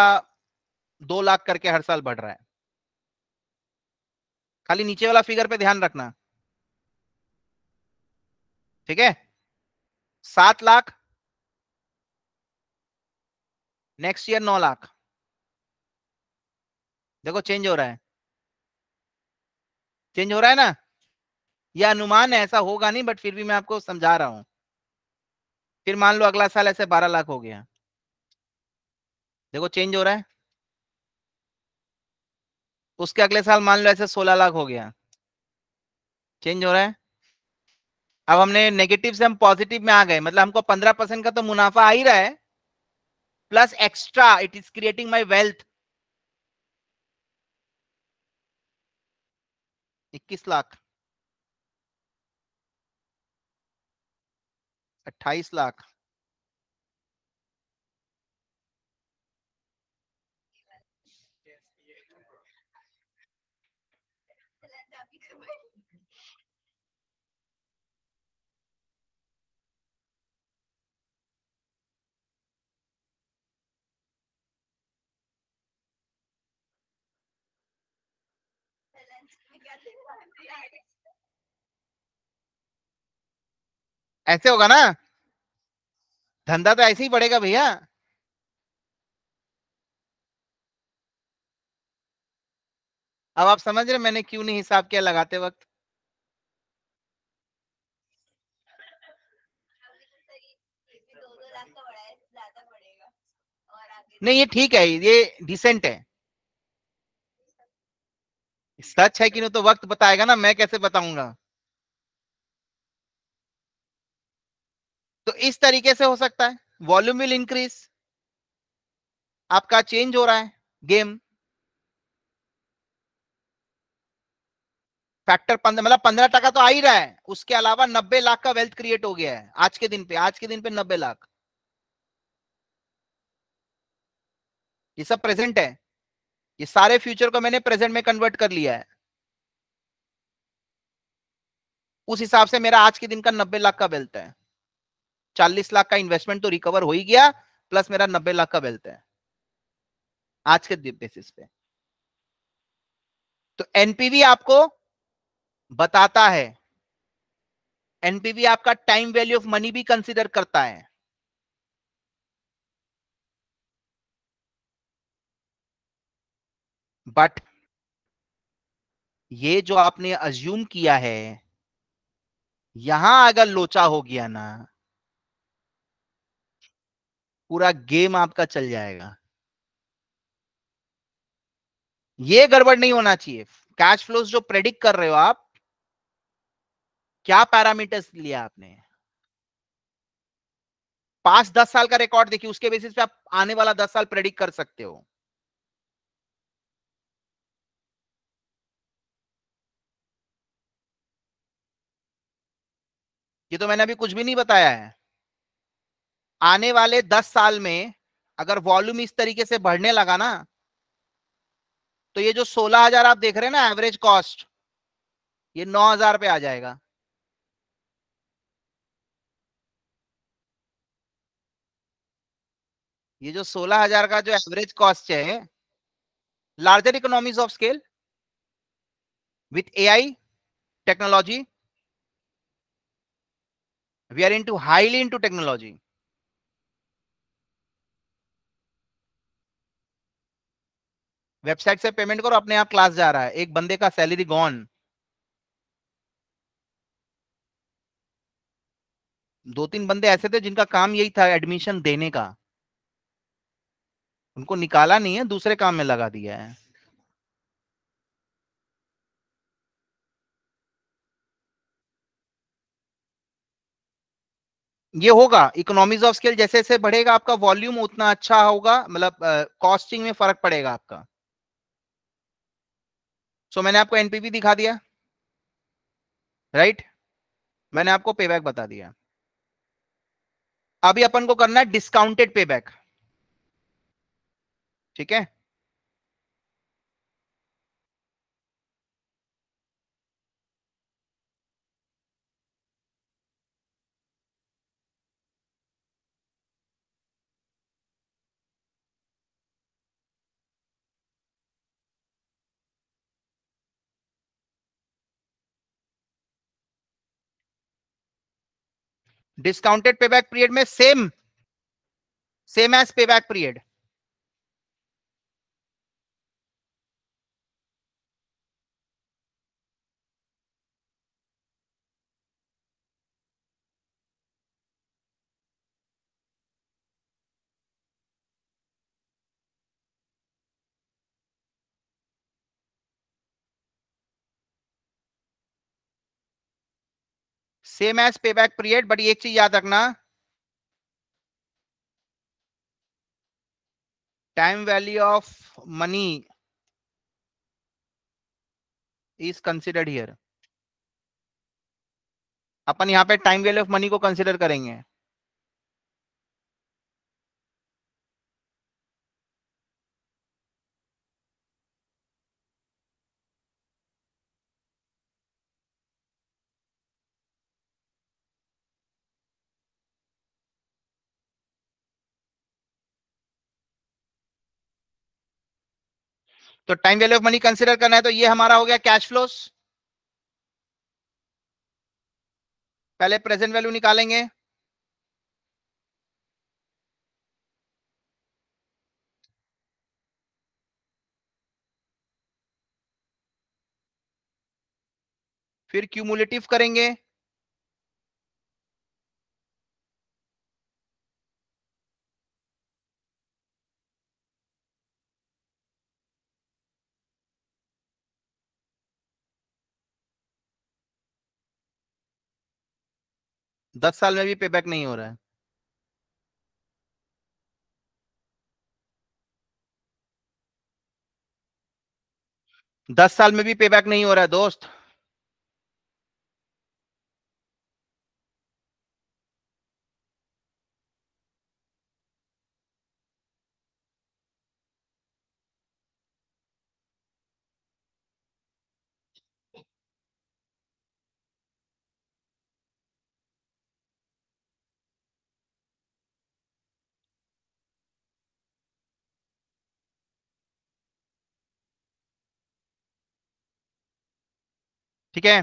दो लाख करके हर साल बढ़ रहा है खाली नीचे वाला फिगर पे ध्यान रखना ठीक है सात लाख नेक्स्ट ईयर नौ लाख देखो चेंज हो रहा है चेंज हो रहा है ना यह अनुमान है ऐसा होगा नहीं बट फिर भी मैं आपको समझा रहा हूं फिर मान लो अगला साल ऐसे बारह लाख हो गया देखो चेंज हो रहा है उसके अगले साल मान लो ऐसे सोलह लाख हो गया चेंज हो रहा है अब हमने नेगेटिव से हम पॉजिटिव में आ गए मतलब हमको पंद्रह परसेंट का तो मुनाफा आ ही रहा है plus extra it is creating my wealth इक्कीस लाख अट्ठाईस लाख ऐसे होगा ना धंधा तो ऐसे ही पड़ेगा भैया अब आप समझ रहे मैंने क्यों नहीं हिसाब किया लगाते वक्त नहीं ये ठीक है ये डिसेंट है सच है कि नहीं तो वक्त बताएगा ना मैं कैसे बताऊंगा तो इस तरीके से हो सकता है वॉल्यूम विल इंक्रीज आपका चेंज हो रहा है गेम फैक्टर पंद्रह मतलब पंद्रह टका तो आ ही रहा है उसके अलावा नब्बे लाख का वेल्थ क्रिएट हो गया है आज के दिन पे आज के दिन पे नब्बे लाख ये सब प्रेजेंट है ये सारे फ्यूचर को मैंने प्रेजेंट में कन्वर्ट कर लिया है उस हिसाब से मेरा आज के दिन का नब्बे लाख का वेल्थ है चालीस लाख का इन्वेस्टमेंट तो रिकवर हो ही गया प्लस मेरा नब्बे लाख का वेल्थ है आज के बेसिस पे तो एनपीवी आपको बताता है एनपीवी आपका टाइम वैल्यू ऑफ मनी भी कंसिडर करता है बट ये जो आपने अज्यूम किया है यहां अगर लोचा हो गया ना पूरा गेम आपका चल जाएगा ये गड़बड़ नहीं होना चाहिए कैश फ्लोज जो प्रेडिक्ट कर रहे हो आप क्या पैरामीटर्स लिया आपने पांच दस साल का रिकॉर्ड देखिए उसके बेसिस पे आप आने वाला दस साल प्रेडिक्ट कर सकते हो ये तो मैंने अभी कुछ भी नहीं बताया है आने वाले दस साल में अगर वॉल्यूम इस तरीके से बढ़ने लगा ना तो ये जो सोलह हजार आप देख रहे हैं ना एवरेज कॉस्ट ये नौ हजार पे आ जाएगा ये जो सोलह हजार का जो एवरेज कॉस्ट है larger economies of scale with AI technology we are into highly into technology website से पेमेंट करो अपने आप क्लास जा रहा है एक बंदे का सैलरी गॉन दो तीन बंदे ऐसे थे जिनका काम यही था एडमिशन देने का उनको निकाला नहीं है दूसरे काम में लगा दिया है ये होगा इकोनॉमीज ऑफ स्केल जैसे जैसे बढ़ेगा आपका वॉल्यूम उतना अच्छा होगा मतलब कॉस्टिंग में फर्क पड़ेगा आपका सो so, मैंने आपको एनपीपी दिखा दिया राइट right? मैंने आपको पेबैक बता दिया अभी अपन को करना है डिस्काउंटेड पेबैक ठीक है डिस्काउंटेड पे बैक पीरियड में same same as pay back period same as pay back period but एक चीज याद रखना time value of money is considered here अपन यहां पे टाइम वैल्यू ऑफ मनी को कंसिडर करेंगे तो time value of money consider करना है तो ये हमारा हो गया कैश फ्लोस पहले प्रेजेंट वैल्यू निकालेंगे फिर क्यूमुलेटिव करेंगे दस साल में भी पे बैक नहीं हो रहा है दस साल में भी पे बैक नहीं हो रहा है दोस्त ठीक है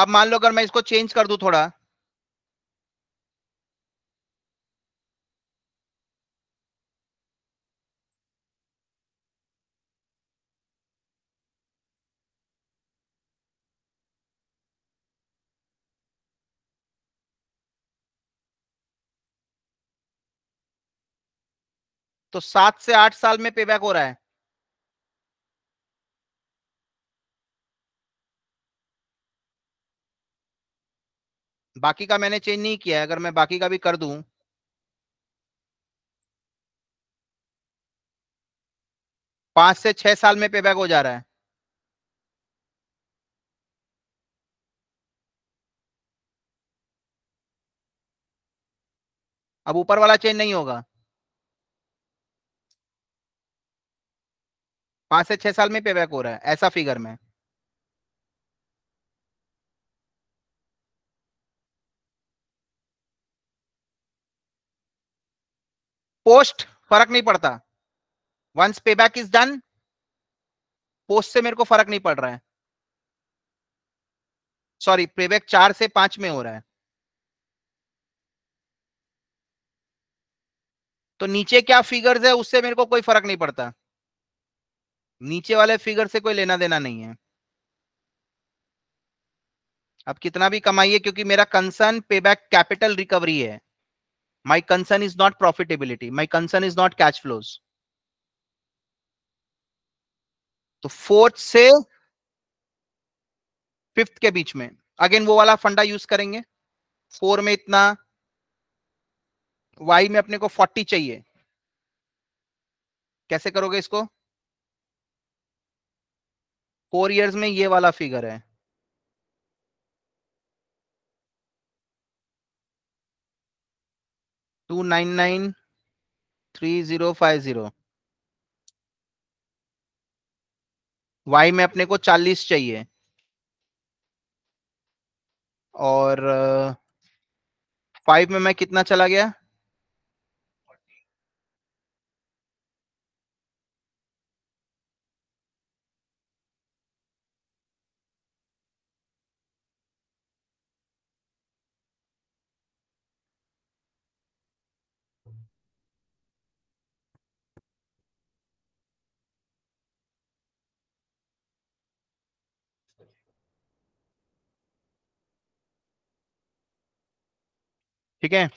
अब मान लो अगर मैं इसको चेंज कर दूं थोड़ा तो सात से आठ साल में पेबैक हो रहा है बाकी का मैंने चेंज नहीं किया है अगर मैं बाकी का भी कर दूं पांच से छह साल में पे बैक हो जा रहा है अब ऊपर वाला चेंज नहीं होगा पांच से छह साल में पे बैक हो रहा है ऐसा फिगर में पोस्ट फर्क नहीं पड़ता वंस पे बैक इज डन पोस्ट से मेरे को फर्क नहीं पड़ रहा है सॉरी पे बैक चार से पांच में हो रहा है तो नीचे क्या फिगर्स है उससे मेरे को कोई फर्क नहीं पड़ता नीचे वाले फिगर से कोई लेना देना नहीं है अब कितना भी कमाइए क्योंकि मेरा concern pay back capital recovery है my concern is not profitability my concern is not cash flows तो फोर्थ से फिफ्थ के बीच में अगेन वो वाला फंडा यूज करेंगे फोर में इतना वाई में अपने को फोर्टी चाहिए कैसे करोगे इसको फोर इयर्स में ये वाला फिगर है two nine nine three zero five zero Y में अपने को चालीस चाहिए और फाइव uh, में मैं कितना चला गया ठीक है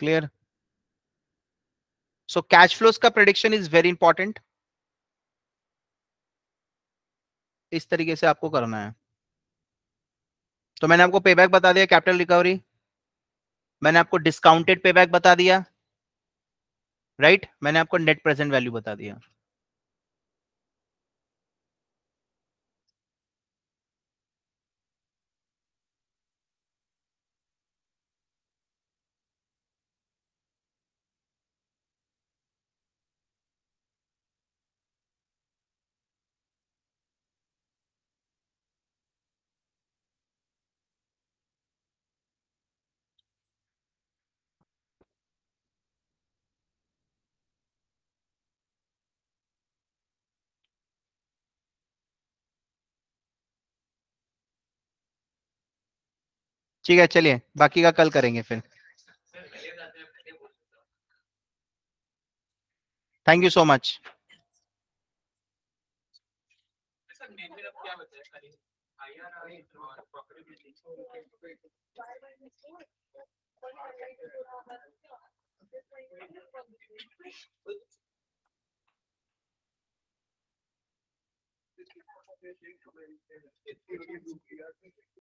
क्लियर सो कैश फ्लोज का प्रडिक्शन इज वेरी इंपॉर्टेंट इस तरीके से आपको करना है तो मैंने आपको पेबैक बता दिया कैपिटल रिकवरी मैंने आपको डिस्काउंटेड पेबैक बता दिया राइट right? मैंने आपको नेट प्रेजेंट वैल्यू बता दिया ठीक है चलिए बाकी का कल करेंगे फिर थैंक यू सो मच